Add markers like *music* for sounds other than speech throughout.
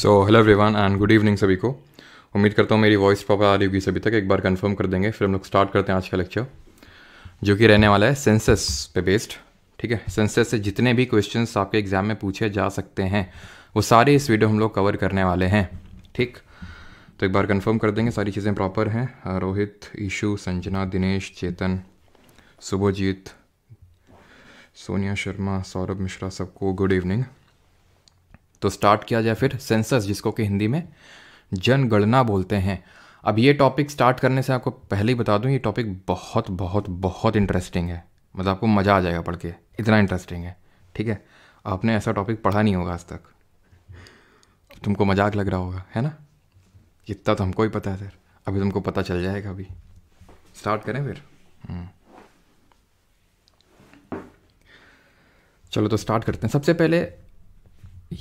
So hello everyone and good evening सभी को उम्मीद करता हूँ मेरी वॉइस प्रॉपर आ रही होगी सभी तक एक बार कंफर्म कर देंगे फिर हम लोग स्टार्ट करते हैं आज का लेक्चर जो कि रहने वाला है सेंसस पे बेस्ड ठीक है सेंसस से जितने भी क्वेश्चन आपके एग्जाम में पूछे जा सकते हैं वो सारे इस वीडियो हम लोग कवर करने वाले हैं ठीक तो एक बार कन्फर्म कर देंगे सारी चीज़ें प्रॉपर हैं रोहित ईशु संजना दिनेश चेतन सुभोजीत सोनिया शर्मा सौरभ मिश्रा सबको गुड इवनिंग तो स्टार्ट किया जाए फिर सेंसस जिसको कि हिंदी में जनगणना बोलते हैं अब ये टॉपिक स्टार्ट करने से आपको पहले ही बता दूं ये टॉपिक बहुत बहुत बहुत इंटरेस्टिंग है मतलब आपको मज़ा आ जाएगा पढ़ के इतना इंटरेस्टिंग है ठीक है आपने ऐसा टॉपिक पढ़ा नहीं होगा आज तक तुमको मजाक लग रहा होगा है ना इतना तो हमको ही पता है सर अभी तुमको पता चल जाएगा अभी स्टार्ट करें फिर हम्म। चलो तो स्टार्ट करते हैं सबसे पहले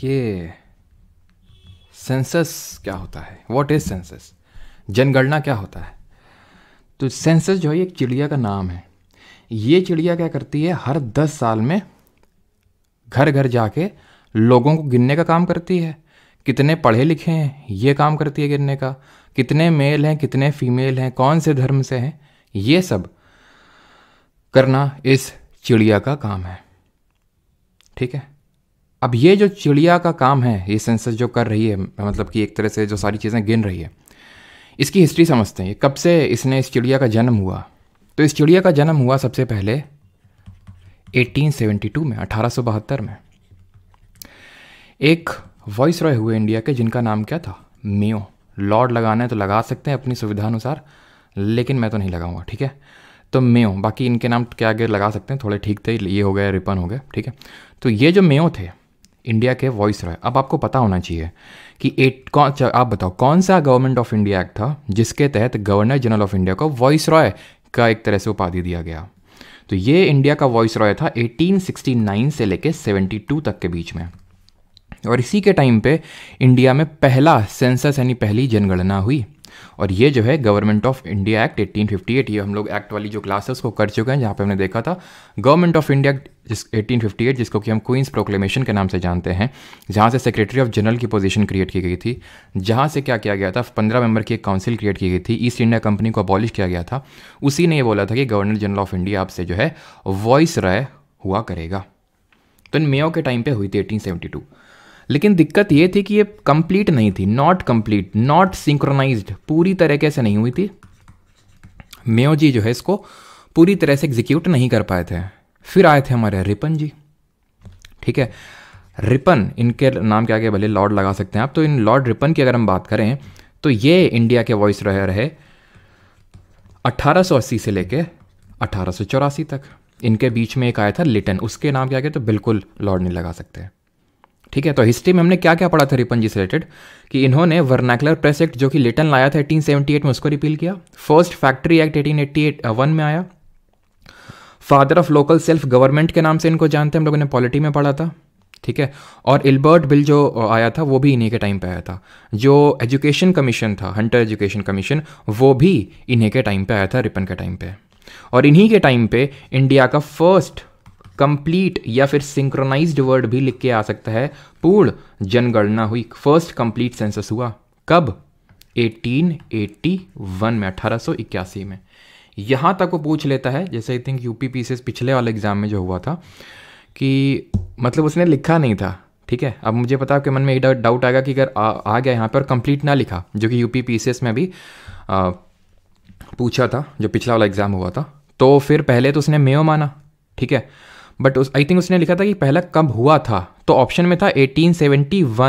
ये सेंसस क्या होता है वॉट इज़ सेंसस जनगणना क्या होता है तो सेंसस जो है एक चिड़िया का नाम है ये चिड़िया क्या करती है हर दस साल में घर घर जाके लोगों को गिनने का काम करती है कितने पढ़े लिखे हैं ये काम करती है गिनने का कितने मेल हैं कितने फीमेल हैं कौन से धर्म से हैं ये सब करना इस चिड़िया का काम है ठीक है अब ये जो चिड़िया का काम है ये सेंसस जो कर रही है मतलब कि एक तरह से जो सारी चीज़ें गिन रही है इसकी हिस्ट्री समझते हैं कब से इसने इस चिड़िया का जन्म हुआ तो इस चिड़िया का जन्म हुआ सबसे पहले 1872 में अठारह में एक वॉइस रॉय हुए इंडिया के जिनका नाम क्या था मियो लॉर्ड लगाना है तो लगा सकते हैं अपनी सुविधा अनुसार लेकिन मैं तो नहीं लगाऊंगा ठीक है तो मेयो बाकी इनके नाम क्या आगे लगा सकते हैं थोड़े ठीक थे ये हो गए रिपन हो गए ठीक है तो ये जो मेयो थे इंडिया के वॉइस रॉय अब आपको पता होना चाहिए कि एट कौन अच्छा, आप बताओ कौन सा गवर्नमेंट ऑफ इंडिया एक्ट था जिसके तहत गवर्नर जनरल ऑफ इंडिया को वॉइस रॉय का एक तरह से उपाधि दिया गया तो ये इंडिया का वॉइस रॉय था 1869 से लेके 72 तक के बीच में और इसी के टाइम पे इंडिया में पहला सेंसस यानी पहली जनगणना हुई और ये जो है गवर्नमेंट ऑफ इंडिया एक्ट 1858 ये हम लोग एक्ट वाली जो क्लासेस को कर चुके हैं जहाँ पे हमने देखा था गवर्नमेंट ऑफ इंडिया जिस एटीन जिसको कि हम क्वींस प्रोक्लेमेशन के नाम से जानते हैं जहाँ से सेक्रेटरी ऑफ जनरल की पोजीशन क्रिएट की गई थी जहाँ से क्या किया गया था पंद्रह मेंबर की एक काउंसिल क्रिएट की गई थी ईस्ट इंडिया कंपनी को अबॉलिश किया गया था उसी ने ये बोला था कि गवर्नर जनरल ऑफ इंडिया आपसे जो है वॉइस राय हुआ करेगा तो इन मेयो के टाइम पे हुई थी 1872 लेकिन दिक्कत ये थी कि ये कंप्लीट नहीं थी नॉट कंप्लीट नॉट सिंक्रोनाइज्ड पूरी तरीके से नहीं हुई थी मेो जी जो है इसको पूरी तरह से एग्जीक्यूट नहीं कर पाए थे फिर आए थे हमारे रिपन जी ठीक है रिपन इनके नाम के आगे भले लॉर्ड लगा सकते हैं आप तो इन लॉर्ड रिपन की अगर हम बात करें तो ये इंडिया के वॉइस रहे रहे 1880 से लेके अठारह तक इनके बीच में एक आया था लिटन उसके नाम के आगे तो बिल्कुल लॉर्ड नहीं लगा सकते हैं ठीक है तो हिस्ट्री में हमने क्या क्या पढ़ा था रिपन जी से रिलेटेड कि इन्होंने वर्नैकुलर प्रेस एक्ट जो कि लिटन लाया था 1878 में उसको रिपील किया first factory act eighteen one में आया father of local self government के नाम से इनको जानते हैं हम लोगों ने पॉलिटी में पढ़ा था ठीक है और इल्बर्ट बिल जो आया था वो भी इन्हीं के टाइम पे आया था जो एजुकेशन कमीशन था हंटर एजुकेशन कमीशन वो भी इन्हीं के टाइम पे आया था रिपन के टाइम पे और इन्हीं के टाइम पे इंडिया का फर्स्ट कंप्लीट या फिर सिंक्रोनाइज वर्ड भी लिख के आ सकता है पूर्ण जनगणना हुई फर्स्ट कंप्लीट सेंसस हुआ कब 1881 में अठारह में यहां तक वो पूछ लेता है जैसे आई थिंक यूपी पीसीएस पिछले वाले एग्जाम में जो हुआ था कि मतलब उसने लिखा नहीं था ठीक है अब मुझे पता आपके मन में एक डाउट आएगा कि अगर आ, आ गया यहाँ पर कंप्लीट ना लिखा जो कि यूपी पीसीएस में भी आ, पूछा था जो पिछला वाला एग्ज़ाम हुआ था तो फिर पहले तो उसने मेयो माना ठीक है बट उस आई थिंक उसने लिखा था कि पहला कब हुआ था तो ऑप्शन में था 1871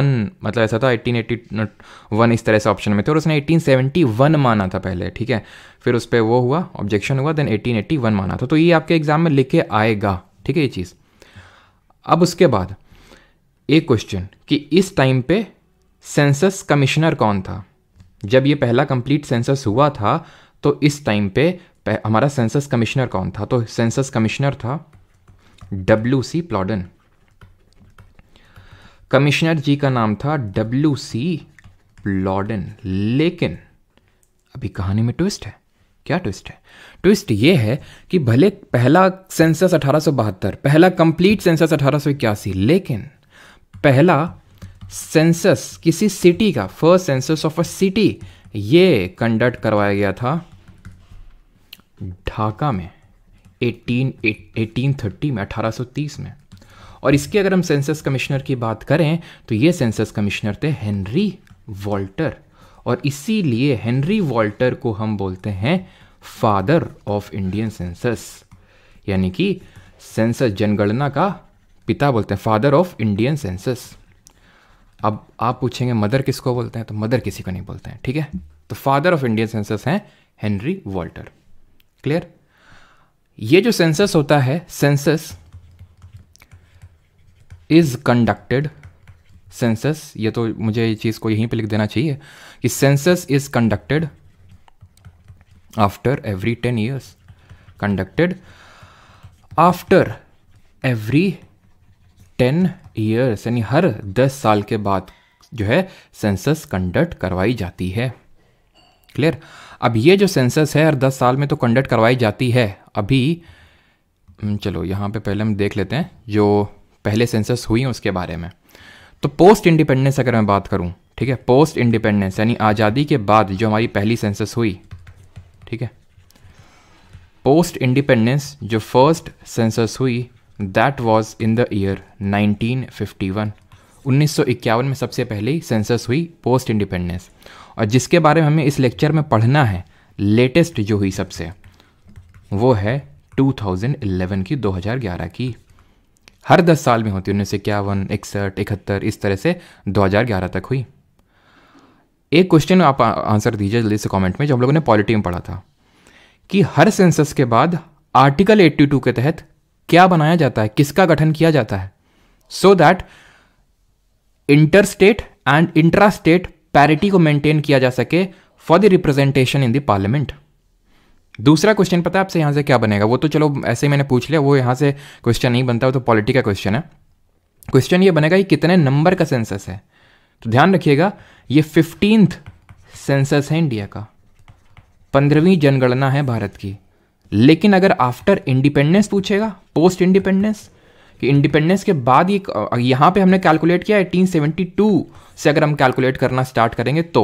मतलब ऐसा था 1881 इस तरह से ऑप्शन में थे और उसने 1871 माना था पहले ठीक है फिर उस पर वो हुआ ऑब्जेक्शन हुआ देन 1881 माना था तो ये आपके एग्जाम में लिखे आएगा ठीक है ये चीज़ अब उसके बाद एक क्वेश्चन कि इस टाइम पे सेंसस कमिश्नर कौन था जब ये पहला कंप्लीट सेंसस हुआ था तो इस टाइम पे, पे हमारा सेंसस कमिश्नर कौन था तो सेंसस कमिश्नर था W C Plowden commissioner ji का नाम था डब्ल्यू सी प्लॉडन लेकिन अभी कहानी में ट्विस्ट है क्या ट्विस्ट है ट्विस्ट ये है कि भले पहला सेंसस अठारह पहला कंप्लीट सेंसस अठारह लेकिन पहला सेंसस किसी सिटी का first census of a city ये कंडक्ट करवाया गया था ढाका में एटीन एटीन थर्टी में 1830 में और इसके अगर हम सेंसस कमिश्नर की बात करें तो ये सेंसस कमिश्नर थे हेनरी वॉल्टर और इसीलिए हेनरी वॉल्टर को हम बोलते हैं फादर ऑफ इंडियन सेंसस यानी कि सेंसस जनगणना का पिता बोलते हैं फादर ऑफ इंडियन सेंसस अब आप पूछेंगे मदर किसको बोलते हैं तो मदर किसी को नहीं बोलते हैं ठीक है तो फादर ऑफ इंडियन सेंसस हैं हेनरी वॉल्टर क्लियर ये जो सेंसस होता है सेंसस इज कंडक्टेड सेंसस ये तो मुझे ये चीज़ को यहीं पे लिख देना चाहिए कि census is conducted after every ten years conducted after every ten years यानी हर दस साल के बाद जो है सेंसस कंडक्ट करवाई जाती है क्लियर अब ये जो सेंसस है हर दस साल में तो कंडक्ट करवाई जाती है अभी हम्म, चलो यहाँ पे पहले हम देख लेते हैं जो पहले सेंसस हुई हैं उसके बारे में तो पोस्ट इंडिपेंडेंस अगर मैं बात करूँ ठीक है पोस्ट इंडिपेंडेंस यानी आज़ादी के बाद जो हमारी पहली सेंसस हुई ठीक है पोस्ट इंडिपेंडेंस जो फर्स्ट सेंसस हुई that was in the year nineteen 1951 में सबसे पहली सेंसस हुई पोस्ट इंडिपेंडेंस और जिसके बारे में हमें इस लेक्चर में पढ़ना है लेटेस्ट जो हुई सबसे वो है 2011 की 2011 की हर 10 साल में होती उन्नीस सौ इक्यावन इकसठ इकहत्तर इस तरह से 2011 तक हुई एक क्वेश्चन आप आंसर दीजिए जल्दी से कमेंट में जो हम लोगों ने पॉलिटी में पढ़ा था कि हर सेंसस के बाद आर्टिकल 82 के तहत क्या बनाया जाता है किसका गठन किया जाता है so so that inter state and intra state parity को मेंटेन किया जा सके for the representation in the parliament दूसरा क्वेश्चन पता है आपसे यहां से क्या बनेगा वो तो चलो ऐसे ही मैंने पूछ लिया वो यहां से क्वेश्चन नहीं बनता वो तो पॉलिटी का क्वेश्चन है क्वेश्चन ये बनेगा कि कितने नंबर का सेंसस है तो ध्यान रखिएगा ये फिफ्टींथ सेंसस है इंडिया का पंद्रहवीं जनगणना है भारत की लेकिन अगर आफ्टर इंडिपेंडेंस पूछेगा पोस्ट इंडिपेंडेंस कि इंडिपेंडेंस के बाद ये यहाँ पे हमने कैलकुलेट किया 1872 से अगर हम कैलकुलेट करना स्टार्ट करेंगे तो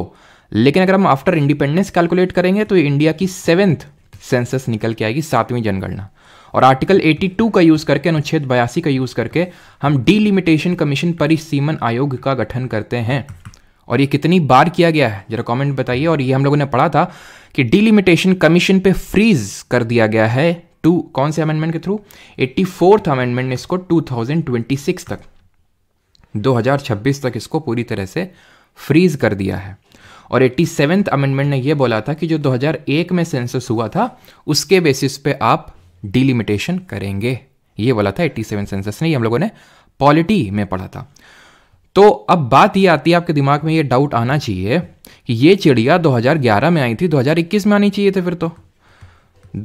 लेकिन अगर हम आफ्टर इंडिपेंडेंस कैलकुलेट करेंगे तो इंडिया की सेवेंथ सेंसस निकल के आएगी सातवीं जनगणना और आर्टिकल 82 का यूज़ करके अनुच्छेद बयासी का यूज़ करके हम डीलिमिटेशन कमीशन परिसीमन आयोग का गठन करते हैं और ये कितनी बार किया गया है जरा कमेंट बताइए और ये हम लोगों ने पढ़ा था कि डीलिमिटेशन कमीशन पे फ्रीज कर दिया गया है टू कौन से अमेंडमेंट के थ्रू एट्टी फोर्थ अमेंडमेंट ने इसको टू थाउजेंड ट्वेंटी सिक्स तक 2026 तक इसको पूरी तरह से फ्रीज कर दिया है और एट्टी सेवेंथ अमेंडमेंट ने यह बोला था कि जो 2001 में सेंसस हुआ था उसके बेसिस पे आप डिलिमिटेशन करेंगे ये बोला था एट्टी सेवन सेंसस ने हम लोगों ने पॉलिटी में पढ़ा था तो अब बात ये आती है आपके दिमाग में ये डाउट आना चाहिए कि ये चिड़िया 2011 में आई थी 2021 में आनी चाहिए थे फिर तो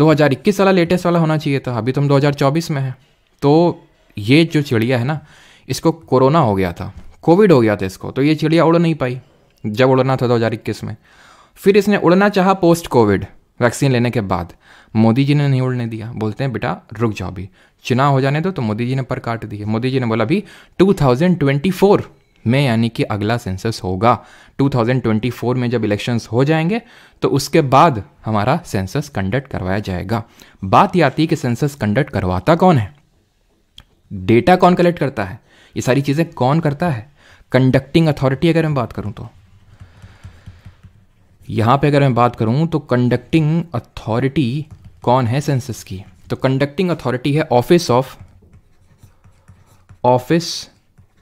2021 वाला लेटेस्ट वाला होना चाहिए था अभी तो हम 2024 में हैं तो ये जो चिड़िया है ना इसको कोरोना हो गया था कोविड हो गया था इसको तो ये चिड़िया उड़ नहीं पाई जब उड़ना था 2021 में फिर इसने उड़ना चाहा पोस्ट कोविड वैक्सीन लेने के बाद मोदी जी ने नहीं उड़ने दिया बोलते हैं बेटा रुक जाओ भी चुनाव हो जाने दो तो मोदी जी ने पर काट दिए मोदी जी ने बोला अभी 2024 में यानी कि अगला सेंसस होगा 2024 में जब इलेक्शंस हो जाएंगे तो उसके बाद हमारा सेंसस कंडक्ट करवाया जाएगा बात यह आती है कि सेंसस कंडक्ट करवाता कौन है डेटा कौन कलेक्ट करता है ये सारी चीज़ें कौन करता है कंडक्टिंग अथॉरिटी अगर मैं बात करूँ तो यहाँ पे अगर मैं बात करूँ तो कंडक्टिंग अथॉरिटी कौन है सेंसस की तो कंडक्टिंग अथॉरिटी है office of office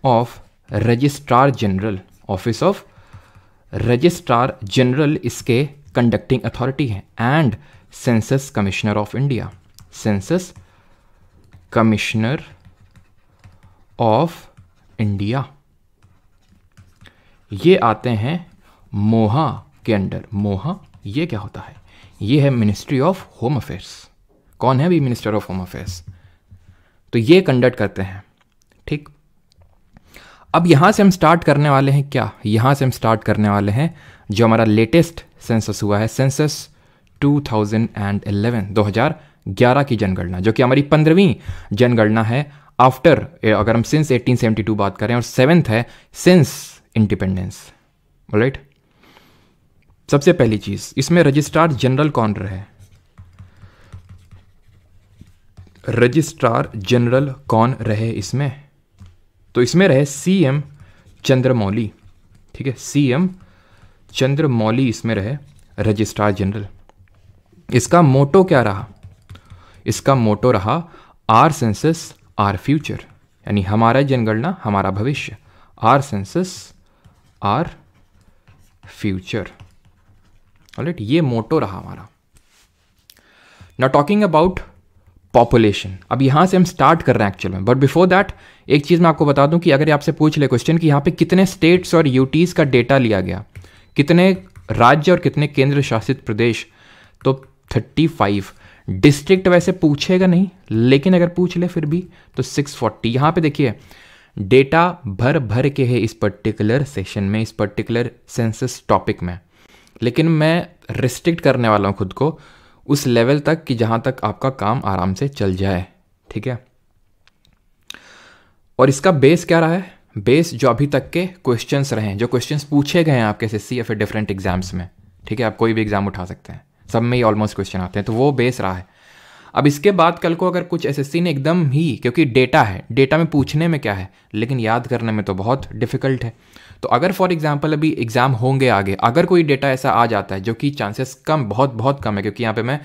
of registrar general office of registrar general इसके कंडक्टिंग अथॉरिटी है and census commissioner of India census commissioner of India ये आते हैं मोहा के अंडर मोहा ये क्या होता है ये है मिनिस्ट्री ऑफ होम अफेयर्स कौन है भी मिनिस्टर ऑफ होम अफेयर्स तो ये कंडक्ट करते हैं ठीक अब यहाँ से हम स्टार्ट करने वाले हैं क्या यहाँ से हम स्टार्ट करने वाले हैं जो हमारा लेटेस्ट सेंसस हुआ है सेंसस 2011 2011 की जनगणना जो कि हमारी पंद्रहवीं जनगणना है आफ्टर अगर हम सिंस 1872 बात करें और सेवेंथ है सिंस इंडिपेंडेंस राइट सबसे पहली चीज इसमें रजिस्ट्रार जनरल कौन रहे रजिस्ट्रार जनरल कौन रहे इसमें तो इसमें रहे सी एम चंद्रमौली ठीक है सी एम चंद्रमौली इसमें रहे रजिस्ट्रार जनरल इसका मोटो क्या रहा इसका मोटो रहा आर सेंसस आर फ्यूचर यानी हमारा जनगणना हमारा भविष्य our census our future alright ये मोटो रहा हमारा ना टॉकिंग अबाउट पॉपुलेशन अब यहाँ से हम स्टार्ट कर रहे हैं एक्चुअल में बट बिफोर दैट एक चीज़ मैं आपको बता दूं कि अगर आपसे पूछ ले क्वेश्चन कि यहाँ पे कितने स्टेट्स और यूटीज़ का डेटा लिया गया कितने राज्य और कितने केंद्र शासित प्रदेश तो 35 डिस्ट्रिक्ट वैसे पूछेगा नहीं लेकिन अगर पूछ ले फिर भी तो 640 फोर्टी यहाँ पर देखिए डेटा भर भर के है इस पर्टिकुलर सेशन में इस पर्टिकुलर सेंसस टॉपिक में लेकिन मैं रिस्ट्रिक्ट करने वाला हूँ खुद को उस लेवल तक कि जहाँ तक आपका काम आराम से चल जाए ठीक है और इसका बेस क्या रहा है बेस जो अभी तक के क्वेश्चंस रहे हैं जो क्वेश्चंस पूछे गए हैं आपके एस या फिर डिफरेंट एग्जाम्स में ठीक है आप कोई भी एग्ज़ाम उठा सकते हैं सब में ही ऑलमोस्ट क्वेश्चन आते हैं तो वो बेस रहा है अब इसके बाद कल को अगर कुछ एस ने एकदम ही क्योंकि डेटा है डेटा में पूछने में क्या है लेकिन याद करने में तो बहुत डिफ़िकल्ट है तो अगर फॉर एग्जाम्पल अभी एग्ज़ाम होंगे आगे अगर कोई डेटा ऐसा आ जाता है जो कि चांसेस कम बहुत बहुत कम है क्योंकि यहाँ पे मैं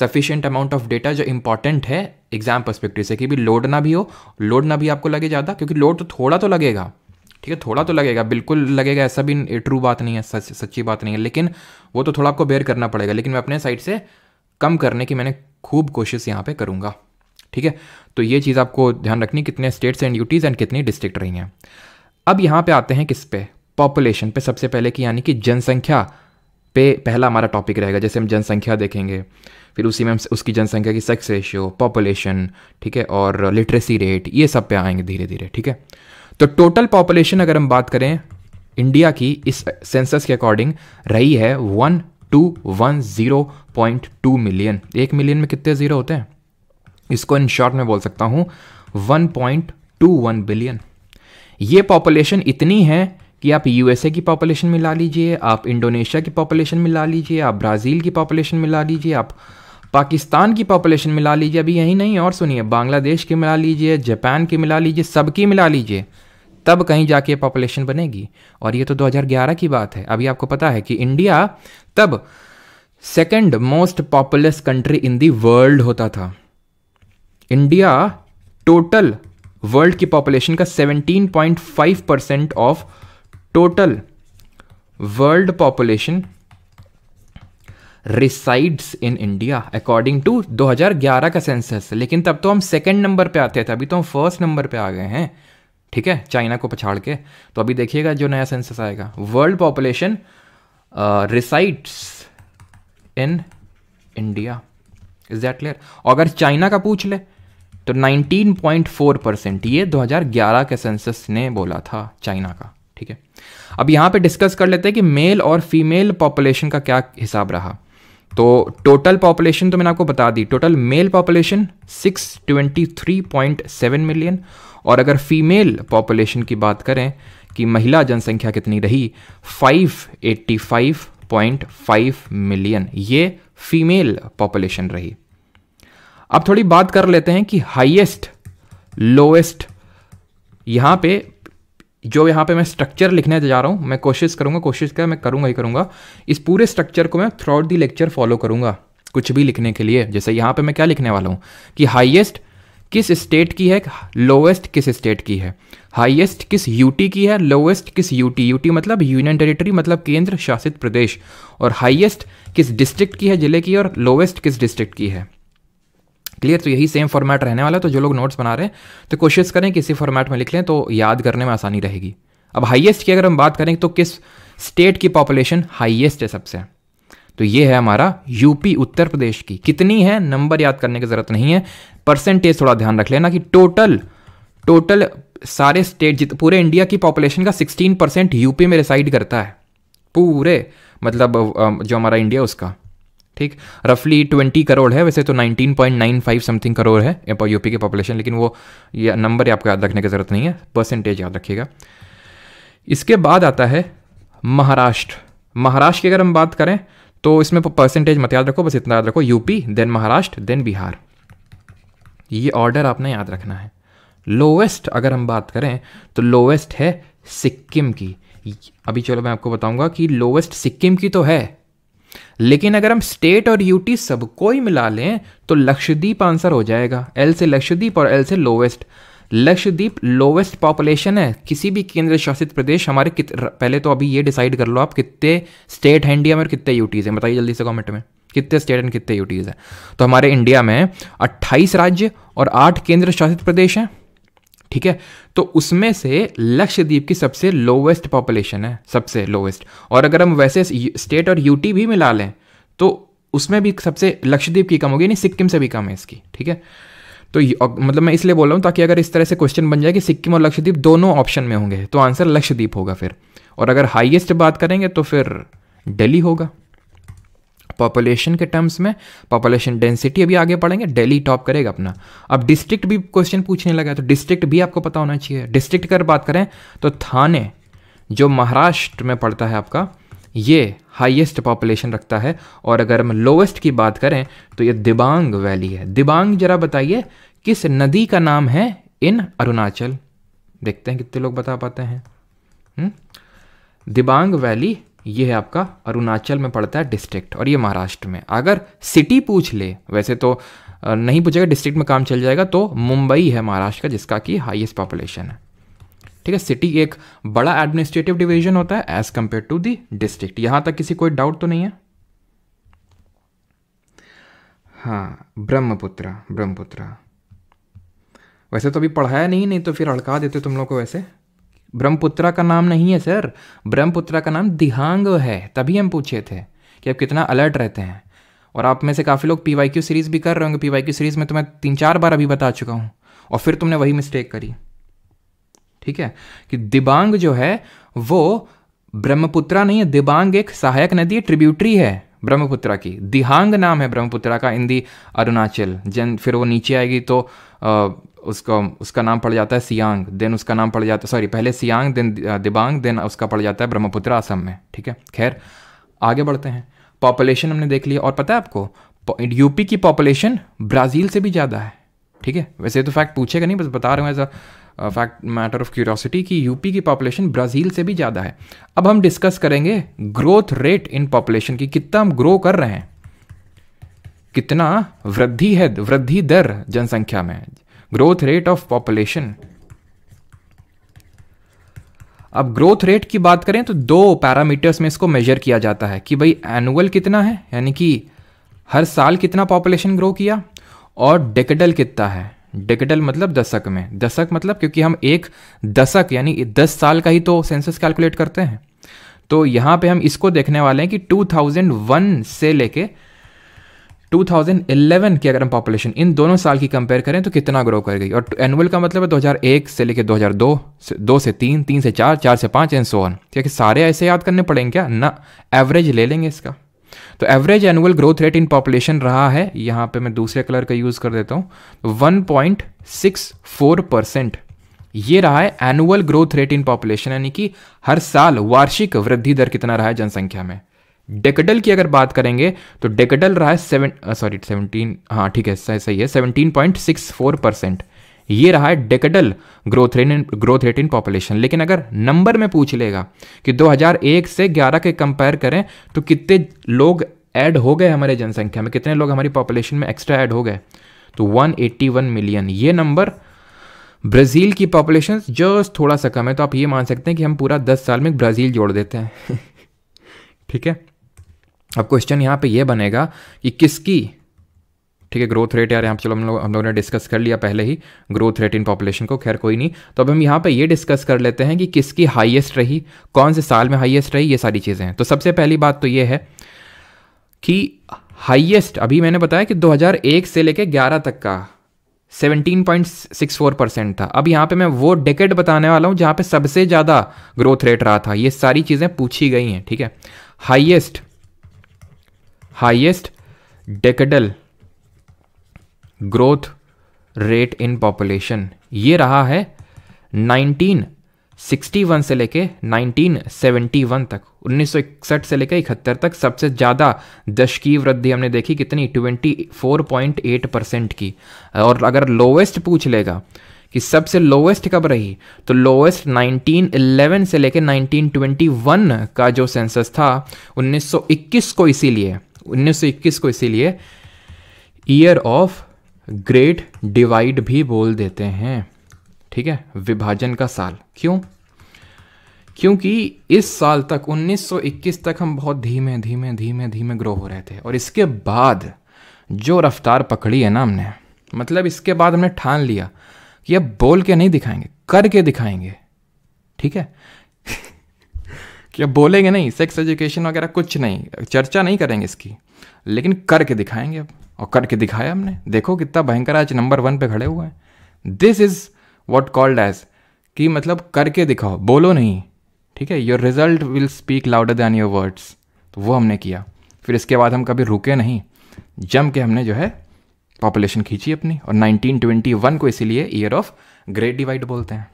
सफिशियंट अमाउंट ऑफ डेटा जो इंपॉर्टेंट है एग्जाम परस्पेक्टिव से कि भी लोड ना भी हो लोड ना भी आपको लगे ज़्यादा क्योंकि लोड तो थोड़ा तो लगेगा ठीक है थोड़ा तो लगेगा बिल्कुल लगेगा ऐसा भी ट्रू बात नहीं है सच सच्ची बात नहीं है लेकिन वो तो थोड़ा आपको बेयर करना पड़ेगा लेकिन मैं अपने साइड से कम करने की मैंने खूब कोशिश यहाँ पे करूँगा ठीक है तो ये चीज़ आपको ध्यान रखनी कितने स्टेट्स एंड यूटीज़ एंड कितनी डिस्ट्रिक्ट रही हैं अब यहाँ पे आते हैं किस पे पॉपुलेशन पे सबसे पहले कि यानी कि जनसंख्या पे पहला हमारा टॉपिक रहेगा जैसे हम जनसंख्या देखेंगे फिर उसी में हम उसकी जनसंख्या की सेक्स रेशियो पॉपुलेशन ठीक है और लिटरेसी रेट ये सब पे आएंगे धीरे धीरे ठीक है तो टोटल पॉपुलेशन अगर हम बात करें इंडिया की इस सेंसस के अकॉर्डिंग रही है one two one zero point two million एक मिलियन में कितने ज़ीरो होते हैं इसको इन शॉर्ट में बोल सकता हूँ one point two one billion ये पॉपुलेशन इतनी है कि आप यूएसए की पॉपुलेशन मिला लीजिए आप इंडोनेशिया की पॉपुलेशन मिला लीजिए आप ब्राज़ील की पॉपुलेशन मिला लीजिए आप पाकिस्तान की पॉपुलेशन मिला लीजिए अभी यही नहीं और सुनिए बांग्लादेश की मिला लीजिए जापान की मिला लीजिए सबकी मिला लीजिए तब कहीं जाके पॉपुलेशन बनेगी और ये तो 2011 की बात है अभी आपको पता है कि इंडिया तब second most populous country in the world होता था इंडिया टोटल वर्ल्ड की पॉपुलेशन का 17.5 percent of total world population resides in India according to 2011 का सेंसस लेकिन तब तो हम सेकंड नंबर पे आते थे अभी तो हम फर्स्ट नंबर पे आ गए हैं ठीक है चाइना को पछाड़ के तो अभी देखिएगा जो नया सेंसस आएगा world population resides in India is that clear और अगर चाइना का पूछ ले तो 19.4 परसेंट ये 2011 के सेंसस ने बोला था चाइना का ठीक है अब यहाँ पे डिस्कस कर लेते हैं कि मेल और फीमेल पॉपुलेशन का क्या हिसाब रहा तो टोटल पॉपुलेशन तो मैंने आपको बता दी टोटल मेल पॉपुलेशन 623.7 मिलियन और अगर फीमेल पॉपुलेशन की बात करें कि महिला जनसंख्या कितनी रही 585.5 मिलियन ये फीमेल पॉपुलेशन रही अब थोड़ी बात कर लेते हैं कि हाईएस्ट लोएस्ट यहाँ पे जो यहाँ पे मैं स्ट्रक्चर लिखने जा रहा हूँ मैं कोशिश करूँगा कोशिश कर मैं करूँगा ही करूँगा इस पूरे स्ट्रक्चर को मैं throughout the lecture follow करूँगा कुछ भी लिखने के लिए जैसे यहाँ पे मैं क्या लिखने वाला हूँ कि हाईएस्ट किस स्टेट की है लोएस्ट किस स्टेट की है हाईएस्ट किस यूटी की है लोएस्ट किस यूटी यूटी मतलब यूनियन टेरिटरी मतलब केंद्र शासित प्रदेश और हाईएस्ट किस डिस्ट्रिक्ट की है जिले की और लोएस्ट किस डिस्ट्रिक्ट की है क्लियर तो यही सेम फॉर्मेट रहने वाला है तो जो लोग नोट्स बना रहे हैं तो कोशिश करें कि इसी फॉर्मेट में लिख लें तो याद करने में आसानी रहेगी अब हाइएस्ट की अगर हम बात करें तो किस स्टेट की पॉपुलेशन हाइएस्ट है सबसे तो ये है हमारा यूपी उत्तर प्रदेश की कितनी है नंबर याद करने की ज़रूरत नहीं है परसेंटेज थोड़ा ध्यान रख लेना कि टोटल टोटल सारे स्टेट जित पूरे इंडिया की पॉपुलेशन का सिक्सटीन परसेंट यूपी में रिसाइड करता है पूरे मतलब जो हमारा इंडिया उसका ठीक रफली ट्वेंटी करोड़ है वैसे तो nineteen point nine five something crore है यूपी की पॉपुलेशन लेकिन वो ये नंबर आपको याद रखने की ज़रूरत नहीं है परसेंटेज याद रखिएगा इसके बाद आता है महाराष्ट्र महाराष्ट्र की अगर हम बात करें तो इसमें परसेंटेज मत याद रखो बस इतना याद रखो UP then Maharashtra then Bihar ये ऑर्डर आपने याद रखना है लोवेस्ट अगर हम बात करें तो लोवेस्ट है सिक्किम की अभी चलो मैं आपको बताऊंगा कि लोवेस्ट सिक्किम की तो है लेकिन अगर हम स्टेट और यूटी सबको ही मिला लें तो लक्षद्वीप आंसर हो जाएगा एल से लक्षद्वीप और एल से लोवेस्ट लक्षद्वीप लोवेस्ट पॉपुलेशन है किसी भी केंद्र शासित प्रदेश हमारे कित पहले तो अभी ये डिसाइड कर लो आप कितने स्टेट हैं इंडिया में और कितने यूटीज़ हैं बताइए जल्दी से कमेंट में कितने स्टेट एंड कितने यूटीज़ हैं तो हमारे इंडिया में 28 राज्य और 8 केंद्र शासित प्रदेश हैं ठीक है तो उसमें से लक्षद्वीप की सबसे लोवेस्ट पॉपुलेशन है सबसे लोवेस्ट और अगर हम वैसे स्टेट और यूटी भी मिला लें तो उसमें भी सबसे लक्षद्वीप की कम होगी यानी सिक्किम से भी कम है इसकी ठीक है तो मतलब मैं इसलिए बोल रहा हूँ ताकि अगर इस तरह से क्वेश्चन बन जाए कि सिक्किम और लक्षद्वीप दोनों ऑप्शन में होंगे तो आंसर लक्षद्वीप होगा फिर और अगर हाइएस्ट बात करेंगे तो फिर डेली होगा पॉपुलेशन के टर्म्स में पॉपुलेशन डेंसिटी अभी आगे पढ़ेंगे दिल्ली टॉप करेगा अपना अब डिस्ट्रिक्ट भी क्वेश्चन पूछने लगा तो डिस्ट्रिक्ट भी आपको पता होना चाहिए डिस्ट्रिक्ट कर बात करें तो थाने जो महाराष्ट्र में पड़ता है आपका ये हाईएस्ट पॉपुलेशन रखता है और अगर हम लोवेस्ट की बात करें तो ये दिबांग वैली है दिबांग जरा बताइए किस नदी का नाम है इन अरुणाचल देखते हैं कितने लोग बता पाते हैं हुँ? हम्म? दिबांग वैली ये है आपका अरुणाचल में पड़ता है डिस्ट्रिक्ट और ये महाराष्ट्र में अगर सिटी पूछ ले वैसे तो नहीं पूछेगा डिस्ट्रिक्ट में काम चल जाएगा तो मुंबई है महाराष्ट्र का जिसका कि हाईएस्ट पॉपुलेशन है ठीक है सिटी एक बड़ा एडमिनिस्ट्रेटिव डिवीजन होता है as compared to the district यहां तक किसी कोई डाउट तो नहीं है हाँ ब्रह्मपुत्र ब्रह्मपुत्र वैसे तो अभी पढ़ाया नहीं नहीं तो फिर अड़का देते तुम लोग को वैसे ब्रह्मपुत्रा का नाम नहीं है सर ब्रह्मपुत्रा का नाम दिहांग है तभी हम पूछे थे कि आप कितना अलर्ट रहते हैं और आप में से काफ़ी लोग पी वाई क्यू सीरीज़ भी कर रहे होंगे पी वाई क्यू सीरीज़ में तो मैं तीन चार बार अभी बता चुका हूँ और फिर तुमने वही मिस्टेक करी ठीक है कि दिबांग जो है वो ब्रह्मपुत्रा नहीं है दिबांग एक सहायक नदी है ट्रिब्यूटरी है ब्रह्मपुत्रा की दिहांग नाम है ब्रह्मपुत्रा का इन दी अरुणाचल जन फिर वो नीचे आएगी तो उसको उसका नाम पड़ जाता है सियांग देन उसका नाम पड़ जाता है सॉरी पहले सियांग देन दिबांग देन उसका पड़ जाता है ब्रह्मपुत्र असम में ठीक है खैर आगे बढ़ते हैं पॉपुलेशन हमने देख लिया और पता है आपको यूपी की पॉपुलेशन ब्राज़ील से भी ज़्यादा है ठीक है वैसे तो फैक्ट पूछेगा नहीं बस बता रहा हूँ as a fact matter of curiosity कि यूपी की पॉपुलेशन ब्राज़ील से भी ज़्यादा है अब हम डिस्कस करेंगे ग्रोथ रेट इन पॉपुलेशन की कितना हम ग्रो कर रहे हैं कितना वृद्धि है वृद्धि दर जनसंख्या में ग्रोथ रेट ऑफ पॉपुलेशन अब ग्रोथ रेट की बात करें तो दो पैरामीटर्स में इसको मेजर किया जाता है कि भाई एनुअल कितना है यानी कि हर साल कितना पॉपुलेशन ग्रो किया और डेकेडल कितना है डेकेडल मतलब दशक में दशक मतलब क्योंकि हम एक दशक यानी दस साल का ही तो सेंसस कैलकुलेट करते हैं तो यहां पे हम इसको देखने वाले हैं कि 2001 से लेके 2011 की अगर हम पॉपुलेशन इन दोनों साल की कंपेयर करें तो कितना ग्रो कर गई और एनुअल का मतलब है 2001 से लेकर 2002 हज़ार से दो से तीन तीन से चार चार से पाँच एंड सो ऑन ठीक है सारे ऐसे याद करने पड़ेंगे क्या ना एवरेज ले लेंगे इसका तो average annual growth rate in population रहा है यहाँ पे मैं दूसरे कलर का यूज़ कर देता हूँ वन परसेंट ये रहा है annual growth rate in population यानी कि हर साल वार्षिक वृद्धि दर कितना रहा है जनसंख्या में डेकेडल की अगर बात करेंगे तो डेकेडल रहा है सेवन सॉरी सेवनटीन हाँ ठीक है सही है seventeen point six four percent ये रहा है decadal growth rate in growth rate in population लेकिन अगर नंबर में पूछ लेगा कि 2001 से 11 के कंपेयर करें तो कितने लोग ऐड हो गए हमारे जनसंख्या में कितने लोग हमारी पॉपुलेशन में एक्स्ट्रा ऐड हो गए तो 181 मिलियन ये नंबर ब्राज़ील की पॉपुलेशन जस्ट थोड़ा सा कम है तो आप ये मान सकते हैं कि हम पूरा दस साल में ब्राज़ील जोड़ देते हैं *laughs* ठीक है अब क्वेश्चन यहाँ पे ये बनेगा कि किसकी ठीक है ग्रोथ रेट यार यहाँ चलो हम लोग हम लोगों ने डिस्कस कर लिया पहले ही ग्रोथ रेट इन पॉपुलेशन को खैर कोई नहीं तो अब हम यहाँ पे ये डिस्कस कर लेते हैं कि किसकी हाईएस्ट रही कौन से साल में हाईएस्ट रही ये सारी चीज़ें हैं तो सबसे पहली बात तो ये है कि हाईएस्ट अभी मैंने बताया कि 2001 से लेकर ग्यारह तक का 17.64 परसेंट था अब यहाँ पे मैं वो डेकेट बताने वाला हूँ जहाँ पे सबसे ज़्यादा ग्रोथ रेट रहा था ये सारी चीज़ें पूछी गई हैं ठीक है highest highest decadal growth rate in population ये रहा है 1961 से लेके 1971 तक 1961 से लेके इकहत्तर तक सबसे ज़्यादा दशकीय वृद्धि हमने देखी कितनी 24.8 परसेंट की और अगर लोवेस्ट पूछ लेगा कि सबसे लोवेस्ट कब रही तो लोवेस्ट 1911 से लेके 1921 का जो सेंसस था 1921 को इसीलिए उन्नीस को इसीलिए ईयर ऑफ ग्रेट डिवाइड भी बोल देते हैं ठीक है विभाजन का साल क्यों क्योंकि इस साल तक 1921 तक हम बहुत धीमे धीमे धीमे धीमे ग्रो हो रहे थे और इसके बाद जो रफ्तार पकड़ी है ना हमने मतलब इसके बाद हमने ठान लिया कि अब बोल के नहीं दिखाएंगे करके दिखाएंगे ठीक है कि अब बोलेंगे नहीं सेक्स एजुकेशन वगैरह कुछ नहीं चर्चा नहीं करेंगे इसकी लेकिन करके दिखाएंगे अब और करके दिखाया हमने देखो कितना भयंकर आज नंबर वन पे खड़े हुए हैं this is what called as कि मतलब करके दिखाओ बोलो नहीं ठीक है your result will speak louder than your words तो वो हमने किया फिर इसके बाद हम कभी रुके नहीं जम के हमने जो है पॉपुलेशन खींची अपनी और 1921 को इसीलिए ईयर ऑफ ग्रेट डिवाइड बोलते हैं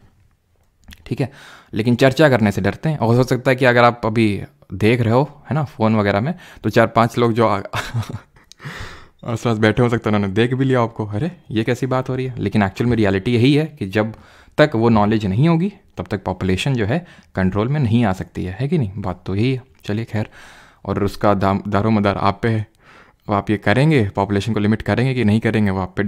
ठीक है लेकिन चर्चा करने से डरते हैं और हो सकता है कि अगर आप अभी देख रहे हो है ना फ़ोन वगैरह में तो चार पांच लोग जो *laughs* आस पास बैठे हो सकते हैं उन्होंने देख भी लिया आपको अरे ये कैसी बात हो रही है लेकिन एक्चुअल में रियलिटी यही है कि जब तक वो नॉलेज नहीं होगी तब तक पॉपुलेशन जो है कंट्रोल में नहीं आ सकती है है कि नहीं बात तो यही है चलिए खैर और उसका दाम दारो मदार आप पे है वो आप ये करेंगे पॉपुलेशन को लिमिट करेंगे कि नहीं करेंगे वो आप पे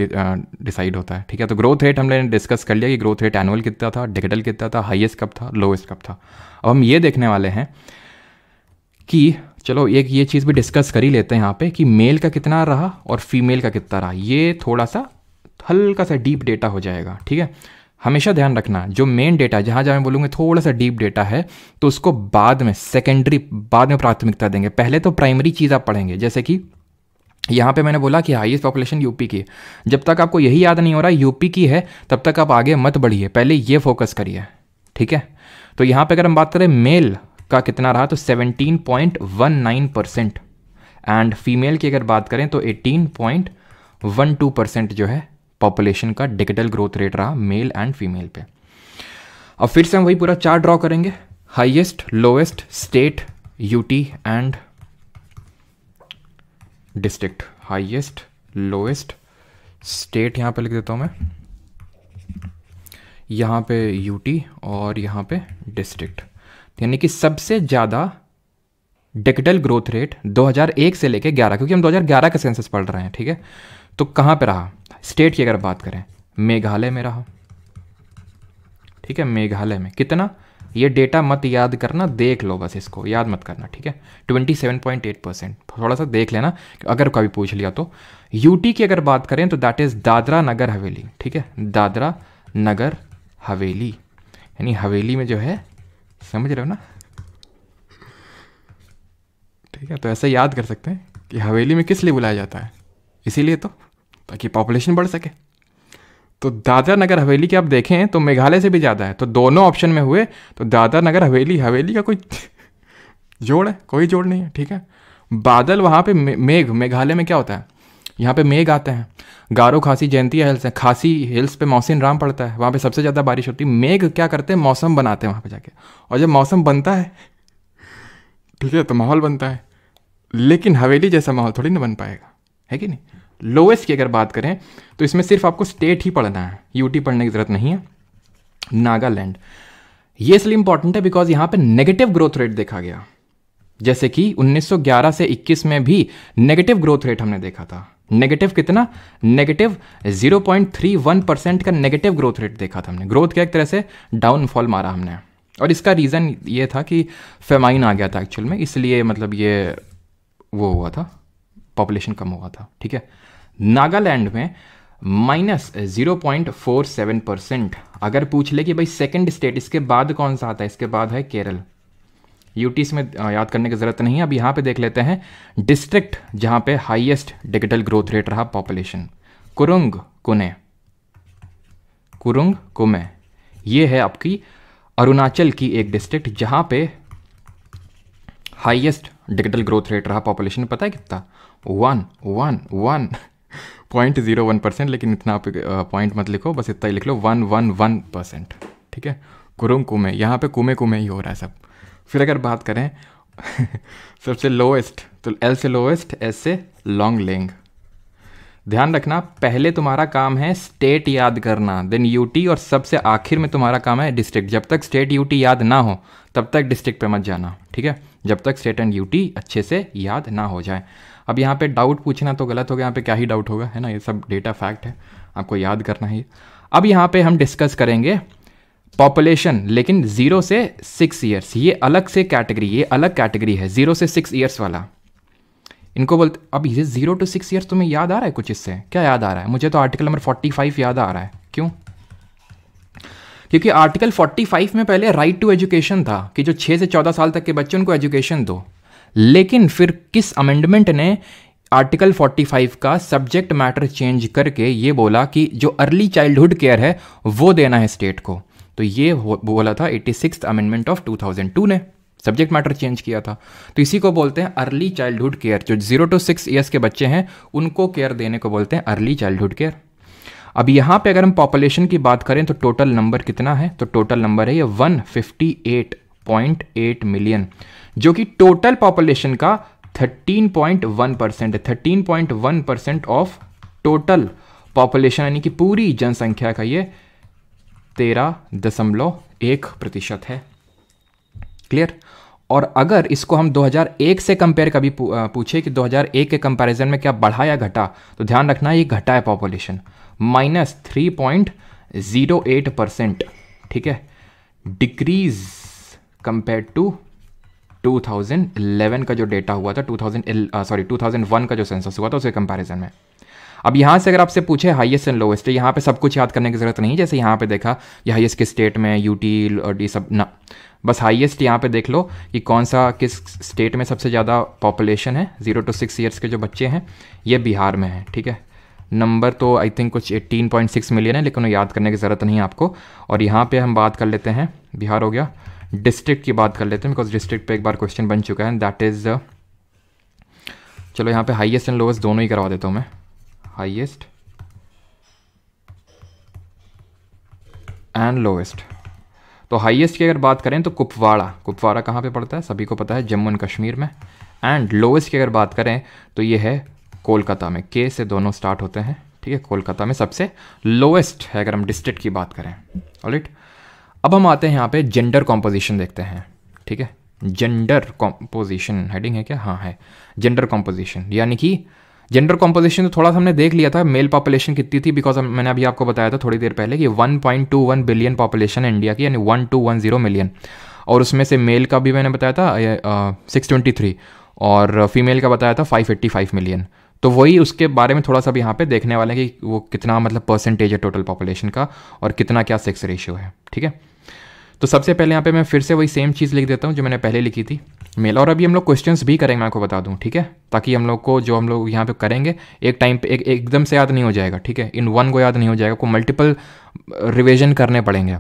डिसाइड होता है ठीक है तो ग्रोथ रेट हमने डिस्कस कर लिया कि ग्रोथ रेट एनुअल कितना था डिजिटल कितना था हाईएस्ट कब था लोएस्ट कब था अब हम ये देखने वाले हैं कि चलो एक ये चीज़ भी डिस्कस कर ही लेते हैं यहाँ पे कि मेल का कितना रहा और फीमेल का कितना रहा ये थोड़ा सा हल्का सा डीप डेटा हो जाएगा ठीक है हमेशा ध्यान रखना जो मेन डेटा जहाँ जहाँ मैं बोलूँगा थोड़ा सा डीप डेटा है तो उसको बाद में सेकेंडरी बाद में प्राथमिकता देंगे पहले तो प्राइमरी चीज़ आप पढ़ेंगे जैसे कि यहाँ पे मैंने बोला कि हाईएस्ट पॉपुलेशन यूपी की है जब तक आपको यही याद नहीं हो रहा यूपी की है तब तक आप आगे मत बढ़िए पहले ये फोकस करिए ठीक है तो यहाँ पे अगर हम बात करें मेल का कितना रहा तो 17.19 परसेंट एंड फीमेल की अगर बात करें तो 18.12 परसेंट जो है पॉपुलेशन का डिजिटल ग्रोथ रेट रहा मेल एंड फीमेल पर अब फिर से हम वही पूरा चार्ट ड्रॉ करेंगे highest lowest state UT and district highest lowest state यहाँ पे लिख देता हूँ मैं यहाँ पे यूटी और यहाँ पे डिस्ट्रिक्ट तो यानी कि सबसे ज़्यादा डिजिटल ग्रोथ रेट 2001 से लेके 11 क्योंकि हम 2011 का सेंसस पढ़ रहे हैं ठीक है तो कहाँ पे रहा स्टेट की अगर बात करें मेघालय में रहा ठीक है मेघालय में कितना ये डेटा मत याद करना देख लो बस इसको याद मत करना ठीक है 27.8 परसेंट थोड़ा सा देख लेना अगर कभी पूछ लिया तो यूटी की अगर बात करें तो दैट इज़ दादरा नगर हवेली ठीक है दादरा नगर हवेली यानी हवेली में जो है समझ रहे हो ना ठीक है तो ऐसा याद कर सकते हैं कि हवेली में किस लिए बुलाया जाता है इसीलिए तो ताकि पॉपुलेशन बढ़ सके तो दादर नगर हवेली की आप देखें तो मेघालय से भी ज़्यादा है तो दोनों ऑप्शन में हुए तो दादर नगर हवेली हवेली का कोई *laughs* जोड़ है कोई जोड़ नहीं है ठीक है बादल वहाँ पे मेघ मेघालय में क्या होता है यहाँ पे मेघ आते हैं गारो खासी जयंती हिल्स हैं खासी हिल्स पे मौसिन राम पड़ता है वहाँ पे सबसे ज़्यादा बारिश होती है मेघ क्या करते हैं मौसम बनाते हैं वहाँ पे जाके और जब मौसम बनता है ठीक है तो माहौल बनता है लेकिन हवेली जैसा माहौल थोड़ी ना बन पाएगा है कि नहीं लोएस्ट की अगर बात करें तो इसमें सिर्फ आपको स्टेट ही पढ़ना है यूटी पढ़ने की ज़रूरत नहीं है नागालैंड ये इसलिए इंपॉर्टेंट है बिकॉज यहां पे नेगेटिव ग्रोथ रेट देखा गया जैसे कि 1911 से 21 में भी नेगेटिव ग्रोथ रेट हमने देखा था नेगेटिव कितना नेगेटिव 0.31 परसेंट का नेगेटिव ग्रोथ रेट देखा था हमने ग्रोथ क्या एक तरह से डाउनफॉल मारा हमने और इसका रीज़न ये था कि फेमाइन आ गया था एक्चुअल में इसलिए मतलब ये वो हुआ था पॉपुलेशन कम हुआ था ठीक है नागालैंड में minus zero point four seven percent अगर पूछ ले कि भाई सेकंड स्टेट इसके बाद कौन सा आता है इसके बाद है केरल यूटी में याद करने की ज़रूरत नहीं है अब यहां पे देख लेते हैं डिस्ट्रिक्ट जहां पे हाईएस्ट डिजिटल ग्रोथ रेट रहा पॉपुलेशन कुरुंग कुने कुरुंग कुमे ये है आपकी अरुणाचल की एक डिस्ट्रिक्ट जहां पे हाईएस्ट डिजिटल ग्रोथ रेट रहा पॉपुलेशन पता है कितना one one one point zero one percent लेकिन इतना आप पॉइंट मत लिखो बस इतना ही लिख लो वन वन वन परसेंट ठीक है कुरुम कुमे यहाँ पे कुमे कुमे ही हो रहा है सब फिर अगर बात करें *laughs* सबसे लोएस्ट तो एल से लोएस्ट एस से लॉन्ग लेंग ध्यान रखना पहले तुम्हारा काम है स्टेट याद करना देन यूटी और सबसे आखिर में तुम्हारा काम है डिस्ट्रिक्ट जब तक स्टेट यूटी याद ना हो तब तक डिस्ट्रिक्ट पे मत जाना ठीक है जब तक स्टेट एंड यूटी अच्छे से याद ना हो जाए अब यहाँ पे डाउट पूछना तो गलत हो गया यहाँ पे क्या ही डाउट होगा है ना ये सब डेटा फैक्ट है आपको याद करना है अब यहाँ पे हम डिस्कस करेंगे पॉपुलेशन लेकिन ज़ीरो से सिक्स ईयर्स ये अलग से कैटेगरी ये अलग कैटेगरी है ज़ीरो से सिक्स ईयर्स वाला इनको बोलते अब ये ज़ीरो टू सिक्स ईयर्स तुम्हें याद आ रहा है कुछ इससे क्या याद आ रहा है मुझे तो आर्टिकल नंबर फोर्टी फाइव याद आ रहा है क्यों क्योंकि आर्टिकल 45 में पहले राइट टू एजुकेशन था कि जो 6 से 14 साल तक के बच्चे उनको एजुकेशन दो लेकिन फिर किस अमेंडमेंट ने आर्टिकल 45 का सब्जेक्ट मैटर चेंज करके ये बोला कि जो अर्ली चाइल्डहुड केयर है वो देना है स्टेट को तो ये बोला था एट्टी सिक्स अमेंडमेंट ऑफ 2002 ने सब्जेक्ट मैटर चेंज किया था तो इसी को बोलते हैं अर्ली चाइल्डहुड केयर जो जीरो टू सिक्स ईयर्स के बच्चे हैं उनको केयर देने को बोलते हैं अर्ली चाइल्डहुड केयर अब यहाँ पे अगर हम पॉपुलेशन की बात करें तो टोटल नंबर कितना है तो टोटल नंबर है ये एट मिलियन जो कि टोटल पॉपुलेशन का 13.1 percent thirteen point one percent of total population यानी कि पूरी जनसंख्या का ये तेरह दशमलव एक प्रतिशत है क्लियर और अगर इसको हम 2001 से कंपेयर कभी पूछे कि 2001 के कंपैरिजन में क्या बढ़ा या घटा तो ध्यान रखना ये घटा है population minus three point zero eight percent ठीक है डिक्रीज कंपेयर टू 2011 का जो डेटा हुआ था 2000 सॉरी 2001 का जो सेंसस हुआ था उसके कंपैरिजन में अब यहाँ से अगर आपसे पूछे हाईएस्ट एंड लोएस्ट यहाँ पे सब कुछ याद करने की ज़रूरत नहीं जैसे यहाँ पे देखा ये हाईएस्ट किस स्टेट में यूटी और डी सब ना बस हाईएस्ट यहाँ पे देख लो कि कौन सा किस स्टेट में सबसे ज़्यादा पॉपुलेशन है जीरो टू सिक्स ईयर्स के जो बच्चे हैं ये बिहार में है ठीक है नंबर तो आई थिंक कुछ 18.6 मिलियन है लेकिन याद करने की ज़रूरत नहीं है आपको और यहाँ पे हम बात कर लेते हैं बिहार हो गया डिस्ट्रिक्ट की बात कर लेते हैं बिकॉज डिस्ट्रिक्ट पे एक बार क्वेश्चन बन चुका है दैट इज़ uh, चलो यहाँ पे हाईएस्ट एंड लोएस्ट दोनों ही करवा देता हूँ मैं हाईएस्ट एंड लोएस्ट तो हाईएस्ट की अगर बात करें तो कुपवाड़ा कुपवाड़ा कहाँ पे पड़ता है सभी को पता है जम्मू एंड कश्मीर में एंड लोएस्ट की अगर बात करें तो ये है कोलकाता में के से दोनों स्टार्ट होते हैं ठीक है कोलकाता में सबसे लोएस्ट है अगर हम डिस्ट्रिक्ट की बात करें ऑलराइट right? अब हम आते हैं यहाँ पे जेंडर कॉम्पोजिशन देखते हैं ठीक है जेंडर कॉम्पोजिशन हेडिंग है क्या हाँ है जेंडर कॉम्पोजिशन यानी कि जेंडर कॉम्पोजिशन तो थोड़ा सा हमने देख लिया था मेल पॉपुलेशन कितनी थी बिकॉज मैंने अभी आपको बताया था थोड़ी देर पहले कि 1.21 बिलियन पॉपुलेशन है इंडिया की यानी 1210 मिलियन और उसमें से मेल का भी मैंने बताया था सिक्स ट्वेंटी थ्री और फीमेल का बताया था फाइव एट्टी फाइव मिलियन तो वही उसके बारे में थोड़ा सा भी यहाँ पे देखने वाले हैं कि वो कितना मतलब परसेंटेज है टोटल पॉपुलेशन का और कितना क्या सेक्स रेशियो है ठीक है तो सबसे पहले यहाँ पे मैं फिर से वही सेम चीज़ लिख देता हूँ जो मैंने पहले लिखी थी मेल और अभी हम लोग क्वेश्चन भी करेंगे मैं आपको बता दूँ ठीक है ताकि हम लोग को जो हम लोग यहाँ पे करेंगे एक टाइम पे एक एकदम से याद नहीं हो जाएगा ठीक है इन वन को याद नहीं हो जाएगा को मल्टीपल रिविजन uh, करने पड़ेंगे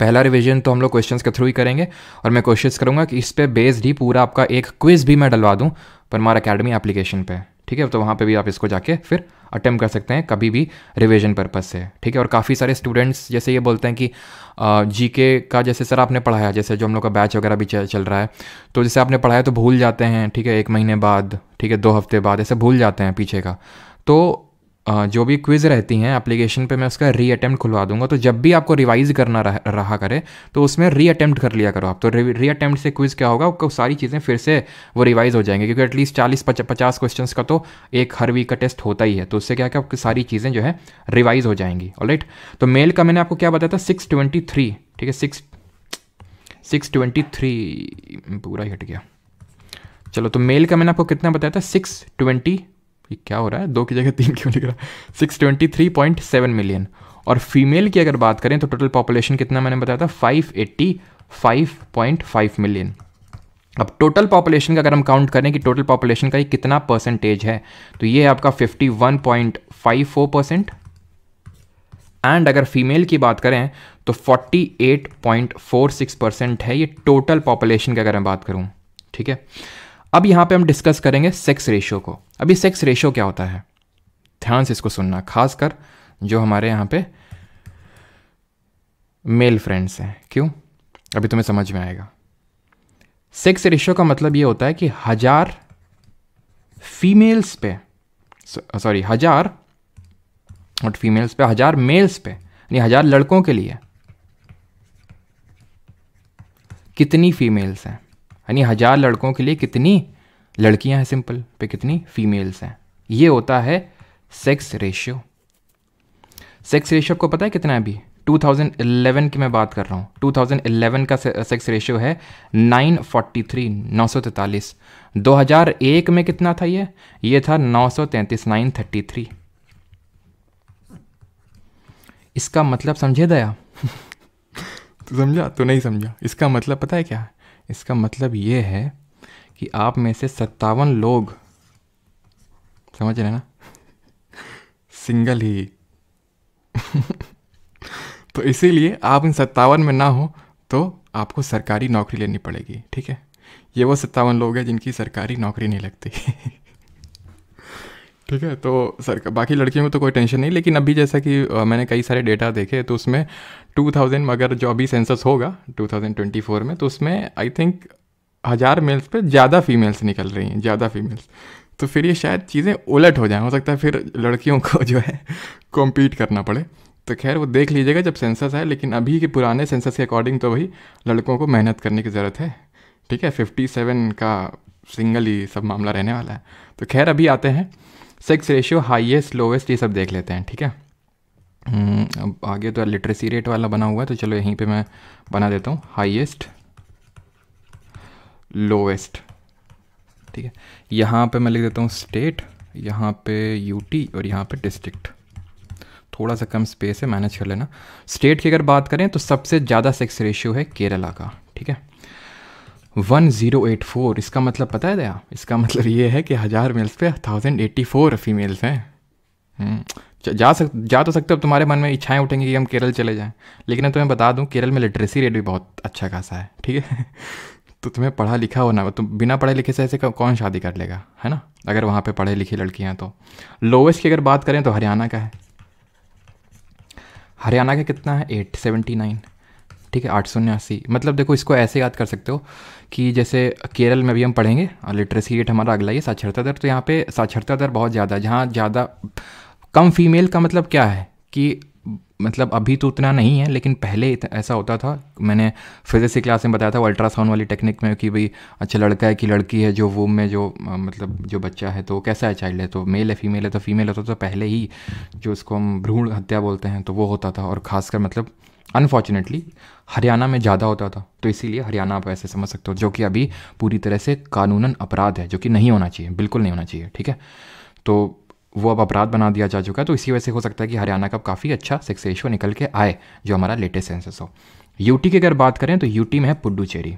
पहला रिवीजन तो हम लोग क्वेश्चन के थ्रू ही करेंगे और मैं कोशिश करूँगा कि इस पर बेस्ड ही पूरा आपका एक क्विज़ भी मैं डलवा दूँ परमार अकेडमी एप्लीकेशन पर ठीक है तो वहाँ पर भी आप इसको जाके फिर अटैम्प्ट कर सकते हैं कभी भी रिविजन पर्पज़ से ठीक है और काफ़ी सारे स्टूडेंट्स जैसे ये बोलते हैं कि जी के का जैसे सर आपने पढ़ाया जैसे जो हम लोग का बैच वगैरह भी चल रहा है तो जैसे आपने पढ़ाया तो भूल जाते हैं ठीक है एक महीने बाद ठीक है दो हफ्ते बाद ऐसे भूल जाते हैं पीछे का तो जो भी क्विज़ रहती हैं एप्लीकेशन पे मैं उसका री अटैम्प्ट खुलवा दूंगा तो जब भी आपको रिवाइज करना रह, रहा करे तो उसमें री अटैम्प्ट कर लिया करो आप तो री अटैम्प्ट से क्विज़ क्या होगा आपको सारी चीज़ें फिर से वो रिवाइज हो जाएंगी क्योंकि एटलीस्ट चालीस पचास क्वेश्चन का तो एक हर वीक का टेस्ट होता ही है तो उससे क्या क्या आपकी सारी चीज़ें जो है रिवाइज हो जाएंगी और तो मेल का मैंने आपको क्या बताया था सिक्स ट्वेंटी थ्री ठीक है सिक्स सिक्स ट्वेंटी थ्री पूरा ही हट गया चलो तो मेल का मैंने आपको कितना बताया था सिक्स ट्वेंटी कि क्या हो रहा है दो की जगह तीन क्यों लिख रहा है six twenty three point seven million और फीमेल की अगर बात करें तो टोटल पॉपुलेशन कितना मैंने बताया था five eighty five point five million अब टोटल पॉपुलेशन का अगर हम काउंट करें कि टोटल पॉपुलेशन का ये कितना परसेंटेज है तो ये है आपका fifty one point five four percent and अगर फीमेल की बात करें तो 48.46 परसेंट है ये टोटल पॉपुलेशन की अगर मैं बात करूँ ठीक है अब यहाँ पे हम डिस्कस करेंगे सेक्स रेशियो को अभी सेक्स रेशियो क्या होता है ध्यान से इसको सुनना खासकर जो हमारे यहाँ पे मेल फ्रेंड्स हैं क्यों अभी तुम्हें समझ में आएगा सेक्स रेशियो का मतलब ये होता है कि हजार फीमेल्स पे सॉरी हजार नॉट फीमेल्स पे हजार मेल्स पे यानी हजार लड़कों के लिए कितनी फीमेल्स हैं यानी हज़ार लड़कों के लिए कितनी लड़कियां हैं सिंपल पे कितनी फीमेल्स हैं ये होता है सेक्स रेशियो सेक्स रेशियो आपको पता है कितना है अभी 2011 की मैं बात कर रहा हूँ 2011 का सेक्स रेशियो है 943 943 2001 में कितना था ये ये था 933 इसका मतलब समझे दया *laughs* तू तो समझा तो नहीं समझा इसका मतलब पता है क्या है इसका मतलब ये है कि आप में से सत्तावन लोग समझ रहे ना सिंगल ही *laughs* तो इसीलिए आप इन सत्तावन में ना हो तो आपको सरकारी नौकरी लेनी पड़ेगी ठीक है ये वो सत्तावन लोग हैं जिनकी सरकारी नौकरी नहीं लगती *laughs* ठीक है तो सर बाकी लड़कियों को तो कोई टेंशन नहीं लेकिन अभी जैसा कि मैंने कई सारे डेटा देखे तो उसमें 2000 मगर जो अभी सेंसस होगा 2024 में तो उसमें आई थिंक हज़ार मेल्स पे ज़्यादा फीमेल्स निकल रही हैं ज़्यादा फीमेल्स तो फिर ये शायद चीज़ें उलट हो जाएँ हो सकता है फिर लड़कियों को *laughs* जो है कॉम्पीट करना पड़े तो खैर वो देख लीजिएगा जब सेंसस है लेकिन अभी के पुराने सेंसस के अकॉर्डिंग तो वही लड़कों को मेहनत करने की ज़रूरत है ठीक है फिफ्टी का सिंगल ही सब मामला रहने वाला है तो खैर अभी आते हैं सेक्स रेशियो हाईएस्ट लोवेस्ट ये सब देख लेते हैं ठीक है हम्म, अब आगे तो लिटरेसी रेट वाला बना हुआ है तो चलो यहीं पे मैं बना देता हूँ हाईएस्ट लोवेस्ट ठीक है यहाँ पे मैं लिख देता हूँ स्टेट यहाँ पे यूटी और यहाँ पे डिस्ट्रिक्ट थोड़ा सा कम स्पेस है मैनेज कर लेना स्टेट की अगर बात करें तो सबसे ज़्यादा सेक्स रेशियो है केरला का ठीक है 1084 इसका मतलब पता है दया इसका मतलब ये है कि हज़ार मेल्स पे फोर फीमेल्स हैं हम्म, जा सक जा तो सकते हो तुम्हारे मन में इच्छाएं उठेंगी कि हम केरल चले जाएं लेकिन मैं तुम्हें बता दूं केरल में लिटरेसी रेट भी बहुत अच्छा खासा है ठीक है *laughs* तो तुम्हें पढ़ा लिखा होना तुम बिना पढ़े लिखे से ऐसे कौन शादी कर लेगा है ना अगर वहाँ पर पढ़े लिखी लड़कियाँ तो लोवेस्ट की अगर बात करें तो हरियाणा का है हरियाणा का कितना है एट सेवेंटी नाइन ठीक है आठ सौ उन्यासी मतलब देखो इसको ऐसे याद कर सकते हो कि जैसे केरल में भी हम पढ़ेंगे और लिटरेसी रेट हमारा अगला ही साक्षरता दर तो यहाँ पे साक्षरता दर बहुत ज़्यादा है जहाँ ज़्यादा कम फीमेल का मतलब क्या है कि मतलब अभी तो उतना नहीं है लेकिन पहले ऐसा होता था मैंने फिजिक्स की क्लास में बताया था अल्ट्रासाउंड वाली टेक्निक में कि भाई अच्छा लड़का है कि लड़की है जो वो में जो मतलब जो बच्चा है तो कैसा है चाइल्ड है तो मेल है फीमेल है तो फीमेल होता तो पहले ही जो इसको हम भ्रूण हत्या बोलते हैं तो वो होता था और ख़ासकर मतलब अनफॉर्चुनेटली हरियाणा में ज़्यादा होता था तो इसीलिए हरियाणा आप ऐसे समझ सकते हो जो कि अभी पूरी तरह से कानूनन अपराध है जो कि नहीं होना चाहिए बिल्कुल नहीं होना चाहिए ठीक है तो वो अब अपराध बना दिया जा चुका है तो इसी वजह से हो सकता है कि हरियाणा का काफ़ी अच्छा सक्सेस निकल के आए जो हमारा लेटेस्ट सेंसस हो यूटी की अगर बात करें तो यूटी में है पुडुचेरी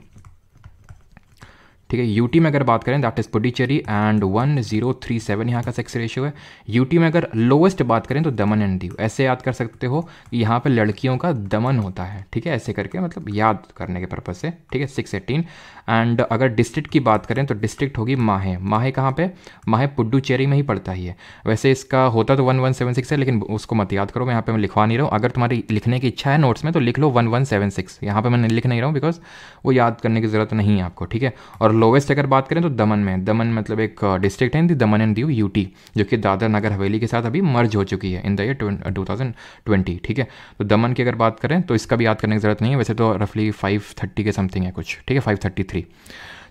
ठीक है यूटी में अगर बात करें that is Puducherry and one zero three seven यहाँ का सेक्स रेशियो है यूटी में अगर लोवेस्ट बात करें तो दमन एंड दीव ऐसे याद कर सकते हो कि यहाँ पर लड़कियों का दमन होता है ठीक है ऐसे करके मतलब याद करने के पर्पज़ से ठीक है सिक्स एटीन एंड अगर डिस्ट्रिक्ट की बात करें तो डिस्ट्रिक्ट होगी माहे माहे कहाँ पे माहे पुडुचेरी में ही पड़ता ही है वैसे इसका होता तो वन वन सेवन सिक्स है लेकिन उसको मत याद करो मैं यहाँ पे मैं लिखवा नहीं रहा हूँ अगर तुम्हारी लिखने की इच्छा है नोट्स में तो लिख लो वन वन सेवन सिक्स यहाँ पर मैं लिख नहीं रहा हूँ बिकॉज वो याद करने की ज़रूरत नहीं है आपको ठीक है और लोवेस्ट अगर बात करें तो दमन में दमन मतलब एक डिस्ट्रिक्ट uh, है दमन एंड दीव यूटी जो कि दादर नगर हवेली के साथ अभी मर्ज हो चुकी है in the year two thousand twenty ठीक है तो दमन की अगर बात करें तो इसका भी याद करने की ज़रूरत नहीं है वैसे तो रफली फाइव थर्टी के समथिंग है कुछ ठीक है फाइव थर्टी थ्री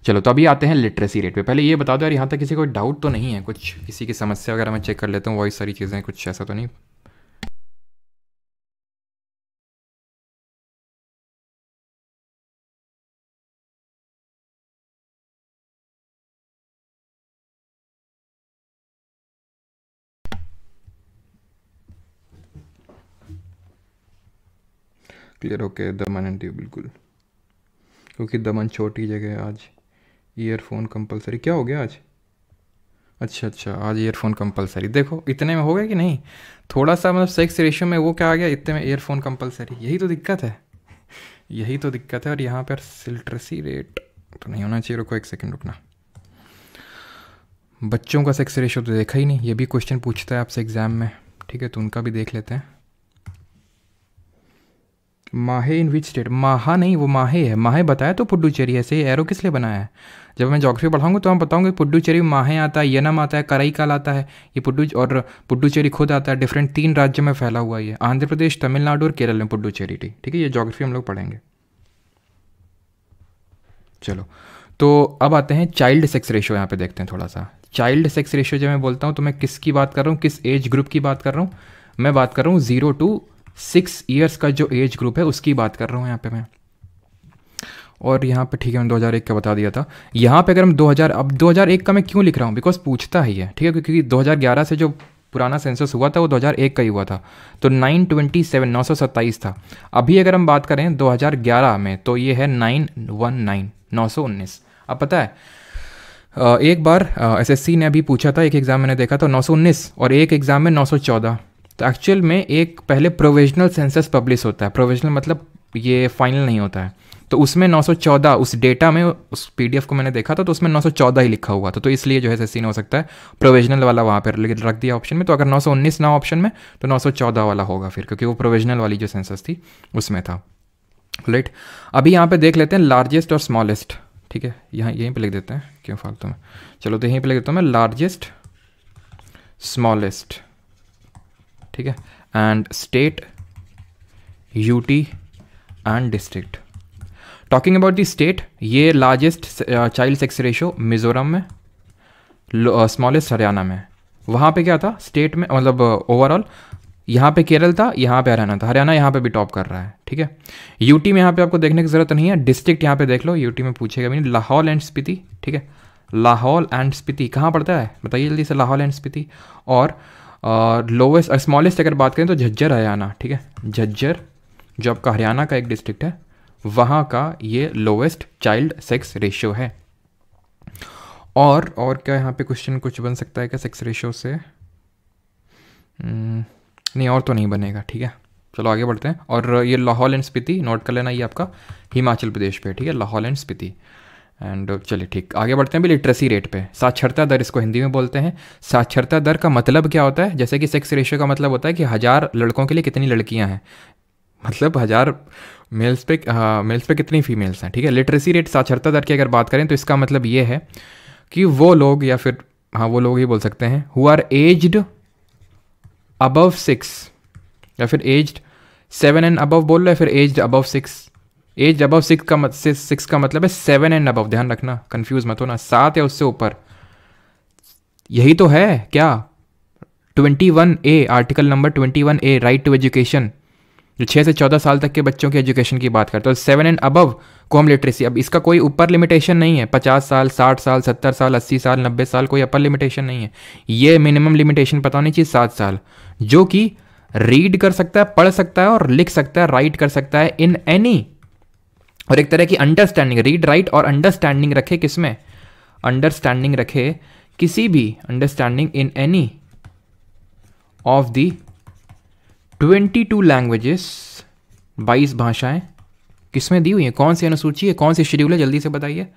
चलो तो अभी आते हैं लिटरेसी रेट पे पहले ये बता दो यार यहाँ तक किसी को डाउट तो नहीं है कुछ किसी की समस्या वगैरह मैं चेक कर लेता हूँ वही सारी चीज़ें कुछ ऐसा तो नहीं क्लियर ओके दमन एंड बिल्कुल क्योंकि दमन छोटी जगह है आज ईयरफोन कंपलसरी क्या हो गया आज अच्छा अच्छा आज ईयरफोन कंपलसरी देखो इतने में हो गया कि नहीं थोड़ा सा मतलब सेक्स रेशियो में वो क्या आ गया इतने में ईयरफोन कंपलसरी यही तो दिक्कत है यही तो दिक्कत है और यहाँ पर सिल्ट्रेसी रेट तो नहीं होना चाहिए रुको एक सेकेंड रुकना बच्चों का सेक्स रेशियो तो देखा ही नहीं ये भी क्वेश्चन पूछता है आपसे एग्ज़ाम में ठीक है तो उनका भी देख लेते हैं माहे इन विच स्टेट माहा नहीं वो माहे है माहे बताया तो पुडुचेरी ऐसे एरो किस लिए बनाया है जब मैं जोग्राफी पढ़ाऊंगा तो हम बताऊंगे पुडुचेरी माहे आता है यनम आता है कराईकाल आता है ये पुडु और पुडुचेरी खुद आता है डिफरेंट तीन राज्य में फैला हुआ है आंध्र प्रदेश तमिलनाडु और केरल में पुडुचेरी ठीक है ये जोग्राफी हम लोग पढ़ेंगे चलो तो अब आते हैं चाइल्ड सेक्स रेशियो यहाँ पे देखते हैं थोड़ा सा चाइल्ड सेक्स रेशियो जब मैं बोलता हूँ तो मैं किसकी बात कर रहा हूँ किस एज ग्रुप की बात कर रहा हूँ मैं बात कर रहा हूँ जीरो टू सिक्स ईयर्स का जो एज ग्रुप है उसकी बात कर रहा हूँ यहाँ पे मैं और यहाँ पे ठीक है मैंने 2001 का बता दिया था यहाँ पे अगर हम 2000 अब 2001 का मैं क्यों लिख रहा हूँ बिकॉज पूछता ही है ठीक है क्योंकि 2011 से जो पुराना सेंसस हुआ था वो 2001 का ही हुआ था तो 927 927 था अभी अगर हम बात करें 2011 में तो ये है 919 919 अब पता है एक बार एसएससी ने अभी पूछा था एक एग्ज़ाम मैंने देखा था 919 और एक एग्ज़ाम में 914 तो एक्चुअल में एक पहले प्रोविजनल सेंसस पब्लिश होता है प्रोविजनल मतलब ये फाइनल नहीं होता है तो उसमें 914 उस डेटा में उस पीडीएफ को मैंने देखा था तो उसमें 914 ही लिखा हुआ था तो इसलिए जो है सीन हो सकता है प्रोविजनल वाला वहाँ पर रख दिया ऑप्शन में तो अगर 919 ना ऑप्शन में तो 914 वाला होगा फिर क्योंकि वो प्रोविजनल वाली जो सेंसस थी उसमें था राइट अभी यहाँ पर देख लेते हैं लार्जेस्ट और स्मॉलेस्ट ठीक है यहाँ यहीं पर लिख देते हैं क्यों फालतू में चलो तो यहीं पर लिख देता हूँ मैं लार्जेस्ट स्मॉलेस्ट ठीक है and state UT and district talking about the state ये largest child sex ratio Mizoram में स्मॉलेस्ट uh, हरियाणा में वहाँ पे क्या था स्टेट में मतलब ओवरऑल uh, यहाँ पे केरल था यहाँ पे हरियाणा था हरियाणा यहाँ पे भी टॉप कर रहा है ठीक है यूटी में यहाँ पे आपको देखने की ज़रूरत नहीं है डिस्ट्रिक्ट यहाँ पे देख लो यूटी में पूछेगा भी नहीं लाहौल एंड स्पीति ठीक है लाहौल एंड स्पीति कहाँ पड़ता है बताइए जल्दी से लाहौल एंड स्पीति और और लोवेस्ट स्मॉलेस्ट अगर बात करें तो झज्जर हरियाणा ठीक है झज्जर जो आपका हरियाणा का एक डिस्ट्रिक्ट है वहाँ का ये लोवेस्ट चाइल्ड सेक्स रेशियो है और और क्या यहाँ पे क्वेश्चन कुछ बन सकता है क्या सेक्स रेशियो से hmm, नहीं और तो नहीं बनेगा ठीक है चलो आगे बढ़ते हैं और ये लाहौल एंड स्पीति नोट कर लेना ये आपका हिमाचल प्रदेश पे ठीक है Lahaul and Spiti and uh, चलिए ठीक आगे बढ़ते हैं भी लिटरेसी रेट पे साक्षरता दर इसको हिंदी में बोलते हैं साक्षरता दर का मतलब क्या होता है जैसे कि सेक्स रेशियो का मतलब होता है कि हज़ार लड़कों के लिए कितनी लड़कियां हैं मतलब हज़ार मेल्स पे मेल्स हाँ, पे कितनी फीमेल्स हैं ठीक है लिटरेसी रेट साक्षरता दर की अगर बात करें तो इसका मतलब ये है कि वो लोग या फिर हाँ वो लोग ही बोल सकते हैं who are aged above six या फिर एज्ड सेवन एंड अबव बोल रहे फिर aged above six age above six का मत सिक्स का मतलब है सेवन एंड अबव ध्यान रखना कंफ्यूज मत होना सात या उससे ऊपर यही तो है क्या twenty one A article number twenty one A right to education जो छः से चौदह साल तक के बच्चों की एजुकेशन की बात करते हैं सेवन एंड अबव कॉम लिटरेसी अब इसका कोई ऊपर लिमिटेशन नहीं है पचास साल साठ साल सत्तर साल अस्सी साल नब्बे साल कोई अपर लिमिटेशन नहीं है ये मिनिमम लिमिटेशन पता होनी चाहिए सात साल जो कि रीड कर सकता है पढ़ सकता है और लिख सकता है राइट कर सकता है इन एनी और एक तरह की अंडरस्टैंडिंग रीड राइट और अंडरस्टैंडिंग रखे किसमें अंडरस्टैंडिंग रखे किसी भी understanding in any of the 22 languages 22 भाषाएं किसमें दी हुई हैं कौन सी अनुसूची है कौन से शेड्यूल है जल्दी से बताइए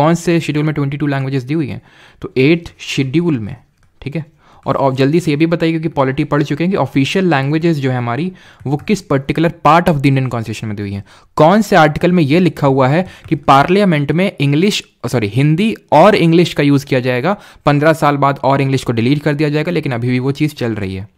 कौन से शेड्यूल में 22 लैंग्वेजेस दी हुई हैं तो एट शेड्यूल में ठीक है और जल्दी से ये भी बताइए क्योंकि पॉलिटी पढ़ चुके हैं कि ऑफिशियल लैंग्वेजेस जो है हमारी वो किस particular part of the Indian constitution में दी हुई है कौन से आर्टिकल में ये लिखा हुआ है कि पार्लियामेंट में इंग्लिश सॉरी हिंदी और इंग्लिश का यूज़ किया जाएगा पंद्रह साल बाद और इंग्लिश को डिलीट कर दिया जाएगा लेकिन अभी भी वो चीज़ चल रही है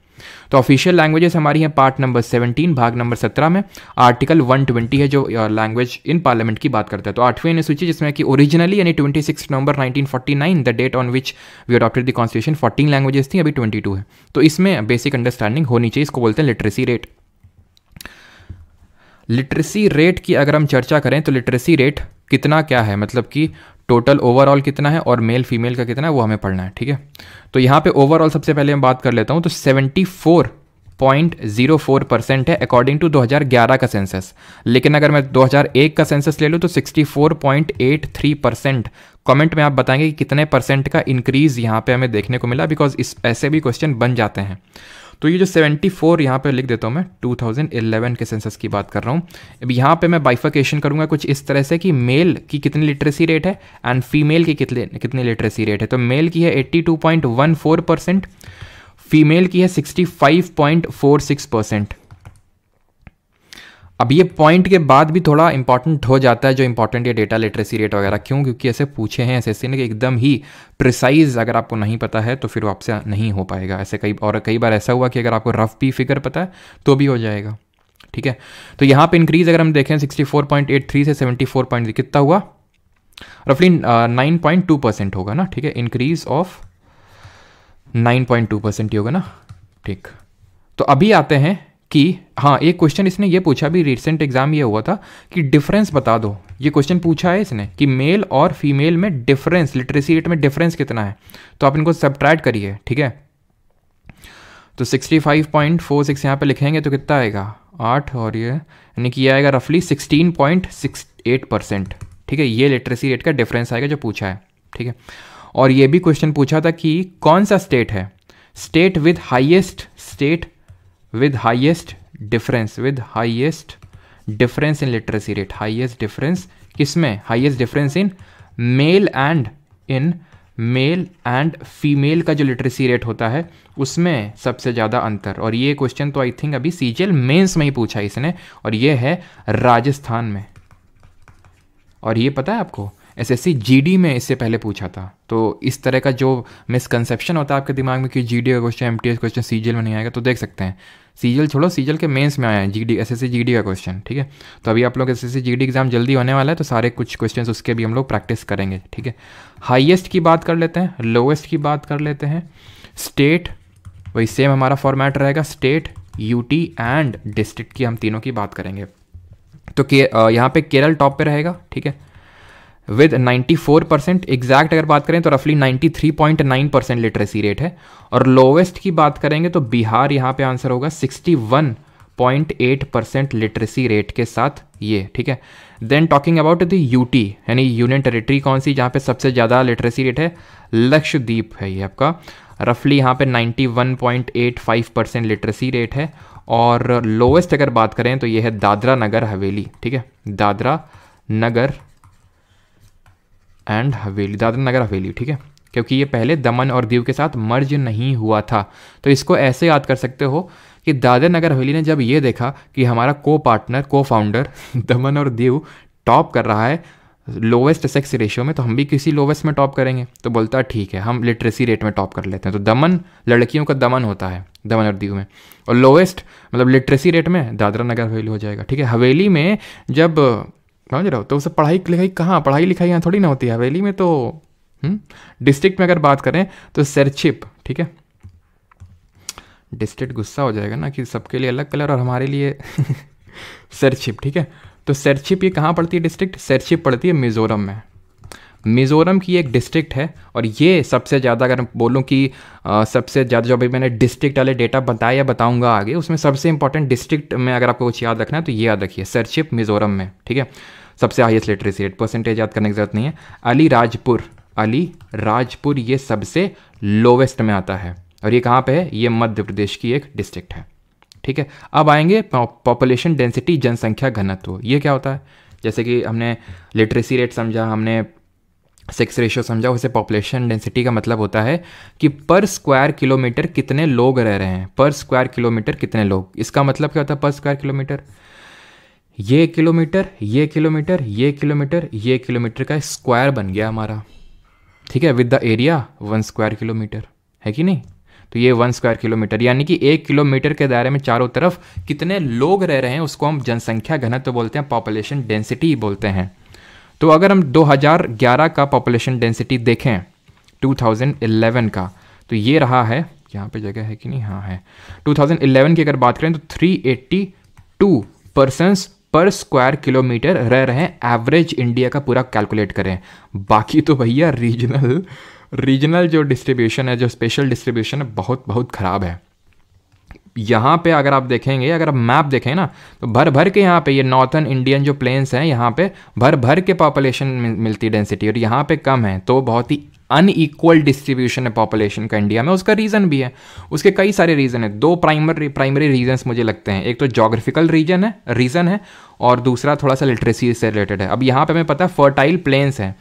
तो ऑफिशियल लैंग्वेजेस हमारी हैं पार्ट नंबर सेवनटीन भाग नंबर सत्रह में आर्टिकल वन ट्वेंटी है जो लैंग्वेज इन पार्लियामेंट की बात करता है तो आठवीं अनुसूची जिसमें कि ओरिजिनली यानी 26 six November nineteen forty nine the date on which we adopted the constitution fourteen languages थी अभी ट्वेंटी टू है तो इसमें बेसिक अंडरस्टैंडिंग होनी चाहिए इसको बोलते हैं लिटरेसी रेट लिटरेसी रेट की अगर हम चर्चा करें तो लिटरेसी रेट कितना क्या है मतलब कि टोटल ओवरऑल कितना है और मेल फीमेल का कितना है वो हमें पढ़ना है ठीक है तो यहाँ पे ओवरऑल सबसे पहले मैं बात कर लेता हूँ तो 74.04 परसेंट है अकॉर्डिंग टू 2011 का सेंसस लेकिन अगर मैं 2001 का सेंसस ले लूँ तो 64.83 परसेंट कमेंट में आप बताएंगे कि कितने परसेंट का इंक्रीज़ यहाँ पे हमें देखने को मिला बिकॉज इस ऐसे भी क्वेश्चन बन जाते हैं तो ये जो 74 फोर यहाँ पर लिख देता हूँ मैं 2011 के सेंसस की बात कर रहा हूँ अब यहाँ पे मैं बाइफाकेशन करूँगा कुछ इस तरह से कि मेल की कितनी लिटरेसी रेट है एंड फीमेल की कितने कितनी लिटरेसी रेट है तो मेल की है 82.14 परसेंट फीमेल की है 65.46 परसेंट अब ये पॉइंट के बाद भी थोड़ा इंपॉर्टेंट हो जाता है जो इंपॉर्टेंट ये डेटा लिटरेसी रेट वगैरह क्यों क्योंकि ऐसे पूछे हैं ऐसे ने कि एकदम ही प्रिसाइज अगर आपको नहीं पता है तो फिर आपसे नहीं हो पाएगा ऐसे कई और कई बार ऐसा हुआ कि अगर आपको रफ भी फिगर पता है तो भी हो जाएगा ठीक है तो यहाँ पर इंक्रीज अगर हम देखें सिक्सटी से सेवेंटी कितना हुआ रफली नाइन परसेंट होगा ना ठीक है इंक्रीज ऑफ नाइन परसेंट ही होगा ना ठीक तो अभी आते हैं कि हाँ एक क्वेश्चन इसने ये पूछा भी रिसेंट एग्जाम ये हुआ था कि डिफरेंस बता दो ये क्वेश्चन पूछा है इसने कि मेल और फीमेल में डिफरेंस लिटरेसी रेट में डिफरेंस कितना है तो आप इनको सब्ट्रैक्ट करिए ठीक है तो 65.46 यहाँ पर लिखेंगे तो कितना आएगा आठ और ये यानी कि ये आएगा रफली 16.68 परसेंट ठीक है ये लिटरेसी रेट का डिफरेंस आएगा जो पूछा है ठीक है और ये भी क्वेश्चन पूछा था कि कौन सा स्टेट है state with highest state with difference with with difference in literacy rate rate difference किस किसमें highest difference in male and in male and female का जो लिटरेसी रेट होता है उसमें सबसे ज़्यादा अंतर और ये क्वेश्चन तो आई थिंक अभी सी जी मेन्स में ही पूछा इसने और ये है राजस्थान में और ये पता है आपको एसएससी जीडी में इससे पहले पूछा था तो इस तरह का जो मिसकनसेप्शन होता है आपके दिमाग में कि जीडी का क्वेश्चन एमटीएस क्वेश्चन सीजीएल में नहीं आएगा तो देख सकते हैं सीजल छोड़ो सीजल के मेंस में आया है G D S S G D का क्वेश्चन ठीक है तो अभी आप लोग S S G D exam जल्दी होने वाला है तो सारे कुछ क्वेश्चन उसके भी हम लोग प्रैक्टिस करेंगे ठीक है हाईएस्ट की बात कर लेते हैं लोएस्ट की बात कर लेते हैं स्टेट वही सेम हमारा फॉर्मेट रहेगा स्टेट यूटी एंड डिस्ट्रिक्ट की हम तीनों की बात करेंगे तो के यहाँ पे केरल टॉप पे रहेगा ठीक है विद 94 परसेंट एग्जैक्ट अगर बात करें तो रफली 93.9 परसेंट लिटरेसी रेट है और लोवेस्ट की बात करेंगे तो बिहार यहाँ पे आंसर होगा 61.8 परसेंट लिटरेसी रेट के साथ ये ठीक है then talking about the UT यानी यूनियन टेरिटरी कौन सी जहाँ पे सबसे ज़्यादा लिटरेसी रेट है लक्षद्वीप है ये आपका रफली यहाँ पे 91.85 परसेंट लिटरेसी रेट है और लोवेस्ट अगर बात करें तो ये है दादरा नगर हवेली ठीक है दादरा नगर एंड हवेली दादरा नगर हवेली ठीक है क्योंकि ये पहले दमन और दीव के साथ मर्ज नहीं हुआ था तो इसको ऐसे याद कर सकते हो कि दादर नगर हवेली ने जब ये देखा कि हमारा को पार्टनर को फाउंडर दमन और दीव टॉप कर रहा है लोवेस्ट सेक्स रेशियो में तो हम भी किसी लोवेस्ट में टॉप करेंगे तो बोलता है ठीक है हम लिटरेसी रेट में टॉप कर लेते हैं तो दमन लड़कियों का दमन होता है दमन और दीव में और लोवेस्ट मतलब लिटरेसी रेट में दादरा नगर हवेली हो जाएगा ठीक है हवेली में जब समझ रहे हो तो उसे पढ़ाई लिखाई कहाँ पढ़ाई लिखाई यहाँ थोड़ी ना होती है हवेली में तो डिस्ट्रिक्ट हम्म? में अगर बात करें तो सरछिप ठीक है डिस्ट्रिक्ट गुस्सा हो जाएगा ना कि सबके लिए अलग कलर और हमारे लिए सरछिप *laughs* ठीक है तो सरछिप ये कहाँ पड़ती है डिस्ट्रिक्ट सरछिप पड़ती है मिज़ोरम में मिज़ोरम की एक डिस्ट्रिक्ट है और ये सबसे ज़्यादा अगर बोलूँ कि आ, सबसे ज़्यादा जो अभी मैंने डिस्ट्रिक्ट वाले डेटा बताया या बताऊँगा आगे उसमें सबसे इंपॉर्टेंट डिस्ट्रिक्ट में अगर आपको कुछ याद रखना है तो ये याद रखिए सरछिप मिज़ोरम में ठीक है सबसे हाईएस्ट लिटरेसी रेट परसेंटेज याद करने की जरूरत नहीं है अली राजपुर अली राजपुर ये सबसे लोवेस्ट में आता है और ये कहाँ पे है ये मध्य प्रदेश की एक डिस्ट्रिक्ट है ठीक है अब आएंगे पॉपुलेशन डेंसिटी जनसंख्या घनत्व ये क्या होता है जैसे कि हमने लिटरेसी रेट समझा हमने सेक्स रेशियो समझा उसे पॉपुलेशन डेंसिटी का मतलब होता है कि पर स्क्वायर किलोमीटर कितने लोग रह रहे हैं पर स्क्वायर किलोमीटर कितने लोग इसका मतलब क्या होता है पर स्क्वायर किलोमीटर ये किलोमीटर ये किलोमीटर ये किलोमीटर ये किलोमीटर का स्क्वायर बन गया हमारा ठीक है with the area one square kilometre है कि नहीं तो ये वन स्क्वायर किलोमीटर यानी कि एक किलोमीटर के दायरे में चारों तरफ कितने लोग रह रहे हैं उसको हम जनसंख्या घनत्व तो बोलते हैं पॉपुलेशन डेंसिटी बोलते हैं तो अगर हम 2011 का पॉपुलेशन डेंसिटी देखें 2011 का तो ये रहा है यहाँ पे जगह है कि नहीं हाँ है 2011 की अगर बात करें तो 382 टू पर स्क्वायर किलोमीटर रह रहे हैं एवरेज इंडिया का पूरा कैलकुलेट करें बाकी तो भैया रीजनल रीजनल जो डिस्ट्रीब्यूशन है जो स्पेशल डिस्ट्रीब्यूशन है बहुत बहुत ख़राब है यहाँ पे अगर आप देखेंगे अगर आप मैप देखें ना तो भर भर के यहाँ पे ये नॉर्थन इंडियन जो प्लेन्स हैं यहाँ पे भर भर के पॉपुलेशन मिलती डेंसिटी और यहाँ पे कम है तो बहुत ही अनईक्वल डिस्ट्रीब्यूशन है पॉपुलेशन का इंडिया में उसका रीज़न भी है उसके कई सारे रीज़न है दो प्राइमरी प्राइमरी रीजन्स मुझे लगते हैं एक तो जोग्राफिकल रीजन है रीज़न है और दूसरा थोड़ा सा लिटरेसी से रिलेटेड है अब यहाँ पे हमें पता है फर्टाइल प्लेन्स हैं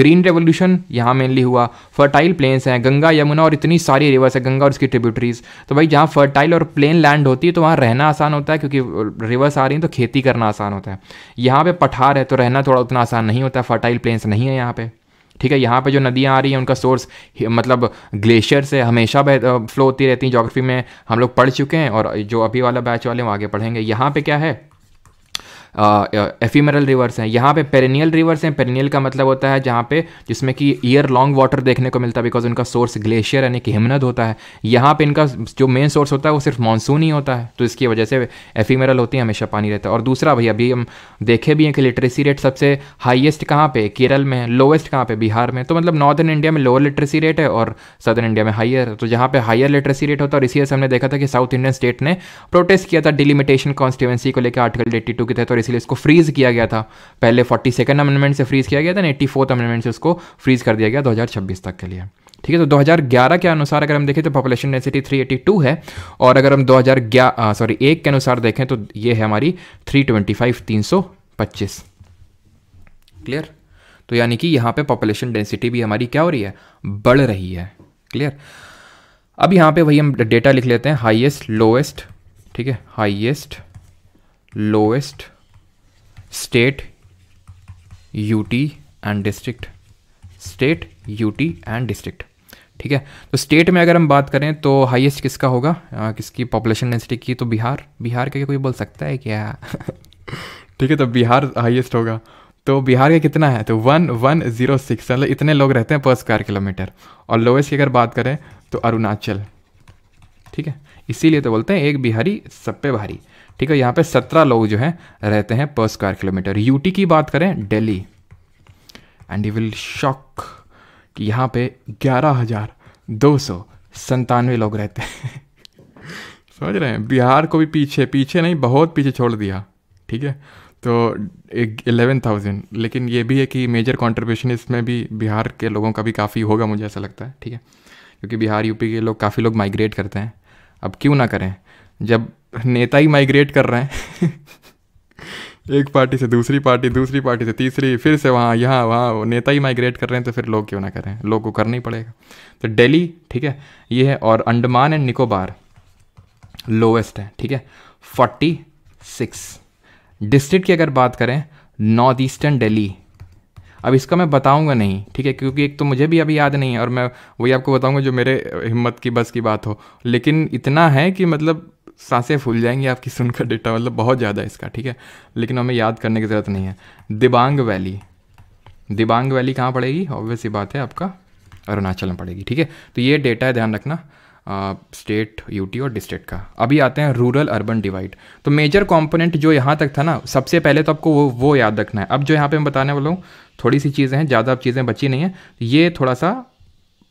ग्रीन रेवोल्यूशन यहाँ मेनली हुआ फर्टाइल प्लेन्स हैं गंगा यमुना और इतनी सारी रिवर्स है गंगा और उसकी ट्रिब्यूटरीज तो भाई जहाँ फर्टाइल और प्लेन लैंड होती है तो वहाँ रहना आसान होता है क्योंकि रिवर्स आ रही हैं तो खेती करना आसान होता है यहाँ पर पठार है तो रहना थोड़ा उतना आसान नहीं होता फर्टाइल प्लेन्स नहीं है यहाँ पर ठीक है यहाँ पर जो नदियाँ आ रही हैं उनका सोर्स मतलब ग्लेशियर से हमेशा फ्लो होती रहती हैं जोग्राफी में हम लोग पढ़ चुके हैं और जो अभी वाला बैच वाले हैं वो आगे पढ़ेंगे यहाँ पर क्या है एफीमरल रिवर्स हैं यहाँ पे पेरेनियल रिवर्स हैं पेरेनियल का मतलब होता है जहाँ पे जिसमें कि ईयर लॉन्ग वाटर देखने को मिलता है बिकॉज उनका सोर्स ग्लेशियर यानी कि हिमनद होता है यहाँ पे इनका जो मेन सोर्स होता है वो सिर्फ मानसून ही होता है तो इसकी वजह से एफीमरल होती है हमेशा पानी रहता है और दूसरा भैया अभी हम देखे भी हैं कि लिटरेसी रेट सबसे हाइएस्ट कहाँ पे केरल में है लोएस्ट कहाँ पे बिहार में तो मतलब नॉर्दर्न इंडिया में लोअर लिटरेसी रेट है और सदर्न इंडिया में हाइयर तो जहाँ पे हाइयर लिटरेसी रेट होता है और इसी से हमने देखा था कि साउथ इंडियन स्टेट ने प्रोटेस्ट किया था डिलिमिटेशन कॉन्स्टिट्यूंसी को लेकर आर्टिकल एट्टी के तहत और इसलिए इसको फ्रीज़ किया गया था पहले फोर्टी सेकेंड अमेंडमेंट से फ्रीज़ किया गया था एट्टी फोर्थ अमेंडमेंट से उसको फ्रीज़ कर दिया गया 2026 तक के लिए ठीक है तो 2011 के अनुसार अगर हम देखें तो पॉपुलेशन डेंसिटी 382 है और अगर हम 2011 सॉरी एक के अनुसार देखें तो ये है हमारी 325 325 क्लियर तो यानी कि यहाँ पे पॉपुलेशन डेंसिटी भी हमारी क्या हो रही है बढ़ रही है क्लियर अब यहाँ पे वही हम डेटा लिख लेते हैं हाईएस्ट लोएस्ट ठीक है highest lowest state UT and district state UT and district ठीक है तो स्टेट में अगर हम बात करें तो हाईएस्ट किसका होगा आ, किसकी पॉपुलेशन डेंसिटी की तो बिहार बिहार का कोई बोल सकता है क्या *laughs* ठीक है तो बिहार हाईएस्ट होगा तो बिहार का कितना है तो वन वन ज़ीरो सिक्स मतलब इतने लोग रहते हैं पर स्क्वायर किलोमीटर और लोएस्ट की अगर बात करें तो अरुणाचल ठीक है इसीलिए तो बोलते हैं एक बिहारी सब पे भारी ठीक है यहाँ पे सत्रह लोग जो है रहते हैं पर स्क्वायर किलोमीटर यूटी की बात करें Delhi and you will shock कि यहाँ पे ग्यारह हजार दो सौ संतानवे लोग रहते हैं समझ रहे हैं बिहार को भी पीछे पीछे नहीं बहुत पीछे छोड़ दिया ठीक है तो एलेवन थाउजेंड लेकिन ये भी है कि मेजर कॉन्ट्रीब्यूशन इसमें भी बिहार के लोगों का भी काफ़ी होगा मुझे ऐसा लगता है ठीक है क्योंकि बिहार यूपी के लोग काफ़ी लोग माइग्रेट करते हैं अब क्यों ना करें जब नेता ही माइग्रेट कर रहे हैं *laughs* एक पार्टी से दूसरी पार्टी दूसरी पार्टी से तीसरी फिर से वहाँ यहाँ वहाँ नेता ही माइग्रेट कर रहे हैं तो फिर लोग क्यों ना करें लोग को करना ही पड़ेगा तो डेली ठीक है ये है और अंडमान एंड निकोबार लोवेस्ट है ठीक है फोर्टी सिक्स डिस्ट्रिक्ट की अगर बात करें नॉर्थ ईस्टर्न डेली अब इसका मैं बताऊंगा नहीं ठीक है क्योंकि एक तो मुझे भी अभी याद नहीं है और मैं वही आपको बताऊंगा जो मेरे हिम्मत की बस की बात हो लेकिन इतना है कि मतलब सांसें फूल जाएंगी आपकी सुनकर डेटा मतलब बहुत ज़्यादा है इसका ठीक है लेकिन हमें याद करने की ज़रूरत नहीं है दिबांग वैली दिबांग वैली कहाँ पड़ेगी ऑब्वियस ही बात है आपका अरुणाचल में पड़ेगी ठीक है तो ये डेटा है ध्यान रखना स्टेट uh, यूटी और डिस्ट्रिक्ट का अभी आते हैं रूरल अर्बन डिवाइड तो मेजर कंपोनेंट जो यहाँ तक था ना सबसे पहले तो आपको वो वो याद रखना है अब जो यहाँ पे मैं बताने वाला हूँ थोड़ी सी चीज़ें हैं ज़्यादा अब चीज़ें बची नहीं हैं ये थोड़ा सा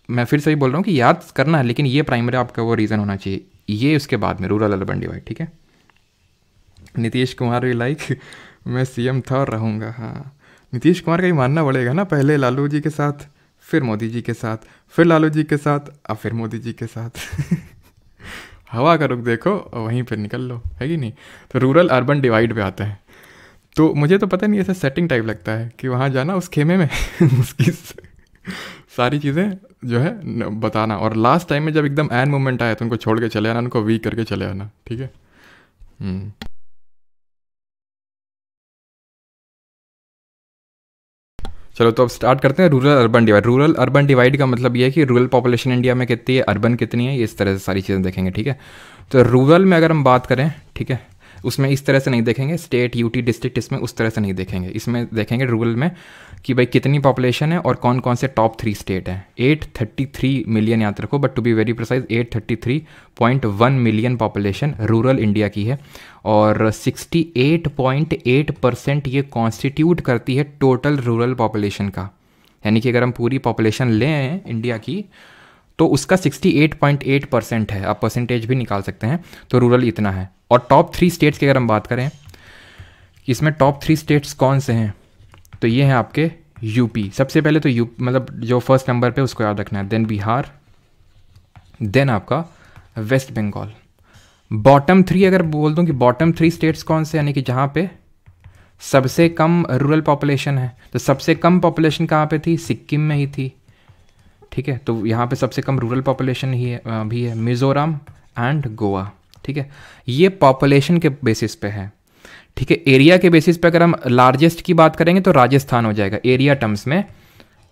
मैं फिर से ही बोल रहा हूँ कि याद करना है लेकिन ये प्राइमरी आपका वो रीज़न होना चाहिए ये उसके बाद में रूरल अर्बन डिवाइड ठीक है नीतीश कुमार भी लाइक मैं सीएम था और रहूँगा हाँ नीतीश कुमार का ही मानना पड़ेगा ना पहले लालू जी के साथ फिर मोदी जी के साथ फिर लालू जी के साथ अब फिर मोदी जी के साथ *laughs* हवा का रुख देखो और वहीं पर निकल लो है कि नहीं तो रूरल अर्बन डिवाइड पे आता है तो मुझे तो पता नहीं ऐसा सेटिंग टाइप लगता है कि वहाँ जाना उस खेमे में *laughs* उसकी सारी चीज़ें जो है बताना और लास्ट टाइम में जब एकदम एन मोमेंट आया तो उनको छोड़ के चले आना उनको वीक करके चले आना ठीक है हम्म। चलो तो अब स्टार्ट करते हैं rural urban divide rural urban divide का मतलब ये है कि रूरल पॉपुलेशन इंडिया में कितनी है अर्बन कितनी है इस तरह से सारी चीज़ें देखेंगे ठीक है तो रूरल में अगर हम बात करें ठीक है उसमें इस तरह से नहीं देखेंगे स्टेट यूटी डिस्ट्रिक्ट इसमें उस तरह से नहीं देखेंगे इसमें देखेंगे रूरल में कि भाई कितनी पॉपुलेशन है और कौन कौन से टॉप थ्री स्टेट हैं एट थर्टी थ्री मिलियन याद रखो but to be very precise eight thirty three point one million population rural India की है और sixty eight point eight percent ये कॉन्स्टिट्यूट करती है टोटल रूरल पॉपुलेशन का यानी कि अगर हम पूरी पॉपुलेशन लें इंडिया की तो उसका 68.8 परसेंट है आप परसेंटेज भी निकाल सकते हैं तो रूरल इतना है और टॉप थ्री स्टेट्स की अगर हम बात करें इसमें टॉप थ्री स्टेट्स कौन से हैं तो ये हैं आपके यूपी सबसे पहले तो यू मतलब जो फर्स्ट नंबर पे उसको याद रखना है देन बिहार देन आपका वेस्ट बंगाल बॉटम थ्री अगर बोल दूँ कि बॉटम थ्री स्टेट्स कौन से यानी कि जहाँ पे सबसे कम रूरल पॉपुलेशन है तो सबसे कम पॉपुलेशन कहाँ पे थी सिक्किम में ही थी ठीक है तो यहाँ पे सबसे कम रूरल पॉपुलेशन ही है भी है मिज़ोरम एंड गोवा ठीक है ये पॉपुलेशन के बेसिस पे है ठीक है एरिया के बेसिस पे अगर हम लार्जेस्ट की बात करेंगे तो राजस्थान हो जाएगा एरिया टर्म्स में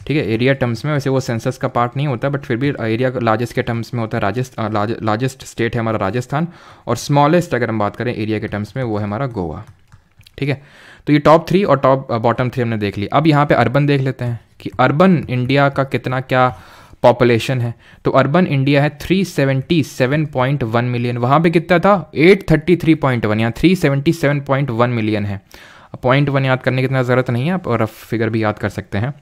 ठीक है एरिया टर्म्स में वैसे वो सेंसस का पार्ट नहीं होता बट फिर भी एरिया लार्जेस्ट के टर्म्स में होता है राजस्थान लार्जेस्ट स्टेट है हमारा राजस्थान और स्मॉलेस्ट अगर हम बात करें एरिया के टर्म्स में वो है हमारा गोवा ठीक है तो ये टॉप थ्री और टॉप बॉटम थ्री हमने देख ली अब यहाँ पे अर्बन देख लेते हैं कि अर्बन इंडिया का कितना क्या पॉपुलेशन है तो अर्बन इंडिया है 377.1 मिलियन वहाँ पे कितना था 833.1 या 377.1 मिलियन है पॉइंट वन याद करने की इतना ज़रूरत नहीं है आप रफ फिगर भी याद कर सकते हैं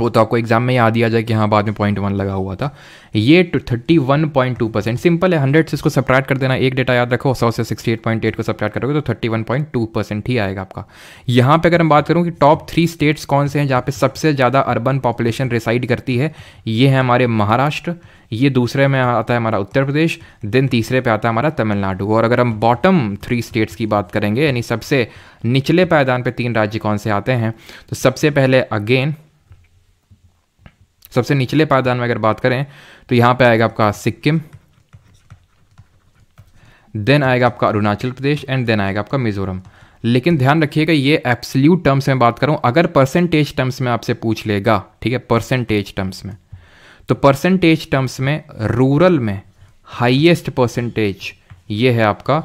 वो तो आपको एग्जाम में याद दिया जाए कि हाँ बाद में पॉइंट वन लगा हुआ था ये thirty one point two percent simple है हंड्रेड से इसको सप्रैक्ट कर देना एक डेटा याद रखो सौ से सिक्सटी एट पॉइंट एट को सप्रैक्ट करोगे तो thirty one point two percent ही आएगा आपका यहाँ पे अगर हम बात करूँ कि टॉप थ्री स्टेट्स कौन से हैं जहाँ पे सबसे ज़्यादा अर्बन पॉपुलेशन रिसाइड करती है ये है हमारे महाराष्ट्र ये दूसरे में आता है हमारा उत्तर प्रदेश देन तीसरे पे आता है हमारा तमिलनाडु और अगर हम बॉटम थ्री स्टेट्स की बात करेंगे यानी सबसे निचले पायदान पे तीन राज्य कौन से आते हैं तो सबसे पहले अगेन सबसे निचले पायदान में अगर बात करें तो यहाँ पे आएगा आपका सिक्किम देन आएगा आपका अरुणाचल प्रदेश एंड देन आएगा आपका मिजोरम लेकिन ध्यान रखिएगा ये एप्सल्यूट टर्म्स में बात करूँ अगर परसेंटेज टर्म्स में आपसे पूछ लेगा ठीक है परसेंटेज टर्म्स में तो परसेंटेज टर्म्स में रूरल में हाइएस्ट परसेंटेज ये है आपका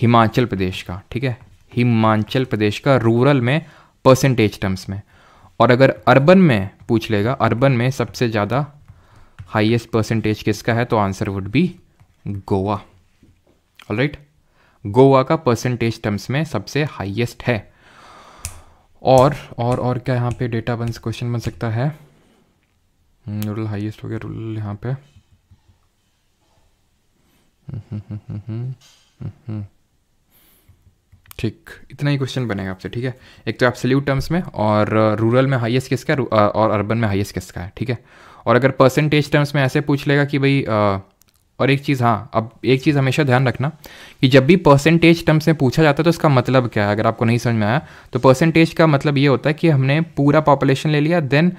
हिमाचल प्रदेश का ठीक है हिमाचल प्रदेश का रूरल में परसेंटेज टर्म्स में और अगर अर्बन में पूछ लेगा अर्बन में सबसे ज़्यादा हाईएस्ट परसेंटेज किसका है तो answer would be Goa right Goa का परसेंटेज टर्म्स में सबसे हाईएस्ट है और और और क्या यहाँ पे डेटा बंस क्वेश्चन बन सकता है रूरल हम्म, हाईएस्ट हो गया रूरल यहाँ पे हम्म हम्म हम्म हम्म हम्म, हम्म। ठीक इतना ही क्वेश्चन बनेगा आपसे ठीक है एक तो एब्सोल्यूट टर्म्स में और रूरल uh, में हाईएस्ट किसका है uh, और अर्बन में हाईएस्ट किसका है ठीक है और अगर परसेंटेज टर्म्स में ऐसे पूछ लेगा कि भाई uh, और एक चीज़ हाँ अब एक चीज़ हमेशा ध्यान रखना कि जब भी परसेंटेज टर्म्स में पूछा जाता है तो इसका मतलब क्या है अगर आपको नहीं समझ में आया तो परसेंटेज का मतलब ये होता है कि हमने पूरा पॉपुलेशन ले लिया देन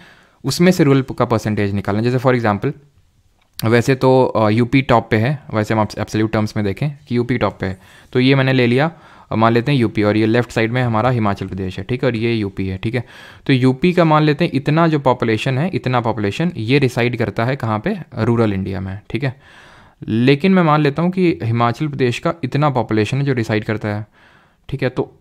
उसमें से रूरल का परसेंटेज निकालना जैसे फॉर एग्जाम्पल वैसे तो यूपी टॉप पे है वैसे हम एब्सोल्यूट टर्म्स में देखें कि यूपी टॉप पे है तो ये मैंने ले लिया और मान लेते हैं यूपी और ये लेफ्ट साइड में हमारा हिमाचल प्रदेश है ठीक है और ये यूपी है ठीक है तो यूपी का मान लेते हैं इतना जो पॉपुलेशन है इतना पॉपुलेशन ये रिसाइड करता है कहाँ पे रूरल इंडिया में ठीक है लेकिन मैं मान लेता हूँ कि हिमाचल प्रदेश का इतना पॉपुलेशन है जो डिसाइड करता है ठीक है तो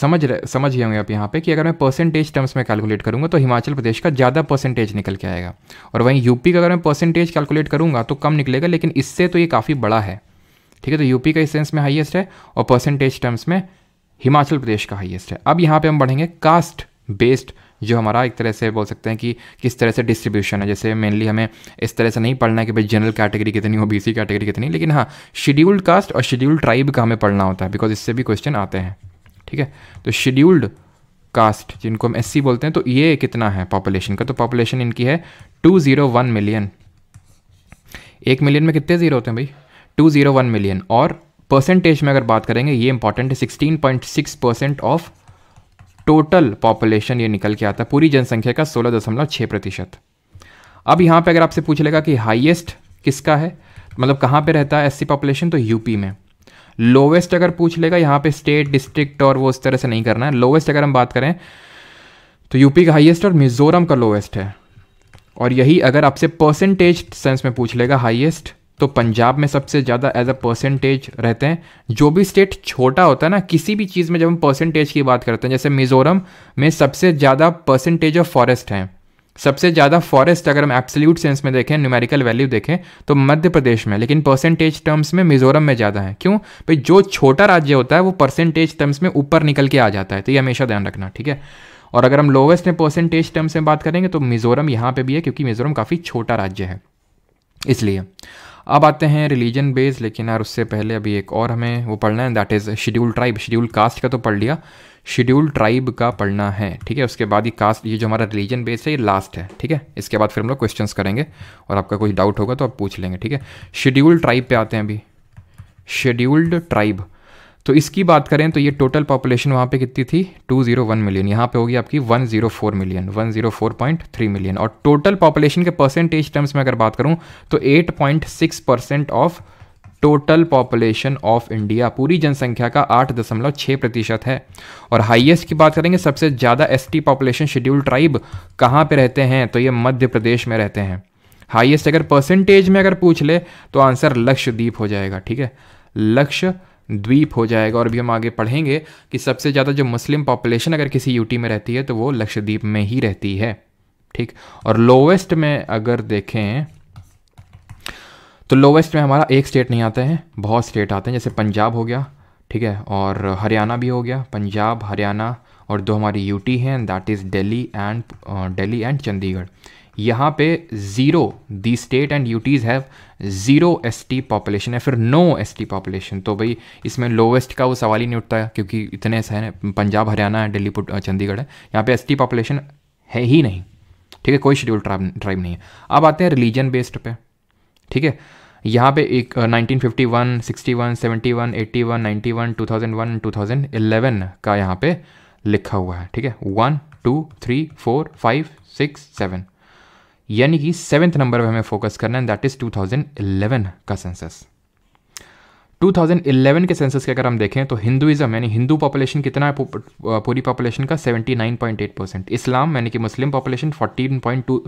समझ रहे समझ ही होंगे आप यहाँ पे कि अगर मैं परसेंटेज टर्म्स में कैलकुलेट करूँगा तो हिमाचल प्रदेश का ज़्यादा परसेंटेज निकल के आएगा और वहीं यूपी का अगर मैं परसेंटेज कैलकुलेट करूँगा तो कम निकलेगा लेकिन इससे तो ये काफ़ी बड़ा है ठीक है तो यूपी का इस सेंस में हाइएस्ट है और परसेंटेज टर्म्स में हिमाचल प्रदेश का हाइएस्ट है अब यहाँ पे हम बढ़ेंगे कास्ट बेस्ड जो हमारा एक तरह से बोल सकते हैं कि किस तरह से डिस्ट्रीब्यूशन है जैसे मेनली हमें इस तरह से नहीं पढ़ना है कि भाई जनरल कैटेगरी कितनी हो बीसी कैटेगरी कितनी लेकिन हाँ शेड्यूल्ड कास्ट और शेड्यूल्ड ट्राइब का हमें पढ़ना होता है बिकॉज इससे भी क्वेश्चन आते हैं ठीक है तो शेड्यूल्ड कास्ट जिनको हम एस बोलते हैं तो ये कितना है पॉपुलेशन का तो पॉपुलेशन इनकी है टू जीरो वन मिलियन एक मिलियन में कितने ज़ीरो होते हैं भाई टू जीरो वन मिलियन और परसेंटेज में अगर बात करेंगे ये इंपॉर्टेंट है sixteen point six percent of total population ये निकल के आता है पूरी जनसंख्या का सोलह दशमलव छः प्रतिशत अब यहाँ पे अगर आपसे पूछ लेगा कि हाईएस्ट किसका है मतलब कहाँ पे रहता है एससी पॉपुलेशन तो यूपी में लोवेस्ट अगर पूछ लेगा यहाँ पे स्टेट डिस्ट्रिक्ट और वो उस तरह से नहीं करना है लोवेस्ट अगर हम बात करें तो यूपी का हाइएस्ट और मिजोरम का लोवेस्ट है और यही अगर आपसे परसेंटेज सेंस में पूछ लेगा हाइएस्ट तो पंजाब में सबसे ज़्यादा एज अ परसेंटेज रहते हैं जो भी स्टेट छोटा होता है ना किसी भी चीज़ में जब हम परसेंटेज की बात करते हैं जैसे मिज़ोरम में सबसे ज़्यादा परसेंटेज ऑफ फॉरेस्ट हैं सबसे ज़्यादा फॉरेस्ट अगर हम एब्सोल्यूट सेंस में देखें न्यूमेरिकल वैल्यू देखें तो मध्य प्रदेश में लेकिन परसेंटेज टर्म्स में मिजोरम में ज़्यादा है क्यों भाई जो छोटा राज्य होता है वो परसेंटेज टर्म्स में ऊपर निकल के आ जाता है तो ये हमेशा ध्यान रखना ठीक है और अगर हम लोवेस्ट में परसेंटेज टर्म्स में बात करेंगे तो मिजोरम यहाँ पर भी है क्योंकि मिजोरम काफ़ी छोटा राज्य है इसलिए अब आते हैं रिलीजन बेस्ड लेकिन यार उससे पहले अभी एक और हमें वो पढ़ना है that is schedule tribe schedule caste का तो पढ़ लिया शेड्यूल ट्राइब का पढ़ना है ठीक है उसके बाद ये कास्ट ये जो हमारा रिलीजन बेस है ये लास्ट है ठीक है इसके बाद फिर हम लोग क्वेश्चन करेंगे और आपका कोई डाउट होगा तो आप पूछ लेंगे ठीक है शेड्यूल ट्राइब पर आते हैं अभी शेड्यूल्ड ट्राइब तो इसकी बात करें तो ये टोटल पॉपुलेशन वहाँ पे कितनी थी 201 मिलियन यहाँ पे होगी आपकी 104 मिलियन 104.3 मिलियन और टोटल पॉपुलेशन के परसेंटेज टर्म्स में अगर बात करूँ तो 8.6 percent of total population of India पूरी जनसंख्या का आठ दशमलव छः प्रतिशत है और हाईएस्ट की बात करेंगे सबसे ज़्यादा टी पॉपुलेशन शेड्यूल ट्राइब कहाँ पर रहते हैं तो ये मध्य प्रदेश में रहते हैं हाइएस्ट अगर परसेंटेज में अगर पूछ ले तो आंसर लक्षद्वीप हो जाएगा ठीक है लक्ष्य द्वीप हो जाएगा और अभी हम आगे पढ़ेंगे कि सबसे ज़्यादा जो मुस्लिम पॉपुलेशन अगर किसी यूटी में रहती है तो वो लक्षद्वीप में ही रहती है ठीक और लोवेस्ट में अगर देखें तो लोवेस्ट में हमारा एक स्टेट नहीं आता है बहुत स्टेट आते हैं जैसे पंजाब हो गया ठीक है और हरियाणा भी हो गया पंजाब हरियाणा और दो हमारी यूटी हैं that is Delhi and Delhi and Chandigarh यहाँ पे zero the state and UTs have zero S T population है फिर नो एस टी पॉपुलेशन तो भाई इसमें लोवेस्ट का वो सवाल ही नहीं उठता है क्योंकि इतने ऐसे पंजाब हरियाणा है दिल्ली चंडीगढ़ है यहाँ पे एस टी पॉपुलेशन है ही नहीं ठीक है कोई शेड्यूल ट्राइब ट्राइब नहीं है अब आते हैं रिलीजन बेस्ड पे ठीक है यहाँ पे एक nineteen fifty one sixty one seventy one eighty one ninety one two thousand one two thousand eleven का यहाँ पे लिखा हुआ है ठीक है one two three four five six seven यानी कि सेवेंथ नंबर पर हमें फोकस करना है दैट इज़ 2011 का सेंसस 2011 के सेंसस के अगर हम देखें तो हिंदुइज्म यानी हिंदू पॉपुलेशन कितना है पूरी पॉपुलेशन का 79.8 परसेंट इस्लाम यानी कि Muslim population 14.2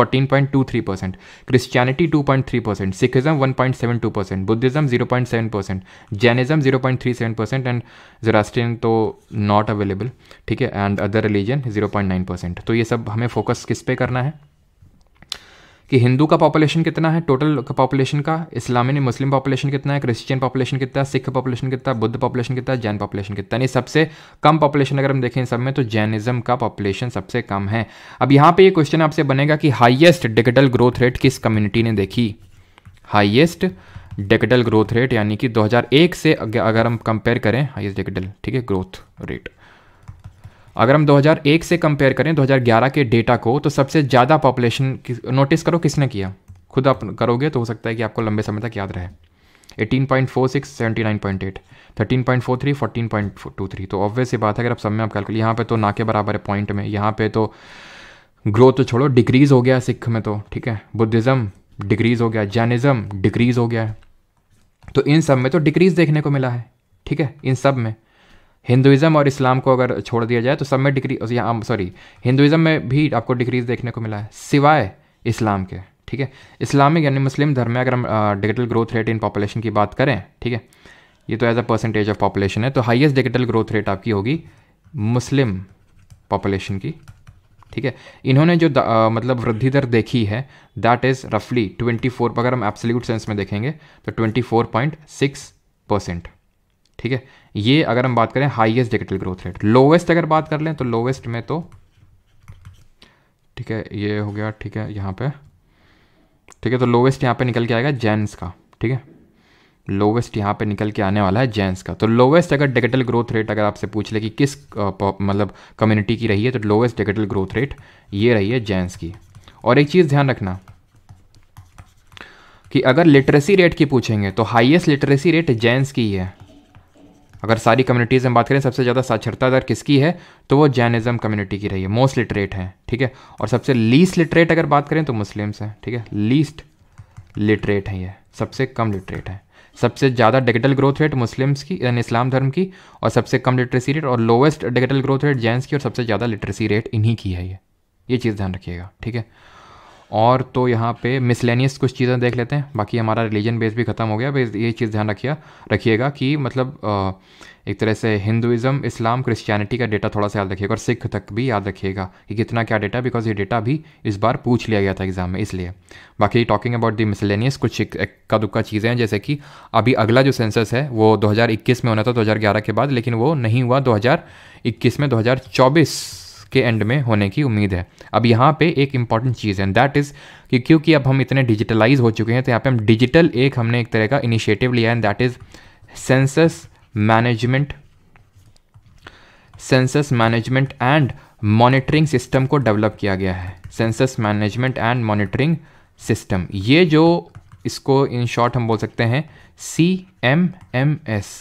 14.23 percent Christianity 2.3 percent Sikhism 1.72 percent Buddhism 0.7 percent Jainism 0.37 percent and Zoroastrian तो नॉट अवेलेबल ठीक है एंड अदर रिलीजन 0.9 परसेंट तो ये सब हमें फोकस किस पे करना है कि हिंदू का पॉपुलेशन कितना है टोटल पॉपुलेशन का इस्लामी मुस्लिम पॉपुलेशन कितना है क्रिश्चियन पॉपुलेशन कितना है सिख पॉपुलेशन कितना है बुद्ध पॉपुलेशन कितना है जैन पॉपुलेशन कितना है सबसे कम पॉपुलेशन अगर हम देखें सब में तो जैनिज्म का पॉपुलेशन सबसे कम है अब यहाँ पर ये क्वेश्चन आपसे बनेगा कि हाइएस्ट डिजिटल ग्रोथ रेट किस कम्युनिटी ने देखी हाइएस्ट डिजिटल ग्रोथ रेट यानी कि 2001 से अगर हम कंपेयर करें हाइस्ट डिजिटल ठीक है ग्रोथ रेट अगर हम 2001 से कंपेयर करें 2011 के डेटा को तो सबसे ज़्यादा पॉपुलेशन नोटिस करो किसने किया खुद आप करोगे तो हो सकता है कि आपको लंबे समय तक याद रहे 18.46, 79.8, 13.43, 14.23 तो ऑब्वियस ये बात है अगर आप सब में आप कैलकुलेट यहाँ पे तो ना के बराबर है पॉइंट में यहाँ पे तो ग्रोथ तो छोड़ो डिक्रीज़ हो गया सिख में तो ठीक है बुद्धिज़्म डिक्रीज़ हो गया जैनिज़्म डिक्रीज़ हो गया है तो इन सब में तो डिक्रीज़ देखने को मिला है ठीक है इन सब में हिंदुज़म और इस्लाम को अगर छोड़ दिया जाए तो सब में डिक्रीज यहाँ सॉरी हिंदुज़म में भी आपको डिक्रीज देखने को मिला है सिवाय इस्लाम के ठीक है इस्लामिक यानी मुस्लिम धर्म में अगर हम digital growth rate in population की बात करें ठीक है ये तो as a percentage of population है तो हाइएस्ट डिजिटल ग्रोथ रेट आपकी होगी मुस्लिम पॉपुलेशन की ठीक है इन्होंने जो आ, मतलब वृद्धि दर देखी है दैट इज़ रफली ट्वेंटी फोर अगर हम एब्सोल्यूट सेंस में देखेंगे तो twenty four point six percent ठीक है ये अगर हम बात करें highest digital growth rate lowest अगर बात कर लें तो लोवेस्ट में तो ठीक है ये हो गया ठीक है यहाँ पे ठीक है तो लोवेस्ट यहाँ पे निकल के आएगा जेंट्स का ठीक है लोवेस्ट यहाँ पे निकल के आने वाला है जेंट्स का तो लोवेस्ट अगर डिजिटल ग्रोथ रेट अगर आपसे पूछ ले कि किस मतलब कम्युनिटी की रही है तो लोवेस्ट डिजिटल ग्रोथ रेट ये रही है जेंट्स की और एक चीज़ ध्यान रखना कि अगर लिटरेसी रेट की पूछेंगे तो हाइएस्ट लिटरेसी रेट जेंट्स की ही है अगर सारी कम्युनिटीज़ में बात करें सबसे ज़्यादा साक्षरता दर किसकी है तो वो जैनिज़्म कम्युनिटी की रही है मोस्ट लिटरेट हैं ठीक है और सबसे लीस्ट लिटरेट अगर बात करें तो मुस्लिम्स हैं ठीक है लीस्ट लिटरेट हैं ये सबसे कम लिटरेट है सबसे ज़्यादा डिजिटल ग्रोथ रेट मुस्लिम्स की यानी इस्लाम धर्म की और सबसे कम लिटरेसी रेट और lowest digital growth rate Jains की और सबसे ज़्यादा लिटरेसी रेट इन्हीं की है ये ये चीज़ ध्यान रखिएगा ठीक है और तो यहाँ पे मिसलेनियस कुछ चीज़ें देख लेते हैं बाकी हमारा रिलीजन बेस भी ख़त्म हो गया बस ये चीज़ ध्यान रखिए रखिएगा कि मतलब एक तरह से हिंदुज़म इस्लाम क्रिश्चियनिटी का डेटा थोड़ा सा याद रखिएगा और सिख तक भी याद रखिएगा कि कितना क्या डेटा बिकॉज ये डेटा भी इस बार पूछ लिया गया था एग्ज़ाम में इसलिए बाकी टॉकिंग अबाउट दी मिसलेनियस कुछ इक्का दुक्का चीज़ें हैं जैसे कि अभी अगला जो सेंसस है वो 2021 में होना था 2011 के बाद लेकिन वो नहीं हुआ 2021 में 2024 के एंड में होने की उम्मीद है अब यहाँ पे एक इंपॉर्टेंट चीज़ है दैट इज़ कि क्योंकि अब हम इतने डिजिटलाइज हो चुके हैं तो यहाँ पे हम डिजिटल एक हमने एक तरह का इनिशिएटिव लिया है that is census management census management and monitoring system को डेवलप किया गया है census management and monitoring system ये जो इसको इन शॉर्ट हम बोल सकते हैं सी एम एम एस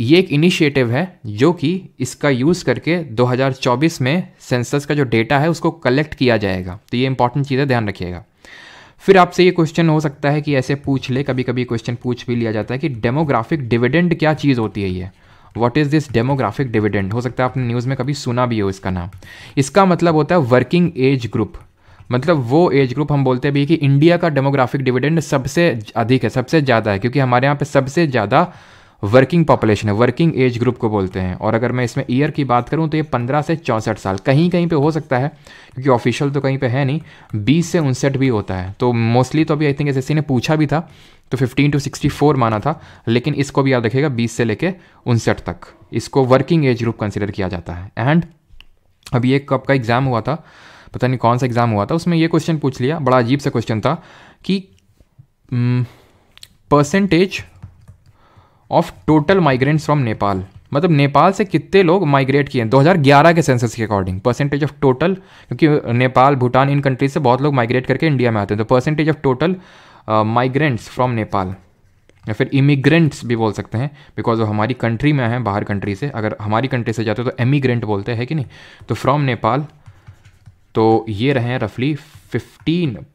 ये एक इनिशिएटिव है जो कि इसका यूज़ करके 2024 में सेंसस का जो डेटा है उसको कलेक्ट किया जाएगा तो ये इंपॉर्टेंट चीज़ है ध्यान रखिएगा फिर आपसे ये क्वेश्चन हो सकता है कि ऐसे पूछ ले कभी कभी क्वेश्चन पूछ भी लिया जाता है कि डेमोग्राफिक डिविडेंड क्या चीज़ होती है ये what is this demographic dividend हो सकता है आपने न्यूज़ में कभी सुना भी हो इसका नाम इसका मतलब होता है वर्किंग एज ग्रुप मतलब वो एज ग्रुप हम बोलते भी कि इंडिया का डेमोग्राफिक डिविडेंड सबसे अधिक है सबसे ज़्यादा है क्योंकि हमारे यहाँ पे सबसे ज़्यादा वर्किंग पॉपुलेशन है वर्किंग एज ग्रुप को बोलते हैं और अगर मैं इसमें ईयर की बात करूँ तो ये पंद्रह से चौंसठ साल कहीं कहीं पे हो सकता है क्योंकि ऑफिशियल तो कहीं पे है नहीं बीस से उनसठ भी होता है तो मोस्टली तो अभी आई थिंक एस ने पूछा भी था तो फिफ्टीन टू सिक्सटी फोर माना था लेकिन इसको भी याद रखेगा बीस से लेकर उनसठ तक इसको वर्किंग एज ग्रुप कंसिडर किया जाता है एंड अभी एक कब का एग्ज़ाम हुआ था पता नहीं कौन सा एग्ज़ाम हुआ था उसमें ये क्वेश्चन पूछ लिया बड़ा अजीब सा क्वेश्चन था कि percentage hmm, of total migrants from Nepal मतलब नेपाल से कितने लोग माइग्रेट किए हैं 2011 के सेंसस के अकॉर्डिंग परसेंटेज ऑफ टोटल क्योंकि नेपाल भूटान इन कंट्रीज से बहुत लोग माइग्रेट करके इंडिया में आते हैं तो percentage of total migrants from Nepal या फिर इमिग्रेंट्स भी बोल सकते हैं बिकॉज वो हमारी कंट्री में हैं बाहर कंट्री से अगर हमारी कंट्री से जाते हो तो एमिग्रेंट बोलते हैं कि नहीं तो फ्रॉम नेपाल तो ये रहे हैं रफली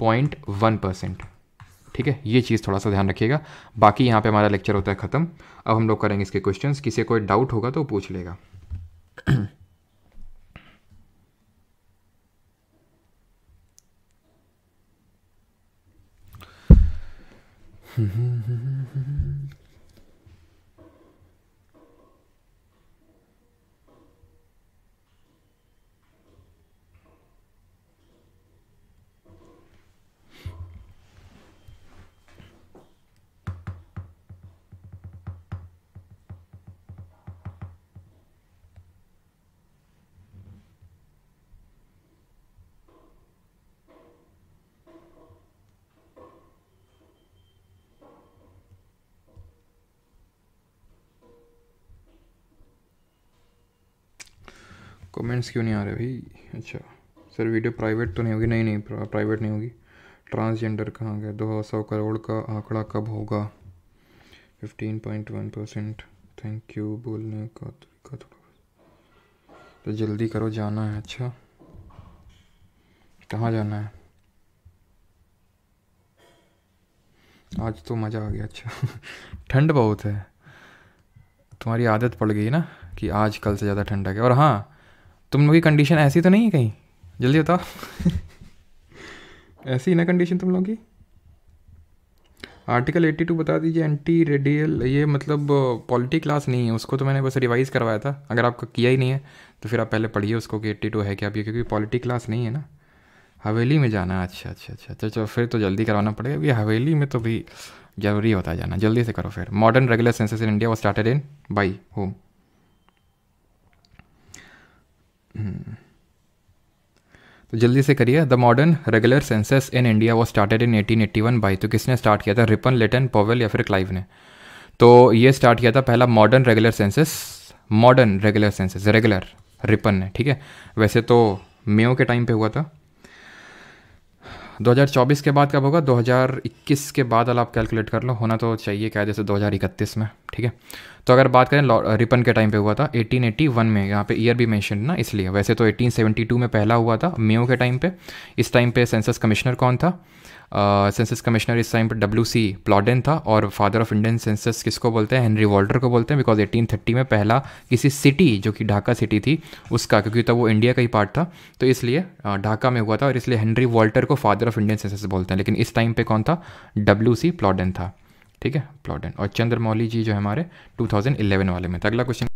वन परसेंट ठीक है ये चीज़ थोड़ा सा ध्यान रखिएगा बाकी यहाँ पे हमारा लेक्चर होता है ख़त्म अब हम लोग करेंगे इसके क्वेश्चंस किसी कोई डाउट होगा तो पूछ लेगा *clears throat* हम्म, हम्म, हम्म। कमेंट्स क्यों नहीं आ रहे भाई अच्छा सर वीडियो प्राइवेट तो नहीं होगी नहीं नहीं प्राइवेट नहीं होगी ट्रांसजेंडर कहाँ गया दो सौ करोड़ का आंकड़ा कब होगा fifteen point one percent thank you बोलने का तरीका थोड़ा तो जल्दी करो जाना है अच्छा कहाँ जाना है आज तो मज़ा आ गया अच्छा *laughs* ठंड बहुत है तुम्हारी आदत पड़ गई ना कि आज कल से ज़्यादा ठंड आ गया और हाँ तुम लोग की कंडीशन ऐसी तो नहीं है कहीं जल्दी बताओ *laughs* ऐसी ही ना कंडीशन तुम लोगों की आर्टिकल 82 बता दीजिए एंटी रेडियल ये मतलब पॉलिटी क्लास नहीं है उसको तो मैंने बस रिवाइज़ करवाया था अगर आपका किया ही नहीं है तो फिर आप पहले पढ़िए उसको कि 82 है क्या क्योंकि पॉलिटी क्लास नहीं है ना हवेली में जाना अच्छा अच्छा अच्छा अच्छा चलो तो फिर तो जल्दी करवाना पड़ेगा अभी हवेली में तो भी ज़रूरी होता है जाना जल्दी से करो फिर modern regular censuses in India वो started in by whom Hmm. तो जल्दी से करिए the modern regular census in India वो स्टार्टेड इन 1881 बाई तो किसने स्टार्ट किया था रिपन लेटन पॉवेल या फिर क्लाइव ने तो ये स्टार्ट किया था पहला modern regular census modern regular census regular Ripon ने ठीक है वैसे तो मेयो के टाइम पे हुआ था 2024 के बाद कब होगा 2021 के बाद अल आप कैलकुलेट कर लो होना तो चाहिए क्या जैसे दो में ठीक है तो अगर बात करें रिपन के टाइम पे हुआ था 1881 में यहाँ पे ईयर भी मैंशन ना इसलिए वैसे तो 1872 में पहला हुआ था मेयो के टाइम पे इस टाइम पे सेंसस कमिश्नर कौन था सेंसस कमिश्नर इस टाइम पर डब्ल्यू सी प्लॉडन था और फादर ऑफ इंडियन सेंसस किसको बोलते हैं हेनरी वॉल्टर को बोलते हैं बिकॉज 1830 में पहला किसी सिटी जो कि ढाका सिटी थी उसका क्योंकि तब तो वो इंडिया का ही पार्ट था तो इसलिए ढाका में हुआ था और इसलिए हेनरी वॉल्टर को फादर ऑफ इंडियन सेंसस बोलते हैं लेकिन इस टाइम पर कौन था डब्ल्यू सी प्लॉडन था ठीक है प्लॉडन और चंद्रमौली जी जो हमारे टू वाले में था अगला क्वेश्चन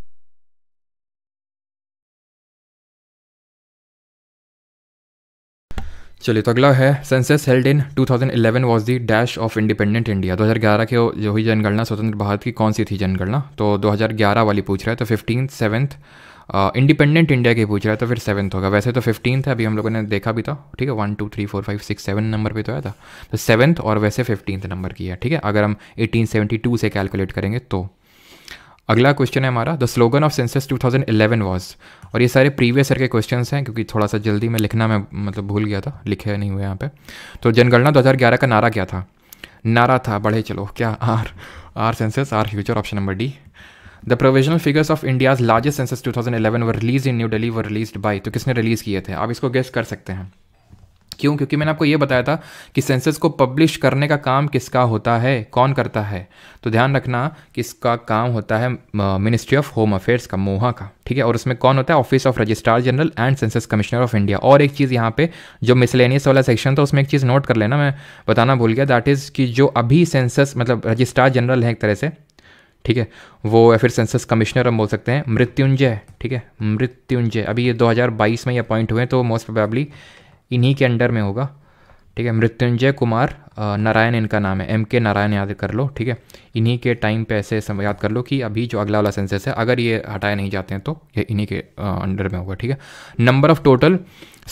चलिए तो अगला है census held in 2011 was the dash of independent India 2011 के जो हुई जनगणना स्वतंत्र भारत की कौन सी थी जनगणना तो 2011 वाली पूछ रहा है तो फिफ्टीन सेवन्थ इंडिपेंडेंट इंडिया की पूछ रहा है तो फिर सेवन्थ होगा वैसे तो फिफ्टीन है अभी हम लोगों ने देखा भी था ठीक है one two three four five six seven number पे तो आया था तो सेवन्थ और वैसे फिफ्टीन नंबर की है ठीक है अगर हम एटीन से कैलकुलेट करेंगे तो अगला क्वेश्चन है हमारा the slogan of census 2011 was और ये सारे प्रीवियस ईयर के क्वेश्चन हैं क्योंकि थोड़ा सा जल्दी में लिखना मैं मतलब भूल गया था लिखे नहीं हुए यहाँ पे तो जनगणना 2011 का नारा क्या था नारा था बढ़े चलो क्या our our census our future option number D the provisional figures of India's largest census 2011 were release in New Delhi were release by तो किसने रिलीज़ किए थे आप इसको गेस्ट कर सकते हैं क्यों क्योंकि मैंने आपको ये बताया था कि सेंसस को पब्लिश करने का काम किसका होता है कौन करता है तो ध्यान रखना किसका काम होता है मिनिस्ट्री ऑफ होम अफेयर्स का मोहा का ठीक है और उसमें कौन होता है office of registrar general and census commissioner of India और एक चीज़ यहाँ पे जो मिसलेनियस वाला सेक्शन था उसमें एक चीज़ नोट कर लेना मैं बताना भूल गया दैट इज़ कि जो अभी सेंसस मतलब रजिस्ट्रार जनरल है एक तरह से ठीक है वो या फिर सेंसस कमिश्नर हम बोल सकते हैं मृत्युंजय ठीक है मृत्युंजय अभी ये 2022 में ये अपॉइंट हुए तो मोस्ट प्रोबेबली इन्हीं के अंडर में होगा ठीक है मृत्युंजय कुमार नारायण इनका नाम है एम के नारायण याद कर लो ठीक है इन्हीं के टाइम पे ऐसे याद कर लो कि अभी जो अगला वाला सेंसेस है अगर ये हटाए नहीं जाते हैं तो ये इन्हीं के अंडर में होगा ठीक है number of total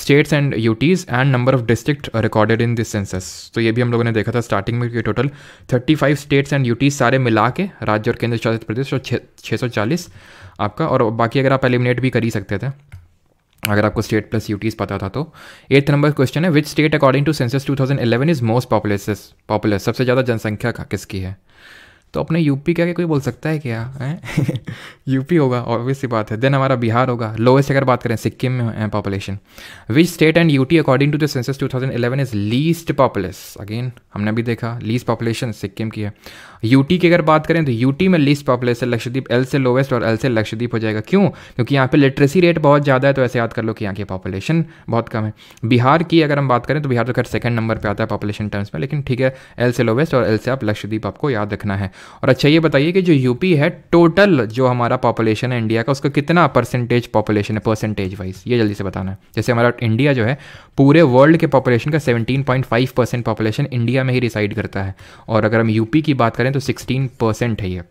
states and UTs and number of district recorded in this census तो ये भी हम लोगों ने देखा था स्टार्टिंग में कि टोटल 35 स्टेट्स एंड यूटीज़ सारे मिला के राज्य और केंद्र शासित प्रदेश और छः आपका और बाकी अगर आप एलिमिनेट भी कर ही सकते थे अगर आपको स्टेट प्लस यूटीज पता था तो एट्थ नंबर क्वेश्चन है which state according to census 2011 is most populous populous सबसे ज़्यादा जनसंख्या का किसकी है तो अपने यूपी के कोई बोल सकता है क्या है यूपी *laughs* होगा ऑब्वियस सी बात है देन हमारा बिहार होगा लोएस्ट अगर बात करें सिक्किम में है population which state and UT according to the census 2011 is least populous again हमने भी देखा लीस्ट पॉपुलेशन सिक्किम की है यूटी की अगर बात करें तो यूटी में लीस्ट पॉपुलेशन लक्षद्वीप एल से लोवेस्ट और एल से लक्षद्वीप हो जाएगा क्यों क्योंकि यहाँ पर लिटरेसी रेट बहुत ज़्यादा है तो ऐसे याद कर लो कि यहाँ की पॉपुलेशन बहुत कम है बिहार की अगर हम बात करें तो बिहार तो खैर सेकंड नंबर पर आता है पॉपुलेशन टर्म्स में लेकिन ठीक है एल से लोवेस्ट और एल से आप लक्षद्वीप आपको याद रखना है और अच्छा ये बताइए कि जो यूपी है टोटल जो हमारा पॉपुलेशन है इंडिया का उसका कितना परसेंटेज पॉपुलेशन है परसेंटेज वाइज ये जल्दी से बताना है जैसे हमारा इंडिया जो है पूरे वर्ल्ड के पॉपुलेशन का 17.5 परसेंट पॉपुलेशन इंडिया में ही रिसाइड करता है और अगर हम यूपी की बात करें तो सिक्सटीन परसेंट है ये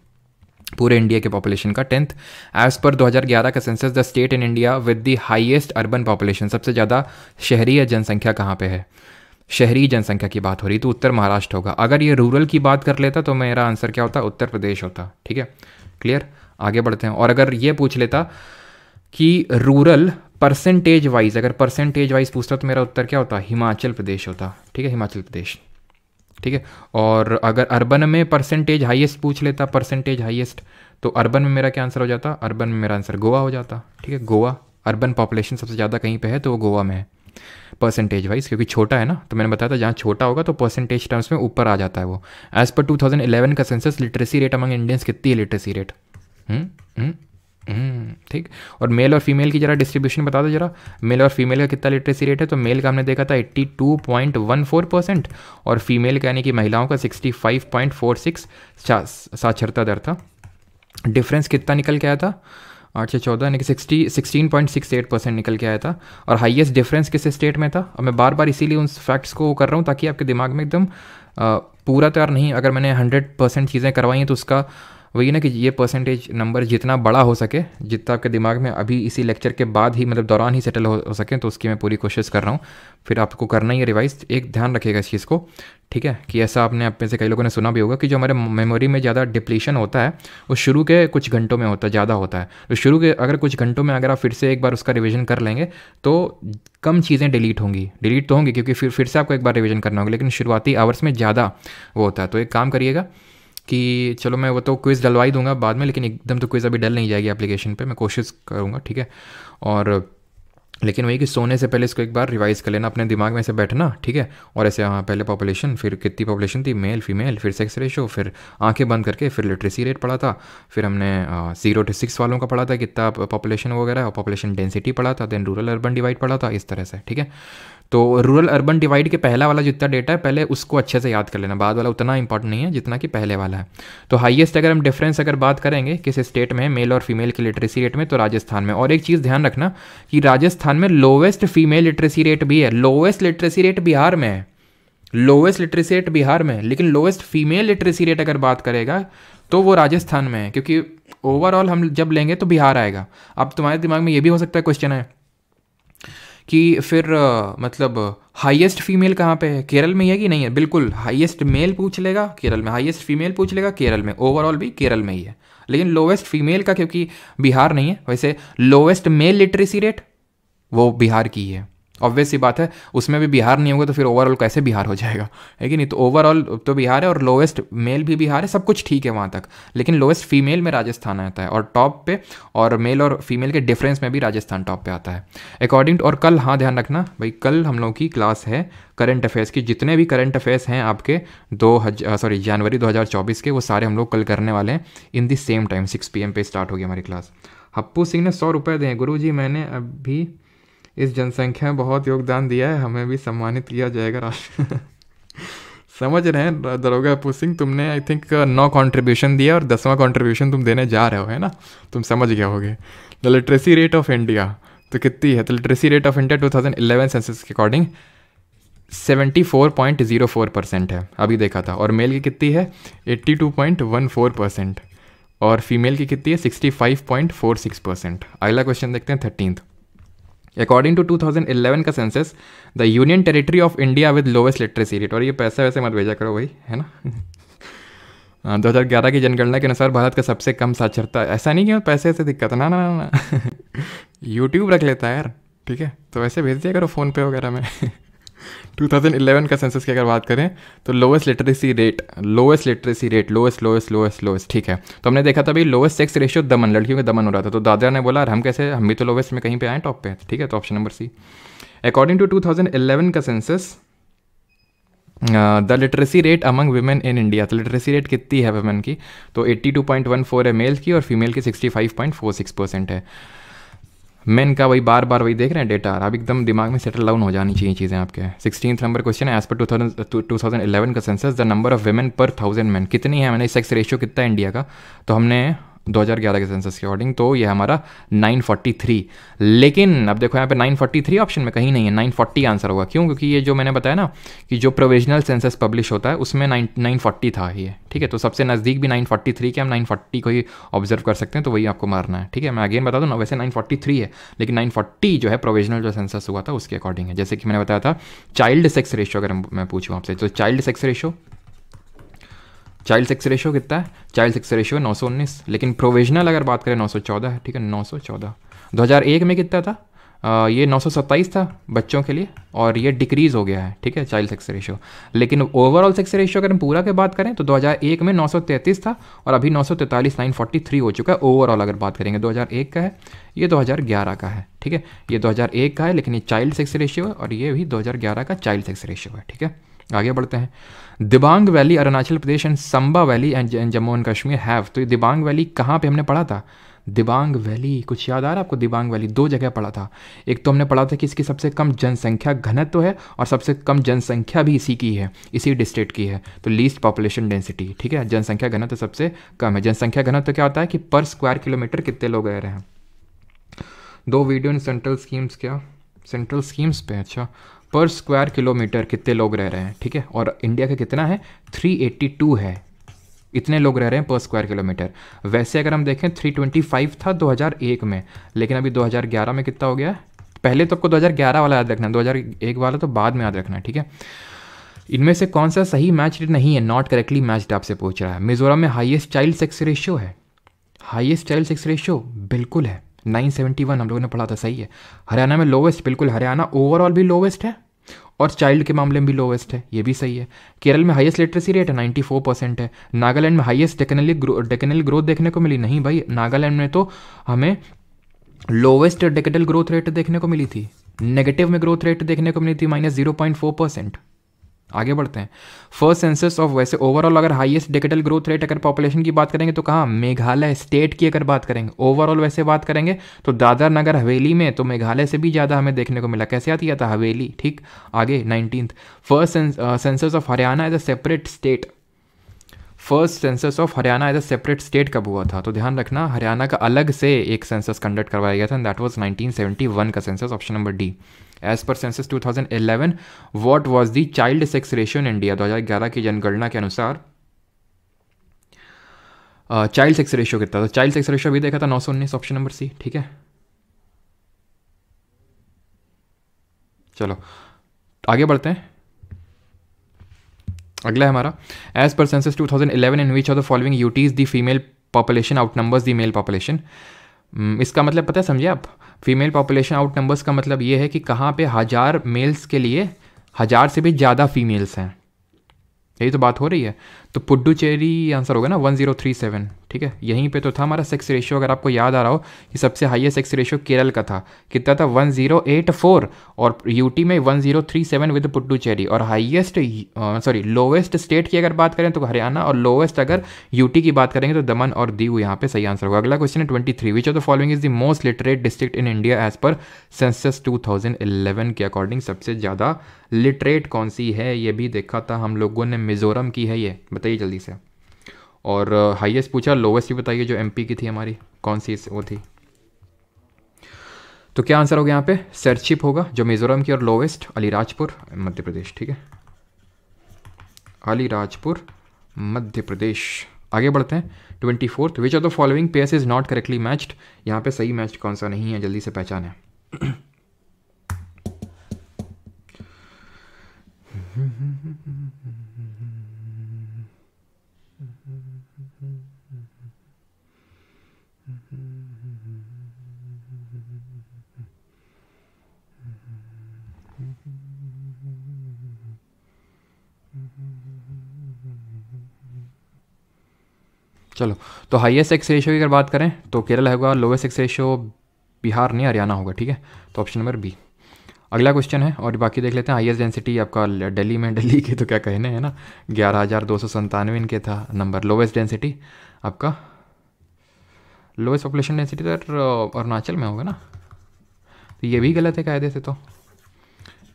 पूरे इंडिया के पॉपुलेशन का टेंथ एज पर 2011 का census the state in India with the highest urban population सबसे ज़्यादा शहरी या जनसंख्या कहाँ पे है शहरी जनसंख्या की बात हो रही तो उत्तर महाराष्ट्र होगा अगर ये रूरल की बात कर लेता तो मेरा आंसर क्या होता उत्तर प्रदेश होता ठीक है क्लियर आगे बढ़ते हैं और अगर ये पूछ लेता कि रूरल परसेंटेज वाइज अगर परसेंटेज वाइज पूछता तो मेरा उत्तर क्या होता हिमाचल प्रदेश होता ठीक है हिमाचल प्रदेश ठीक है और अगर अर्बन में परसेंटेज हाईएस्ट पूछ लेता परसेंटेज हाईएस्ट तो अर्बन में मेरा क्या आंसर हो जाता अर्बन में मेरा आंसर गोवा हो जाता ठीक है गोवा अर्बन पॉपुलेशन सबसे ज़्यादा कहीं पे है तो वो गोवा में है परसेंटेज वाइज क्योंकि छोटा है ना तो मैंने बताया था जहाँ छोटा होगा तो परसेंटेज टर्म्स में ऊपर आ जाता है वो एज पर 2011 का census literacy rate among Indians कितनी है लिटरेसी रेट हम्म, हम्म, हम्म, ठीक और मेल और फीमेल की जरा डिस्ट्रीब्यूशन बता दो जरा मेल और फीमेल का कितना लिटरेसी रेट है तो मेल का हमने देखा था 82.14 परसेंट और फीमेल का यानी कि महिलाओं का 65.46 साक्षरता दर था डिफरेंस कितना निकल के आया था आठ से चौदह यानी कि sixty sixteen point six eight percent निकल के आया था और हाईएस्ट डिफरेंस किस स्टेट में था और मैं बार बार इसीलिए उन फैक्ट्स को कर रहा हूँ ताकि आपके दिमाग में एकदम पूरा तैयार नहीं अगर मैंने हंड्रेड परसेंट चीज़ें करवाई हैं तो उसका वही ना कि ये परसेंटेज नंबर जितना बड़ा हो सके जितना आपके दिमाग में अभी इसी लेक्चर के बाद ही मतलब दौरान ही सेटल हो, हो सके तो उसकी मैं पूरी कोशिश कर रहा हूँ फिर आपको करना ही है रिवाइज एक ध्यान रखिएगा इस चीज़ को ठीक है कि ऐसा आपने अपने से कई लोगों ने सुना भी होगा कि जो हमारे मेमोरी में ज़्यादा डिप्लीशन होता है वो शुरू के कुछ घंटों में होता है ज़्यादा होता है तो शुरू के अगर कुछ घंटों में अगर आप फिर से एक बार उसका रिविजन कर लेंगे तो कम चीज़ें डिलीट होंगी डिलीट तो होंगी क्योंकि फिर फिर से आपको एक बार रिविजन करना होगा लेकिन शुरुआती आवर्स में ज़्यादा वो होता है तो एक काम करिएगा कि चलो मैं वो तो क्विज़ डलवा ही दूंगा बाद में लेकिन एकदम तो क्विज़ अभी डल नहीं जाएगी एप्लीकेशन पे मैं कोशिश करूँगा ठीक है और लेकिन वही कि सोने से पहले इसको एक बार रिवाइज़ कर लेना अपने दिमाग में से बैठना ठीक है और ऐसे हाँ पहले पॉपुलेशन फिर कितनी पॉपुलेशन थी मेल फीमेल फिर सेक्स रेशो फिर आंखें बंद करके फिर लिटरेसी रेट पढ़ा था फिर हमने जीरो टू सिक्स वालों का पढ़ा था कितना पॉपुलेशन वगैरह और पॉपुलेशन डेंसिटी पढ़ा था देन रूरल अर्बन डिवाइड पढ़ा था इस तरह से ठीक है तो रूरल अर्बन डिवाइड के पहला वाला जितना डेटा है पहले उसको अच्छे से याद कर लेना बाद वाला उतना इंपॉर्टेंट नहीं है जितना कि पहले वाला है तो हाईएस्ट अगर हम डिफरेंस अगर बात करेंगे किस स्टेट में मेल और फीमेल की लिटरेसी रेट में तो राजस्थान में और एक चीज़ ध्यान रखना कि राजस्थान में लोवेस्ट फीमेल लिटरेसी रेट भी है लोवेस्ट लिटरेसी रेट बिहार में है लोवेस्ट लिटरेसी रेट बिहार में लेकिन लोवेस्ट फीमेल लिटरेसी रेट अगर बात करेगा तो वो राजस्थान में है क्योंकि ओवरऑल हम जब लेंगे तो बिहार आएगा अब तुम्हारे दिमाग में ये भी हो सकता है क्वेश्चन है कि फिर मतलब हाईएस्ट फीमेल कहाँ पे है केरल में ही है कि नहीं है बिल्कुल हाईएस्ट मेल पूछ लेगा केरल में हाईएस्ट फीमेल पूछ लेगा केरल में ओवरऑल भी केरल में ही है लेकिन लोवेस्ट फीमेल का क्योंकि बिहार नहीं है वैसे लोवेस्ट मेल लिटरेसी रेट वो बिहार की है ऑब्वियस ही बात है उसमें भी बिहार नहीं होगा तो फिर ओवरऑल कैसे बिहार हो जाएगा है कि नहीं तो ओवरऑल तो बिहार है और लोएस्ट मेल भी बिहार है सब कुछ ठीक है वहाँ तक लेकिन लोएस्ट फीमेल में राजस्थान आता है और टॉप पे और मेल और फीमेल के डिफरेंस में भी राजस्थान टॉप पे आता है अकॉर्डिंग और कल हाँ ध्यान रखना भाई कल हम लोगों की क्लास है करंट अफेयर्स की जितने भी करंट अफेयर्स हैं आपके दो हज़ार सॉरी जनवरी दो के वो सारे हम लोग कल करने वाले हैं in the same time six P पे स्टार्ट होगी हमारी क्लास हप्पू सिंह ने सौ रुपये दें गुरु जी मैंने अभी इस जनसंख्या में बहुत योगदान दिया है हमें भी सम्मानित किया जाएगा राष्ट्र *laughs* समझ रहे हैं दरोगा सिंह तुमने आई थिंक uh, नौ कॉन्ट्रीब्यूशन दिया और दसवां कॉन्ट्रीब्यूशन तुम देने जा रहे हो है ना तुम समझ गए होगे the literacy rate of India तो कितनी है तो literacy rate of India 2011 census के अकॉर्डिंग 74.04 परसेंट है अभी देखा था और मेल की कितनी है 82.14 परसेंट और फीमेल की कितनी है 65.46 परसेंट अगला क्वेश्चन देखते हैं थर्टीनथ अकॉर्डिंग टू 2011 का census the union territory of India with lowest literacy rate और ये पैसा वैसे मत भेजा करो भाई है ना 2011 *laughs* हाँ, की जनगणना के अनुसार भारत का सबसे कम साक्षरता ऐसा नहीं कि पैसे से दिक्कत ना ना ना, ना। यूट्यूब *laughs* रख लेता है यार ठीक है तो वैसे भेज दिया करो फ़ोन पे वगैरह में *laughs* 2011 का सेंसस की अगर बात करें तो lowest literacy rate lowest literacy rate lowest lowest lowest lowest ठीक है तो हमने देखा था भाई लोएस्ट सेक्स रेशियो दमन लड़कियों का दमन हो रहा था तो दादरा ने बोला हम कैसे हम भी तो लोएस्ट में कहीं पे आए टॉप पे ठीक है तो option number C according to two का census the literacy rate among women in India तो लिटरेसी रेट कितनी है वुमेन की तो 82.14 है मेल की और फीमेल की 65.46 परसेंट है मेन का वही बार बार वही देख रहे हैं डेटा अब एकदम दिमाग में सेटल डाउन हो जानी चाहिए चीज़ें आपके सिक्सटीन नंबर क्वेश्चन है as per two thousand two thousand का census the number of women per thousand man कितनी है मैंने सेक्स रेशियो कितना है इंडिया का तो हमने 2011 के सेंसस के अकॉर्डिंग तो ये हमारा 943 लेकिन अब देखो यहाँ पे 943 ऑप्शन में कहीं नहीं है 940 आंसर होगा क्यों क्योंकि ये जो मैंने बताया ना कि जो प्रोविजनल सेंसस पब्लिश होता है उसमें नाइन 940 था ये ठीक है तो सबसे नज़दीक भी 943 के हम 940 को ही ऑब्जर्व कर सकते हैं तो वही आपको मारना है ठीक है मैं अगेन बता दूँ ना वैसे थ्री है लेकिन फोर्टी जो है प्रोविजनल जो सेंसस हुआ था उसके अकॉर्डिंग है जैसे कि मैंने बताया था चाइल्ड सेक्स रेशो अगर मैं पूछूँ आपसे तो child sex ratio child sex ratio कितना है चाइल्ड सेक्स रेशो नौ सौ उन्नीस लेकिन प्रोविजनल अगर बात करें नौ सौ चौदह है ठीक है नौ सौ चौदह दो हज़ार एक में कितना था आ, ये नौ सौ सत्ताईस था बच्चों के लिए और ये डिक्रीज़ हो गया है ठीक है चाइल्ड सेक्स रेशो लेकिन ओवरऑल सेक्स रेशो अगर हम पूरा के बात करें तो 2001 में 933 था और अभी 943 943 हो चुका है ओवरऑल अगर बात करेंगे 2001 का है ये 2011 का है ठीक है ये 2001 का है लेकिन ये चाइल्ड सेक्स रेशियो है और ये भी 2011 का चाइल्ड सेक्स रेशियो है ठीक है आगे बढ़ते हैं Dibang valley Arunachal Pradesh and Samba valley and Jammu and Kashmir have तो ये दिबांग वैली कहाँ पे हमने पढ़ा था दिबांग वैली कुछ याद आ रहा है आपको दिबांग वैली दो जगह पढ़ा था एक तो हमने पढ़ा था कि इसकी सबसे कम जनसंख्या घनत्व तो है और सबसे कम जनसंख्या भी इसी की है इसी डिस्ट्रिक्ट की है तो लीस्ट पॉपुलेशन डेंसिटी ठीक है जनसंख्या घनत्व तो सबसे कम है जनसंख्या घनत्व तो क्या होता है कि पर स्क्वायर किलोमीटर कितने लोग रह रहे हैं दो वीडियो इन सेंट्रल स्कीम्स क्या सेंट्रल स्कीम्स पे अच्छा पर स्क्वायर किलोमीटर कितने लोग रह रहे हैं ठीक है और इंडिया का कितना है 382 है इतने लोग रह रहे हैं पर स्क्वायर किलोमीटर वैसे अगर हम देखें 325 था 2001 में लेकिन अभी 2011 में कितना हो गया पहले तो आपको 2011 वाला याद रखना है 2001 वाला तो बाद में याद रखना है ठीक है इनमें से कौन सा सही मैच नहीं है नॉट करेक्टली मैच आपसे पूछ रहा है मिजोरम में हाइएस्ट चाइल्ड सेक्स रेशियो है हाइएस्ट चाइल्ड सेक्स रेशियो बिल्कुल है 971 हम लोगों ने पढ़ा था सही है हरियाणा में लोवेस्ट बिल्कुल हरियाणा ओवरऑल भी लोवेस्ट है और चाइल्ड के मामले में भी लोवेस्ट है ये भी सही है केरल में हाईएस्ट लिटरेसी रेट है नाइन्टी फोर परसेंट है नागालैंड में हाईएस्ट डेकनली ग्रो, ग्रोथ देखने को मिली नहीं भाई नागालैंड में तो हमें लोवेस्ट डेकनल ग्रोथ रेट देखने को मिली थी नेगेटिव में ग्रोथ रेट देखने को मिली थी minus zero point four percent आगे बढ़ते हैं फर्स्ट सेंसस ऑफ वैसे ओवरऑल अगर हाईएस्ट डेकेटल ग्रोथ रेट अगर पॉपुलेशन की बात करेंगे तो कहाँ मेघालय स्टेट की अगर बात करेंगे ओवरऑल वैसे बात करेंगे तो दादर नगर हवेली में तो मेघालय से भी ज़्यादा हमें देखने को मिला कैसे आती था हवेली ठीक आगे nineteen first census of Haryana as a separate state first census of Haryana as a separate state कब हुआ था तो ध्यान रखना हरियाणा का अलग से एक सेंसस कंडक्ट करवाया गया था दैट वाज 1971 का census option number D as per census 2011 what was the child sex ratio in India 2011 की जनगणना के अनुसार चाइल्ड सेक्स रेशियो कितना था चाइल्ड सेक्स रेशियो भी देखा था नौ ऑप्शन नंबर सी ठीक है चलो आगे बढ़ते हैं अगला है हमारा as per census 2011 in which of the following UTs the female population outnumbers the male population इसका मतलब पता है समझे आप फीमेल पॉपुलेशन आउट नंबर्स का मतलब ये है कि कहाँ पे हज़ार मेल्स के लिए हज़ार से भी ज़्यादा फीमेल्स हैं यही तो बात हो रही है तो पुडुचेरी आंसर होगा ना वन जीरो थ्री सेवन ठीक है यहीं पे तो था हमारा सेक्स रेशियो अगर आपको याद आ रहा हो कि सबसे हाईएस्ट सेक्स रेशियो केरल का था कितना था वन जीरो एट फोर और यूटी में one zero three seven with Puducherry और हाईएस्ट सॉरी लोवेस्ट स्टेट की अगर बात करें तो हरियाणा और लोवेस्ट अगर यूटी की बात करेंगे तो दमन और दीव यहाँ पे सही आंसर होगा अगला क्वेश्चन है twenty three which of the following is the most literate district in India as per census two thousand के अकॉर्डिंग सबसे ज़्यादा लिटरेट कौन सी है ये भी देखा था हम लोगों ने मिजोरम की है ये बताइए जल्दी से और हाईएस्ट पूछा लोवेस्ट भी बताइए जो एमपी की थी हमारी कौन सी वो थी तो क्या आंसर होगा यहाँ पे सरशिप होगा जो मिजोरम की और लोवेस्ट अलीराजपुर मध्य प्रदेश ठीक है अलीराजपुर मध्य प्रदेश आगे बढ़ते हैं twenty fourth which of the following pairs is not correctly matched यहाँ पे सही मैच कौन सा नहीं है जल्दी से पहचान है चलो तो हाईएस्ट एक्स रेशियो की अगर बात करें तो केरल होगा लोवेस्ट एक्स रेशियो बिहार नहीं हरियाणा होगा ठीक है तो ऑप्शन नंबर बी अगला क्वेश्चन है और बाकी देख लेते हैं हाईएस्ट डेंसिटी आपका दिल्ली में दिल्ली के तो क्या कहने है ना ग्यारह हज़ार दो सौ संतानवे इनके था नंबर लोवेस्ट डेंसिटी आपका lowest population density sir Arunachal में होगा ना तो ये भी गलत है कायदे से तो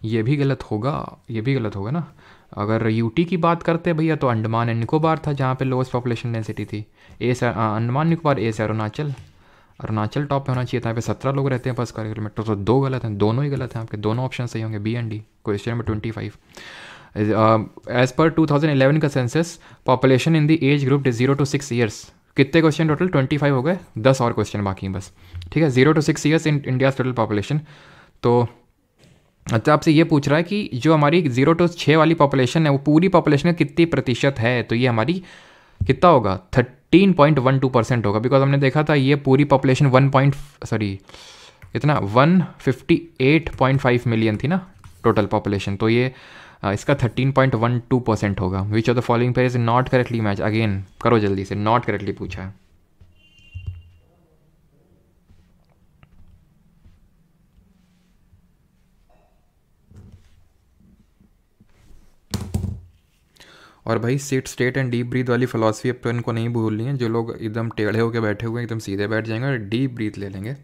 ये भी गलत होगा ये भी गलत होगा ना अगर यूटी की बात करते हैं भैया तो अंडमान एंड निकोबार था जहाँ पे लोएस्ट पॉपुलेशन डेंसिटी थी ए से अंडमान निकोबार ए से अरुणाचल अरुणाचल टॉप पे होना चाहिए था यहाँ पे सत्रह लोग रहते हैं पर कर किलोमीटर तो दो गलत हैं दोनों ही गलत हैं आपके दोनों ऑप्शन सही होंगे B and D question number twenty five as per two thousand eleven का census population in the age group zero to six years कितने क्वेश्चन टोटल ट्वेंटी फाइव हो गए दस और क्वेश्चन बाकी हैं बस ठीक है zero to six years in India total population तो अच्छा आपसे ये पूछ रहा है कि जो हमारी जीरो टू छः वाली पॉपुलेशन है वो पूरी पॉपुलेशन का कितनी प्रतिशत है तो ये हमारी कितना होगा thirteen point one two percent होगा बिकॉज हमने देखा था ये पूरी पॉपुलेशन वन पॉइंट सॉरी इतना one fifty eight point five million थी ना टोटल पॉपुलेशन तो ये इसका thirteen point one two percent होगा which of the following pair is not correctly match again करो जल्दी से नॉट करेक्टली पूछा है और भाई sit straight and deep breath वाली फ़िलासफ़ी अब तो इनको नहीं भूलनी है जो लोग एकदम टेढ़े होकर बैठे हुए हैं एकदम सीधे बैठ जाएंगे और डीप ब्रीथ ले लेंगे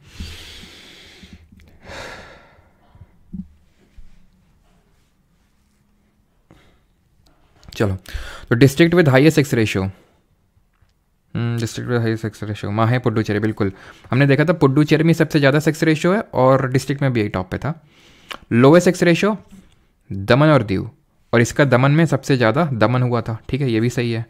चलो तो district with highest sex ratio district high sex ratio माँ है पुडुचेरी बिल्कुल हमने देखा था पुडुचेरी में सबसे ज़्यादा सेक्स रेशो है और डिस्ट्रिक्ट में भी यही टॉप पे था लोवेस्ट सेक्स रेशो दमन और दीव और इसका दमन में सबसे ज़्यादा दमन हुआ था ठीक है ये भी सही है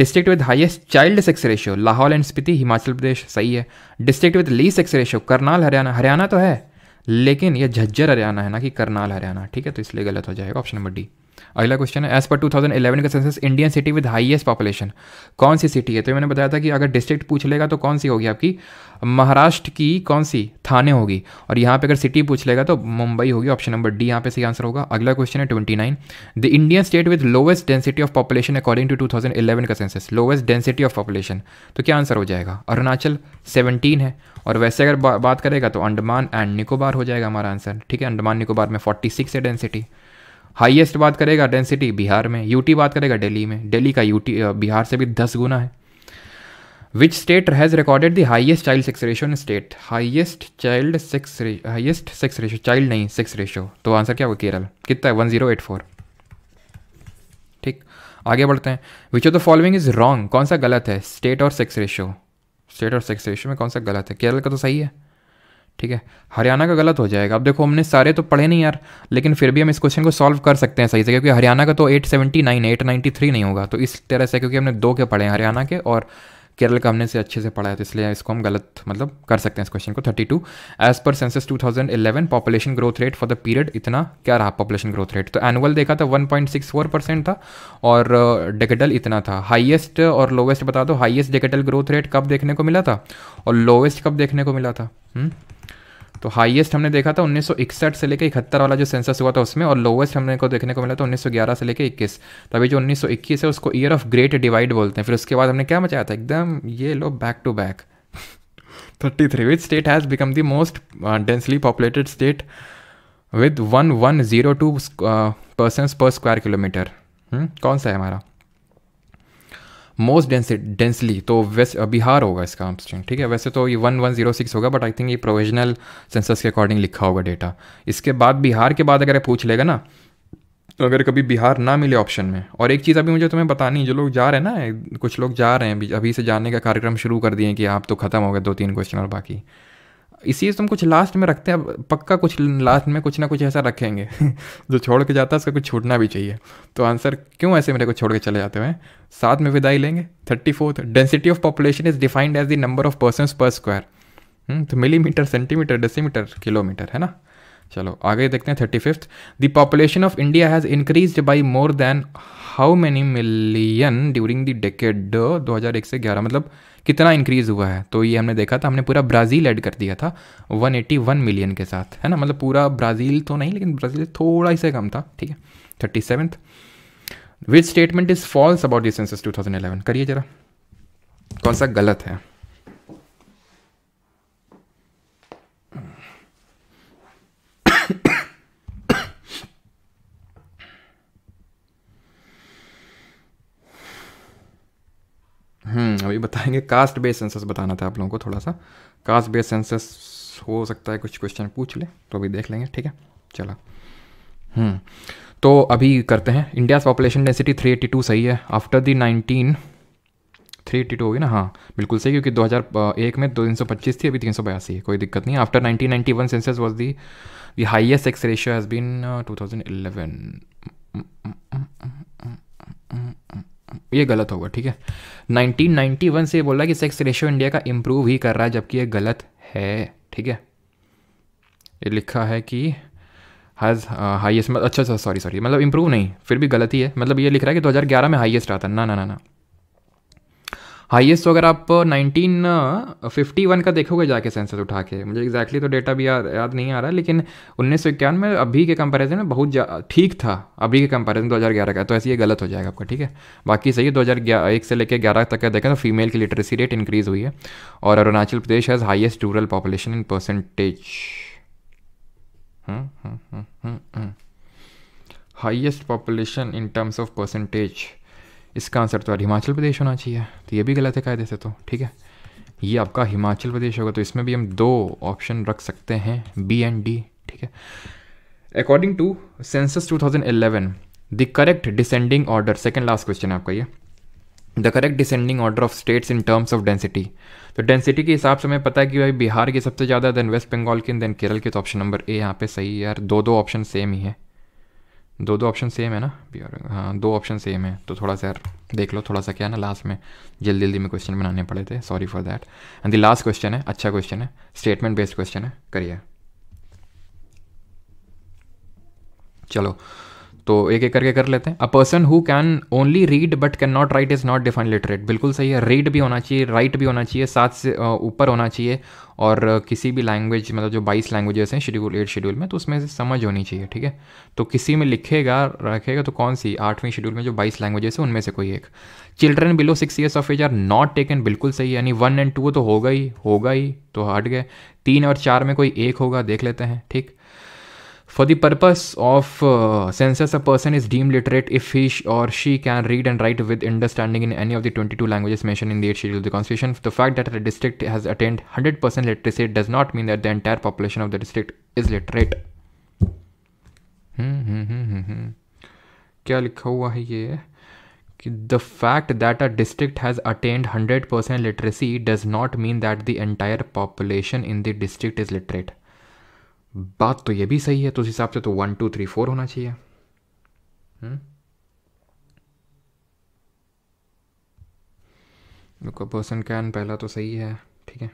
district with highest child sex ratio Lahaul and Spiti Himachal Pradesh सही है डिस्ट्रिक्ट विद ली सेक्स रेशियो करनाल हरियाणा हरियाणा तो है लेकिन यह झज्जर हरियाणा है ना कि करनाल हरियाणा ठीक है तो इसलिए गलत हो जाएगा ऑप्शन नंबर डी अगला क्वेश्चन है एज पर 2011 का census Indian city with highest population कौन सी सिटी है तो मैंने बताया था कि अगर डिस्ट्रिक्ट पूछ लेगा तो कौन सी होगी आपकी महाराष्ट्र की कौन सी थाने होगी और यहाँ पे अगर सिटी पूछ लेगा तो मुंबई होगी ऑप्शन नंबर डी यहाँ पे सही आंसर होगा अगला क्वेश्चन है twenty nine the Indian state with lowest density of population according to two thousand eleven का census lowest density of population तो क्या आंसर हो जाएगा अरुणाचल सेवनटीन है और वैसे अगर बा, बात करेगा तो अंडमान एंड निकोबार हो जाएगा हमारा आंसर ठीक है अंडमान निकोबार में फोर्टी सिक्स है डेंसिटी हाईएस्ट बात करेगा डेंसिटी बिहार में यूटी बात करेगा दिल्ली में दिल्ली का यूटी बिहार से भी दस गुना है which state has recorded the highest child sex ratio in state highest child sex highest sex ratio child नहीं सेक्स रेशो तो आंसर क्या होगा केरल कितना है वन जीरो एट फोर ठीक आगे बढ़ते हैं which of the following is wrong कौन सा गलत है स्टेट और सेक्स रेशो स्टेट और सेक्स रेशो में कौन सा गलत है केरल का तो सही है ठीक है हरियाणा का गलत हो जाएगा अब देखो हमने सारे तो पढ़े नहीं यार लेकिन फिर भी हम इस क्वेश्चन को सॉल्व कर सकते हैं सही से क्योंकि हरियाणा का तो 879 893 नहीं होगा तो इस तरह से क्योंकि हमने दो के पढ़े हैं हरियाणा के और केरल का हमने से अच्छे से पढ़ा है तो इसलिए इसको हम गलत मतलब कर सकते हैं इस क्वेश्चन को 32 as per census 2011 population growth rate for the period इतना क्या रहा पॉपुलेशन ग्रोथ रेट तो एनुअल देखा था 1.64 परसेंट था और डेकेटल uh, इतना था हाईएस्ट और लोवेस्ट बता दो हाईएस्ट डेकेटल ग्रोथ रेट कब देखने को मिला था और लोवेस्ट कब देखने को मिला था हुँ? हम्म? तो हाईएस्ट हमने देखा था 1961 से लेकर इकहत्तर वाला जो सेंसस हुआ था उसमें और लोवेस्ट हमने को देखने को मिला था 1911 से लेकर 21 तो अभी जो 1921 है उसको ईयर ऑफ ग्रेट डिवाइड बोलते हैं फिर उसके बाद हमने क्या मचाया था एकदम ये लो back to back 33 three which state has become the most densely populated state with one one zero two persons per square kilometre कौन सा है हमारा मोस्ट डेंस डेंसली तो वैसे बिहार होगा इसका ऑप्शन ठीक है वैसे तो ये वन वन जीरो सिक्स होगा बट आई थिंक ये प्रोविजनल सेंसस के अकॉर्डिंग लिखा होगा डेटा इसके बाद बिहार के बाद अगर पूछ लेगा ना तो अगर कभी बिहार ना मिले ऑप्शन में और एक चीज़ अभी मुझे तुम्हें बतानी जो लोग जा रहे हैं ना कुछ लोग जा रहे हैं अभी से जाने का कार्यक्रम शुरू कर दिए कि आप तो खत्म हो गए दो तीन क्वेश्चन और बाकी इसी से तुम तो कुछ लास्ट में रखते हैं पक्का कुछ लास्ट में कुछ ना कुछ ऐसा रखेंगे *laughs* जो छोड़ के जाता है उसका कुछ छूटना भी चाहिए तो आंसर क्यों ऐसे मेरे को छोड़ के चले जाते हैं साथ में विदाई लेंगे thirty fourth density of population is defined as the number of person per square तो मिलीमीटर सेंटीमीटर डेसीमीटर किलोमीटर है ना चलो आगे देखते हैं thirty fifth the population of India has increase by more than how many million during the decade दो हज़ार एक से ग्यारह मतलब कितना इंक्रीज़ हुआ है तो ये हमने देखा था हमने पूरा ब्राज़ील ऐड कर दिया था 181 मिलियन के साथ है ना मतलब पूरा ब्राज़ील तो नहीं लेकिन ब्राज़ील थोड़ा ही से कम था ठीक है thirty seventh which statement is false about this census 2011 करिए जरा कौन सा गलत है हम्म, अभी बताएंगे कास्ट बेस सेंसस बताना था आप लोगों को थोड़ा सा कास्ट बेस सेंसस हो सकता है कुछ क्वेश्चन पूछ ले तो अभी देख लेंगे ठीक है चलो हम्म, तो अभी करते हैं इंडियाज़ पॉपुलेशन डेंसिटी 382 सही है आफ्टर दी 19 382 होगी ना हाँ बिल्कुल सही क्योंकि 2001 में दो तीन सौ पच्चीस थी अभी तीन सौ बयासी है कोई दिक्कत नहीं after 1991 census was the the highest sex ratio has been eleven ये गलत होगा ठीक है 1991 से बोला कि सेक्स रेशियो इंडिया का इम्प्रूव ही कर रहा है जबकि ये गलत है ठीक है ये लिखा है कि हैज़ हाइएस्ट uh, मतलब, अच्छा अच्छा सॉरी सॉरी मतलब इम्प्रूव नहीं फिर भी गलत ही है मतलब ये लिख रहा है कि 2011 में हाईएस्ट रहा था ना ना ना ना हाईएस्ट तो अगर आप 1951 का देखोगे जाके सेंसस उठा के मुझे एग्जैक्टली exactly तो डेटा भी याद याद नहीं आ रहा लेकिन उन्नीस में अभी के कंपैरिजन में बहुत ठीक था अभी के कंपैरिजन 2011 का तो ऐसे ये गलत हो जाएगा आपका ठीक है बाकी सही है दो से लेकर ग्यारह तक का देखें तो फीमेल की लिटरेसी रेट इंक्रीज़ हुई है और Arunachal Pradesh has highest rural population in percentage highest population in terms of percentage इसका आंसर तो यार हिमाचल प्रदेश होना चाहिए तो ये भी गलत है कायदे से तो ठीक है ये आपका हिमाचल प्रदेश होगा तो इसमें भी हम दो ऑप्शन रख सकते हैं बी एंड डी ठीक है according to census 2011 the correct descending order second last question है आपका ये the correct descending order of states in terms of density तो डेंसिटी के हिसाब से हमें पता है कि भाई बिहार के सबसे ज़्यादा देन वेस्ट बंगाल के देन केरल के तो ऑप्शन नंबर ए यहाँ पे सही है यार दो दो ऑप्शन सेम ही है दो दो ऑप्शन सेम है ना बी हाँ दो ऑप्शन सेम है तो थोड़ा सा यार देख लो थोड़ा सा क्या है ना लास्ट में जल्दी जल्दी में क्वेश्चन बनाने पड़े थे sorry for that and the last question है अच्छा क्वेश्चन है स्टेटमेंट बेस्ड क्वेश्चन है करिए चलो तो एक एक करके कर लेते हैं a person who can only read but can not write is not defined literate बिल्कुल सही है रीड भी होना चाहिए राइट भी होना चाहिए सात से ऊपर होना चाहिए और किसी भी लैंग्वेज मतलब जो बाईस लैंग्वेजेस हैं शेड्यूल एट शेड्यूल में तो उसमें से समझ होनी चाहिए ठीक है तो किसी में लिखेगा रखेगा तो कौन सी आठवीं शेड्यूल में जो बाईस लैंग्वेजेस हैं उनमें से कोई एक children below six years of age are not taken बिल्कुल सही यानी वन एंड टू तो होगा ही होगा ही तो हट गए तीन और चार में कोई एक होगा देख लेते हैं ठीक For the purpose of uh, census, a person is deemed literate if he or she can read and write with understanding in any of the 22 languages mentioned in the 8th schedule of the constitution. The fact that a district has attained 100% literacy does not mean that the entire population of the district is literate. Hmm, hmm, hmm, क्या लिखा हुआ है ये कि has attained 100% literacy does not mean that the entire population in the district is literate. बात तो ये भी सही है तो उस हिसाब से तो वन टू थ्री फोर होना चाहिए देखो पर्सन कैन पहला तो सही है ठीक है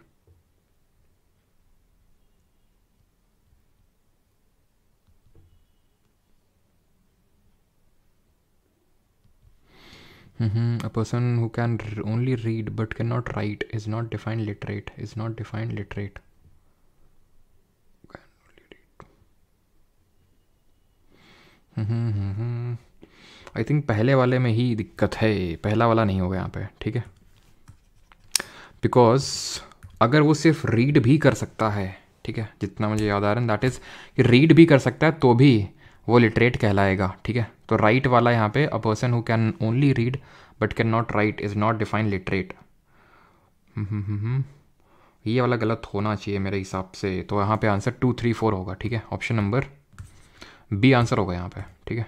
a person who can only read but can not write is not defined literate is not defined literate I think पहले वाले में ही दिक्कत है पहला वाला नहीं होगा यहाँ पे ठीक है बिकॉज अगर वो सिर्फ रीड भी कर सकता है ठीक है जितना मुझे याद आ रहा है दैट इज़ कि रीड भी कर सकता है तो भी वो लिटरेट कहलाएगा ठीक है तो राइट right वाला यहाँ पे a person who can only read but can not write is not define literate ये वाला गलत होना चाहिए मेरे हिसाब से तो यहाँ पे आंसर टू थ्री फोर होगा ठीक है ऑप्शन नंबर बी आंसर होगा यहाँ पे ठीक है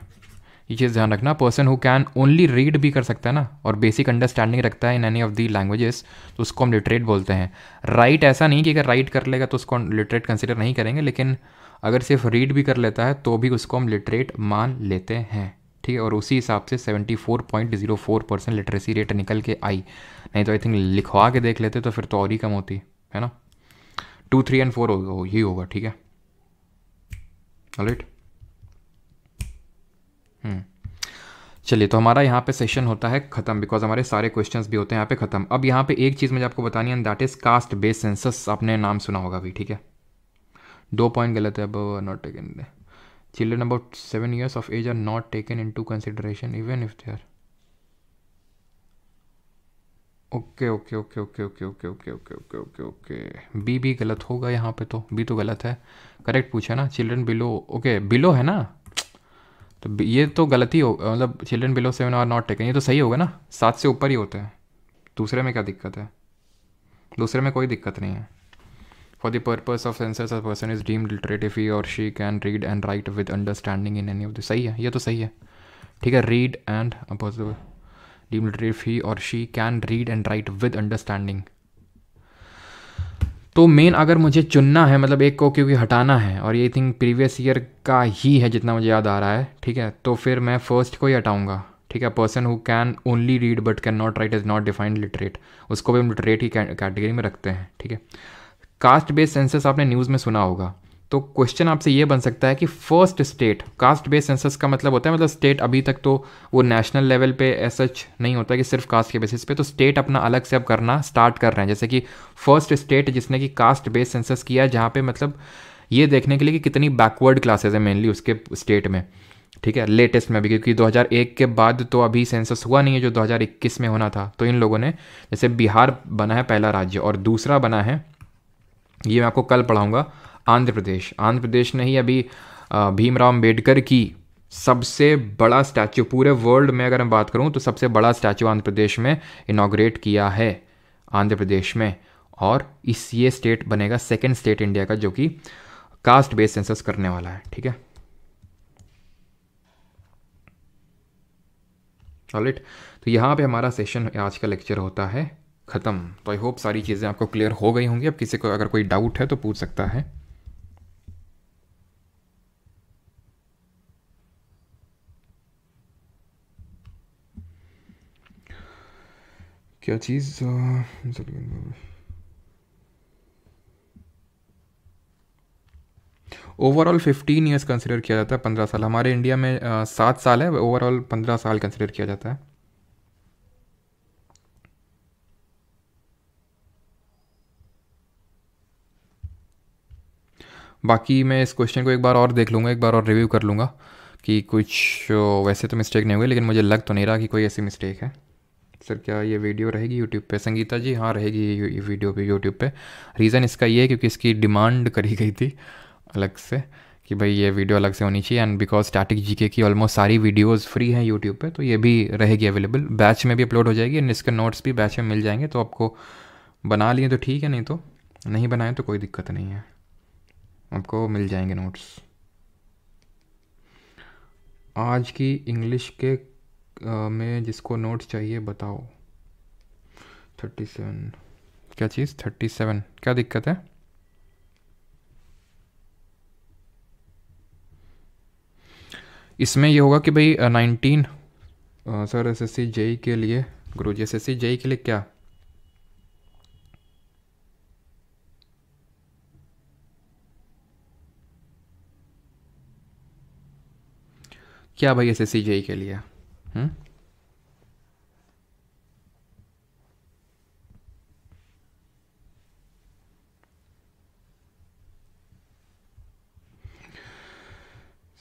ये चीज़ ध्यान रखना person who can only read भी कर सकता है ना और बेसिक अंडरस्टैंडिंग रखता है in any of the languages तो उसको हम लिटरेट बोलते हैं राइट right ऐसा नहीं कि अगर राइट कर लेगा तो उसको लिटरेट कंसिडर नहीं करेंगे लेकिन अगर सिर्फ रीड भी कर लेता है तो भी उसको हम लिटरेट मान लेते हैं ठीक है और उसी हिसाब से सेवेंटी परसेंट लिटरेसी रेट निकल के आई नहीं तो आई थिंक लिखवा के देख लेते तो फिर तो और ही कम होती है ना टू थ्री एंड फोर होगा यही होगा ठीक है राइट चलिए तो हमारा यहाँ पे सेशन होता है खत्म बिकॉज हमारे सारे क्वेश्चंस भी होते हैं यहाँ पे खत्म अब यहाँ पे एक चीज़ मुझे आपको बतानी है that is caste base census आपने नाम सुना होगा अभी ठीक है दो पॉइंट गलत है अब not taken children about seven years of age are not taken into consideration even if they are okay okay okay okay okay okay okay okay okay okay okay B भी गलत होगा यहाँ पे तो B तो गलत है correct पूछा ना चिल्ड्रन बिलो ओके बिलो है ना तो ये तो गलती हो मतलब children below seven are not taken ये तो सही होगा ना सात से ऊपर ही होते हैं दूसरे में क्या दिक्कत है दूसरे में कोई दिक्कत नहीं है for the purpose of census a person is deem literate if he और she can read and write with understanding in any of the सही है ये तो सही है ठीक है read and deem literate he और she can read and write with understanding तो मेन अगर मुझे चुनना है मतलब एक को क्योंकि हटाना है और ये थिंक प्रीवियस ईयर का ही है जितना मुझे याद आ रहा है ठीक है तो फिर मैं फर्स्ट को ही हटाऊँगा ठीक है person who can only read but can not write is not defined literate उसको भी हम लिटरेट ही कैटेगरी में रखते हैं ठीक है कास्ट बेस्ड सेंसस आपने न्यूज़ में सुना होगा तो क्वेश्चन आपसे ये बन सकता है कि first state caste based census का मतलब होता है मतलब स्टेट अभी तक तो वो नेशनल लेवल पे ऐसा नहीं होता कि सिर्फ कास्ट के बेसिस पे तो स्टेट अपना अलग से अब करना स्टार्ट कर रहे हैं जैसे कि फर्स्ट स्टेट जिसने कि कास्ट बेस्ड सेंसस किया है जहाँ पर मतलब ये देखने के लिए कि कितनी बैकवर्ड क्लासेज है मेनली उसके स्टेट में ठीक है लेटेस्ट में अभी क्योंकि 2001 के बाद तो अभी सेंसस हुआ नहीं है जो 2021 में होना था तो इन लोगों ने जैसे बिहार बना है पहला राज्य और दूसरा बना है ये मैं आपको कल पढ़ाऊँगा आंध्र प्रदेश आंध्र प्रदेश ने ही अभी भीमराव अम्बेडकर की सबसे बड़ा स्टैचू पूरे वर्ल्ड में अगर मैं बात करूं तो सबसे बड़ा स्टैचू आंध्र प्रदेश में इनाग्रेट किया है आंध्र प्रदेश में और इस ये स्टेट बनेगा सेकेंड स्टेट इंडिया का जो कि कास्ट बेस्ड सेंसस करने वाला है ठीक है ऑलिट तो यहाँ पे हमारा सेशन आज का लेक्चर होता है ख़त्म तो आई होप सारी चीज़ें आपको क्लियर हो गई होंगी अब किसी को अगर कोई डाउट है तो पूछ सकता है क्या चीज़ ओवरऑल फिफ्टीन ईयर्स कंसिडर किया जाता है पंद्रह साल हमारे इंडिया में सात सात साल है ओवरऑल पंद्रह साल कंसिडर किया जाता है बाकी मैं इस क्वेश्चन को एक बार और देख लूँगा एक बार और रिव्यू कर लूँगा कि कुछ वैसे तो मिस्टेक नहीं हुई लेकिन मुझे लग तो नहीं रहा कि कोई ऐसी मिस्टेक है सर क्या ये वीडियो रहेगी यूट्यूब पे संगीता जी हाँ रहेगी ये वीडियो भी यूट्यूब पे रीज़न इसका ये है क्योंकि इसकी डिमांड करी गई थी अलग से कि भाई ये वीडियो अलग से होनी चाहिए एंड बिकॉज स्टैटिक जीके की ऑलमोस्ट सारी वीडियोस फ्री हैं यूट्यूब पे तो ये भी रहेगी अवेलेबल बैच में भी अपलोड हो जाएगी एंड इसके नोट्स भी बैच में मिल जाएंगे तो आपको बना लिए तो ठीक है नहीं तो नहीं बनाए तो कोई दिक्कत नहीं है आपको मिल जाएंगे नोट्स आज की इंग्लिश के में जिसको नोट चाहिए बताओ थर्टी सेवन क्या चीज़ थर्टी सेवन क्या दिक्कत है इसमें ये होगा कि भाई nineteen sir S S C JE के लिए गुरु जी एस एस सी जेई के लिए क्या क्या भाई एस एस सी जेई के लिए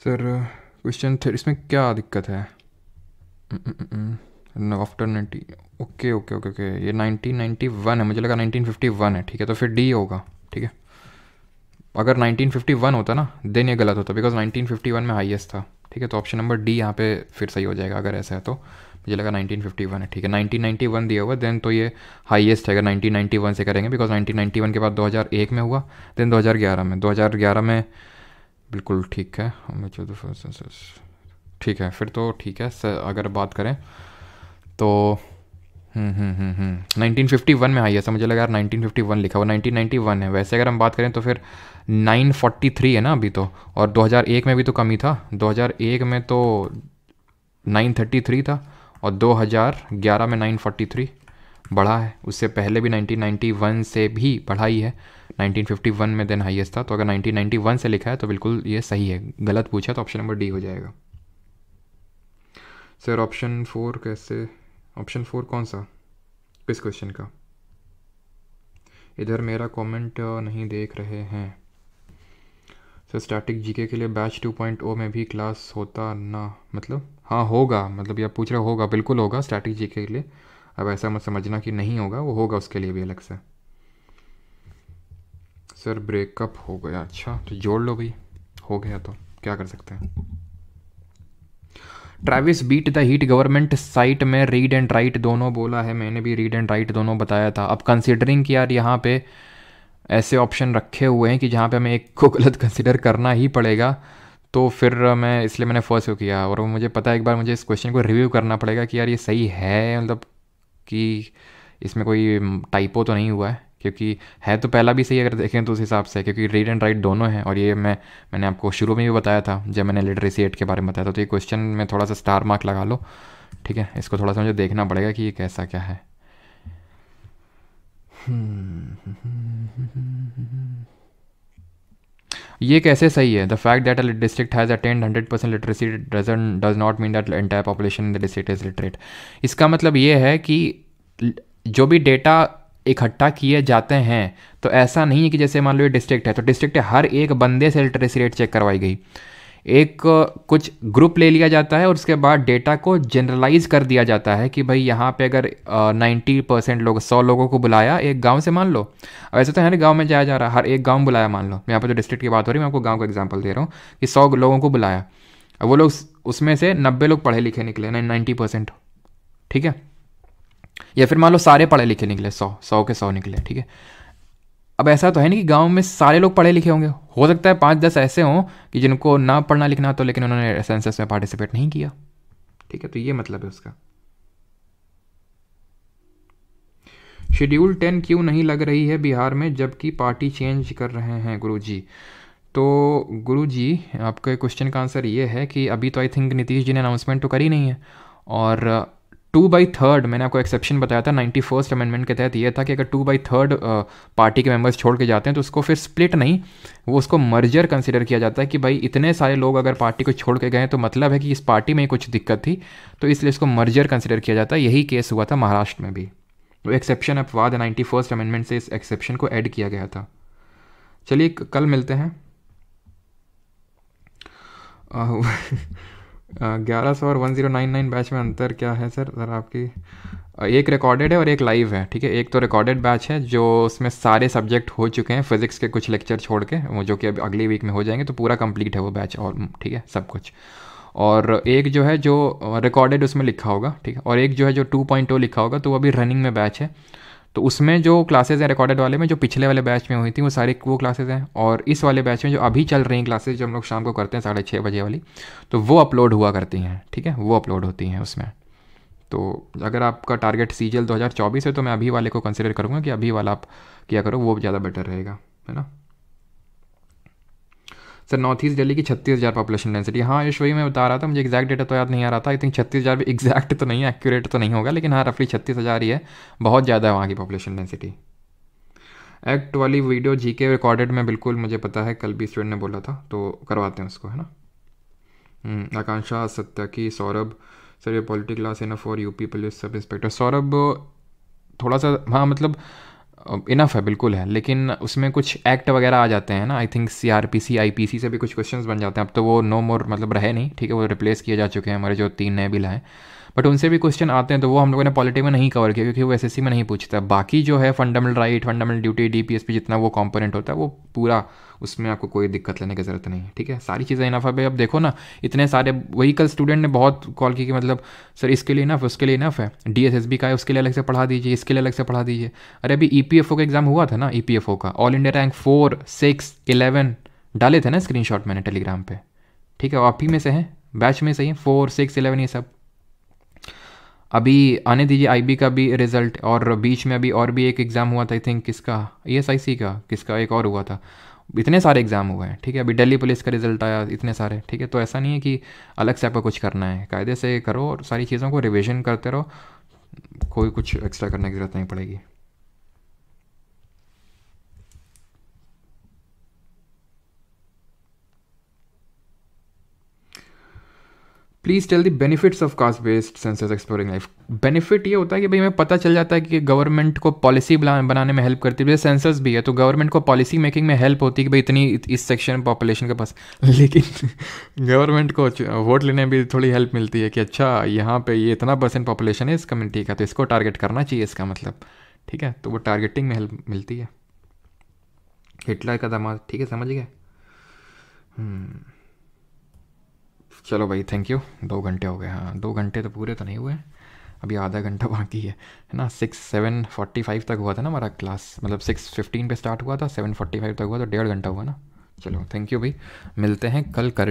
सर क्वेश्चन थे इसमें क्या दिक्कत है after ninety okay okay okay okay ये नाइनटीन नाइन्टी वन है मुझे लगा नाइनटीन फिफ्टी वन है ठीक है तो फिर डी होगा ठीक है अगर नाइनटीन फिफ्टी वन होता ना देन ये गलत होता बिकॉज नाइनटीन फिफ्टी वन में हाईएस्ट था ठीक है तो ऑप्शन नंबर डी यहाँ पे फिर सही हो जाएगा अगर ऐसा है तो मुझे लगा 1951 है ठीक है 1991 दिया हुआ देन तो ये हाईएस्ट है अगर 1991 से करेंगे बिकॉज 1991 के बाद 2001 में हुआ देन 2011 में 2011 में बिल्कुल ठीक है ठीक है फिर तो ठीक है अगर बात करें तो हम्म, हम्म, हम्म, नाइनटीन फिफ्टी वन में आई है तो मुझे लगा यार नाइनटीन फिफ्टी वन लिखा हुआ नाइनटीन नाइन्टी वन है वैसे अगर हम बात करें तो फिर नाइन फोर्टी थ्री है ना अभी तो और दो हज़ार एक में भी तो कम ही था दो हज़ार एक में तो नाइन थर्टी थ्री था और दो हज़ार ग्यारह में नाइन फोर्टी थ्री बढ़ा है उससे पहले भी नाइनटीन नाइन्टी वन से भी बढ़ा ही है वन में देन हाइएस्ट था तो अगर नाइन्टी वन से लिखा है तो बिल्कुल ये सही है गलत पूछा तो ऑप्शन नंबर डी हो जाएगा सर ऑप्शन फोर कैसे ऑप्शन फोर कौन सा किस क्वेश्चन का इधर मेरा कमेंट नहीं देख रहे हैं सर स्टैटिक जीके के लिए बैच 2.0 में भी क्लास होता ना मतलब हाँ होगा मतलब यह पूछ रहे होगा बिल्कुल होगा स्टैटिक जीके के लिए अब ऐसा मत समझना कि नहीं होगा वो होगा उसके लिए भी अलग से सर ब्रेकअप हो गया अच्छा तो जोड़ लो भाई हो गया तो क्या कर सकते हैं Travis beat the heat government site में रीड एंड राइट दोनों बोला है मैंने भी रीड एंड राइट दोनों बताया था अब कंसिडरिंग कि यार यहाँ पे ऐसे ऑप्शन रखे हुए हैं कि जहाँ पे हमें एक को गलत कंसिडर करना ही पड़ेगा तो फिर मैं इसलिए मैंने फर्स्ट किया और मुझे पता है एक बार मुझे इस क्वेश्चन को रिव्यू करना पड़ेगा कि यार ये सही है मतलब कि इसमें कोई टाइपो तो नहीं हुआ है क्योंकि है तो पहला भी सही अगर देखें तो उस हिसाब से क्योंकि रीड एंड राइट दोनों हैं और ये मैं मैंने आपको शुरू में भी बताया था जब मैंने लिटरेसी एट के बारे में बताया था तो ये क्वेश्चन में थोड़ा सा स्टार मार्क लगा लो ठीक है इसको थोड़ा सा मुझे देखना पड़ेगा कि ये कैसा क्या है ये कैसे सही है the fact that district has attend hundred percent literacy does not mean that entire population in the district is literate इसका मतलब ये है कि जो भी डेटा इकट्ठा किए जाते हैं तो ऐसा नहीं है कि जैसे मान लो ये डिस्ट्रिक्ट है तो डिस्ट्रिक्ट हर एक बंदे से लिटरेसी रेट चेक करवाई गई एक कुछ ग्रुप ले लिया जाता है और उसके बाद डेटा को जनरलाइज कर दिया जाता है कि भाई यहाँ पे अगर नाइन्टी परसेंट लोग सौ लोगों को बुलाया एक गांव से मान लो वैसे तो हर गांव में जाया जा रहा है हर एक गांव बुलाया मान लो मैं यहाँ पर जो डिस्ट्रिक्ट की बात हो रही है मैं आपको गांव का एग्जांपल दे रहा हूँ कि सौ लोगों को बुलाया वो लोग उसमें से नब्बे लोग पढ़े लिखे निकले नाइन्टी परसेंट ठीक है या फिर मान लो सारे पढ़े लिखे निकले सौ सौ के सौ निकले ठीक है अब ऐसा तो है ना कि गांव में सारे लोग पढ़े लिखे होंगे हो सकता है पाँच दस ऐसे हों कि जिनको ना पढ़ना लिखना तो लेकिन उन्होंने सेंसस में पार्टिसिपेट नहीं किया ठीक है तो ये मतलब है उसका शेड्यूल टेन क्यों नहीं लग रही है बिहार में जबकि पार्टी चेंज कर रहे हैं गुरु जी तो गुरु जी आपके क्वेश्चन का आंसर ये है कि अभी तो आई थिंक नीतीश जी ने अनाउंसमेंट तो करी नहीं है और टू बाई थर्ड मैंने आपको एक्सेप्शन बताया था नाइन्टी फर्स्ट अमेंडमेंट के तहत यह था कि अगर टू बाई थर्ड पार्टी के मेंबर्स छोड़ के जाते हैं तो उसको फिर स्प्लिट नहीं वो उसको मर्जर कंसिडर किया जाता है कि भाई इतने सारे लोग अगर पार्टी को छोड़ के गए तो मतलब है कि इस पार्टी में कुछ दिक्कत थी तो इसलिए इसको मर्जर कंसिडर किया जाता है यही केस हुआ था महाराष्ट्र में भी वो एक्सेप्शन अपवाद नाइन्टी फर्स्ट अमेंडमेंट से इस एक्सेप्शन को ऐड किया गया था चलिए कल मिलते हैं ग्यारह सौ और one zero nine nine batch में अंतर क्या है सर सर आपकी एक रिकॉर्डेड है और एक लाइव है ठीक है एक तो रिकॉर्डेड बैच है जो उसमें सारे सब्जेक्ट हो चुके हैं फिजिक्स के कुछ लेक्चर छोड़ के वो जो कि अब अगले वीक में हो जाएंगे तो पूरा कंप्लीट है वो बैच और ठीक है सब कुछ और एक जो है जो रिकॉर्डेड उसमें लिखा होगा ठीक है और एक जो है जो टू पॉइंट oh लिखा होगा तो वो अभी रनिंग में बैच है तो उसमें जो क्लासेज हैं रिकॉर्डेड वाले में जो पिछले वाले बैच में हुई थी वो सारी वो क्लासेज हैं और इस वाले बैच में जो अभी चल रही क्लासेज जो हम लोग शाम को करते हैं साढ़े छः बजे वाली तो वो अपलोड हुआ करती हैं ठीक है वो अपलोड होती हैं उसमें तो अगर आपका टारगेट सी जी है तो मैं अभी वाले को कंसिडर करूँगा कि अभी वाला आप किया करो वो ज़्यादा बेटर रहेगा है ना सर नॉर्थ ईस्ट डेली की छत्तीस हज़ार पॉपुलेशन डेंसिटी हाँ यश वही मैं बता रहा था मुझे एक्जैक्ट डेटा तो याद नहीं आ रहा था आई थिंक छत्तीस हज़ार भी एक्जैक्ट तो नहीं है एक्यूरेट तो नहीं होगा लेकिन हाँ रफली छत्तीस हज़ार ही है बहुत ज़्यादा है वहाँ की पॉपुलेशन डेंसिटी एक्ट वाली वीडियो जी के रिकॉर्डेड में बिल्कुल मुझे पता है कल भी स्टूडेंट ने बोला था तो करवाते हैं उसको है ना हम्म, आकांक्षा सत्या की सौरभ सर ये political class enough for UP police sub inspector Saurabh थोड़ा सा हाँ मतलब इनफ है बिल्कुल है लेकिन उसमें कुछ एक्ट वगैरह आ जाते हैं ना I think C R P C I P C से भी कुछ क्वेश्चन बन जाते हैं अब तो वो नो no मोर मतलब रहे नहीं ठीक है वो रिप्लेस किए जा चुके हैं हमारे जो तीन नए बिल हैं बट उनसे भी क्वेश्चन आते हैं तो वो हम लोगों ने पॉलिटी में नहीं कवर किया क्योंकि वो एस में नहीं पूछता बाकी जो है fundamental right fundamental duty D P जितना वो कॉम्पोनेंट होता है वो पूरा उसमें आपको कोई दिक्कत लेने की ज़रूरत नहीं है ठीक है सारी चीज़ें इनफ है अब देखो ना इतने सारे वही कल स्टूडेंट ने बहुत कॉल की कि मतलब सर इसके लिए इनफ उसके लिए इनफ है डी एस एस बी का है उसके लिए अलग से पढ़ा दीजिए इसके लिए अलग से पढ़ा दीजिए अरे अभी ई पी एफ ओ का एग्ज़ाम हुआ था ना ई पी एफ ओ का all India rank four six eleven डाले थे ना स्क्रीन शॉट मैंने टेलीग्राम पर ठीक है आप ही में से हैं बैच में सही ही फोर सिक्स इलेवन ये सब अभी आने दीजिए आईबी का भी रिज़ल्ट और बीच में अभी और भी एक एग्ज़ाम हुआ था आई थिंक किसका ईएसआईसी e का किसका एक और हुआ था इतने सारे एग्ज़ाम हुए हैं ठीक है अभी दिल्ली पुलिस का रिज़ल्ट आया इतने सारे ठीक है तो ऐसा नहीं है कि अलग से आपको कुछ करना है कायदे से करो और सारी चीज़ों को रिविज़न करते रहो कोई कुछ एक्स्ट्रा करने की ज़रूरत नहीं पड़ेगी please tell the benefits of caste based census exploring life benefit ये होता है कि भाई हमें पता चल जाता है कि गवर्नमेंट को पॉलिसी बनाने में हेल्प करती है सेंसर्स भी है तो गवर्नमेंट को पॉलिसी मेकिंग में हेल्प होती है कि भाई इतनी इस सेक्शन पॉपुलेशन के पास *laughs* लेकिन गवर्नमेंट को वोट लेने में भी थोड़ी हेल्प मिलती है कि अच्छा यहाँ पर ये इतना परसेंट पॉपुलेशन है इस कम्युनिटी का तो इसको टारगेट करना चाहिए इसका मतलब ठीक है तो वो टारगेटिंग में हेल्प मिलती है हिटलर का दामाद ठीक है समझ गया चलो भाई थैंक यू दो घंटे हो गए हाँ दो घंटे तो पूरे तो नहीं हुए अभी आधा घंटा बाकी है है ना सिक्स सेवन फोर्टी फाइव तक हुआ था ना हमारा क्लास मतलब सिक्स फिफ्टीन पे स्टार्ट हुआ था सेवन फोर्टी फाइव तक हुआ तो डेढ़ घंटा हुआ ना चलो थैंक यू भाई मिलते हैं कल करंट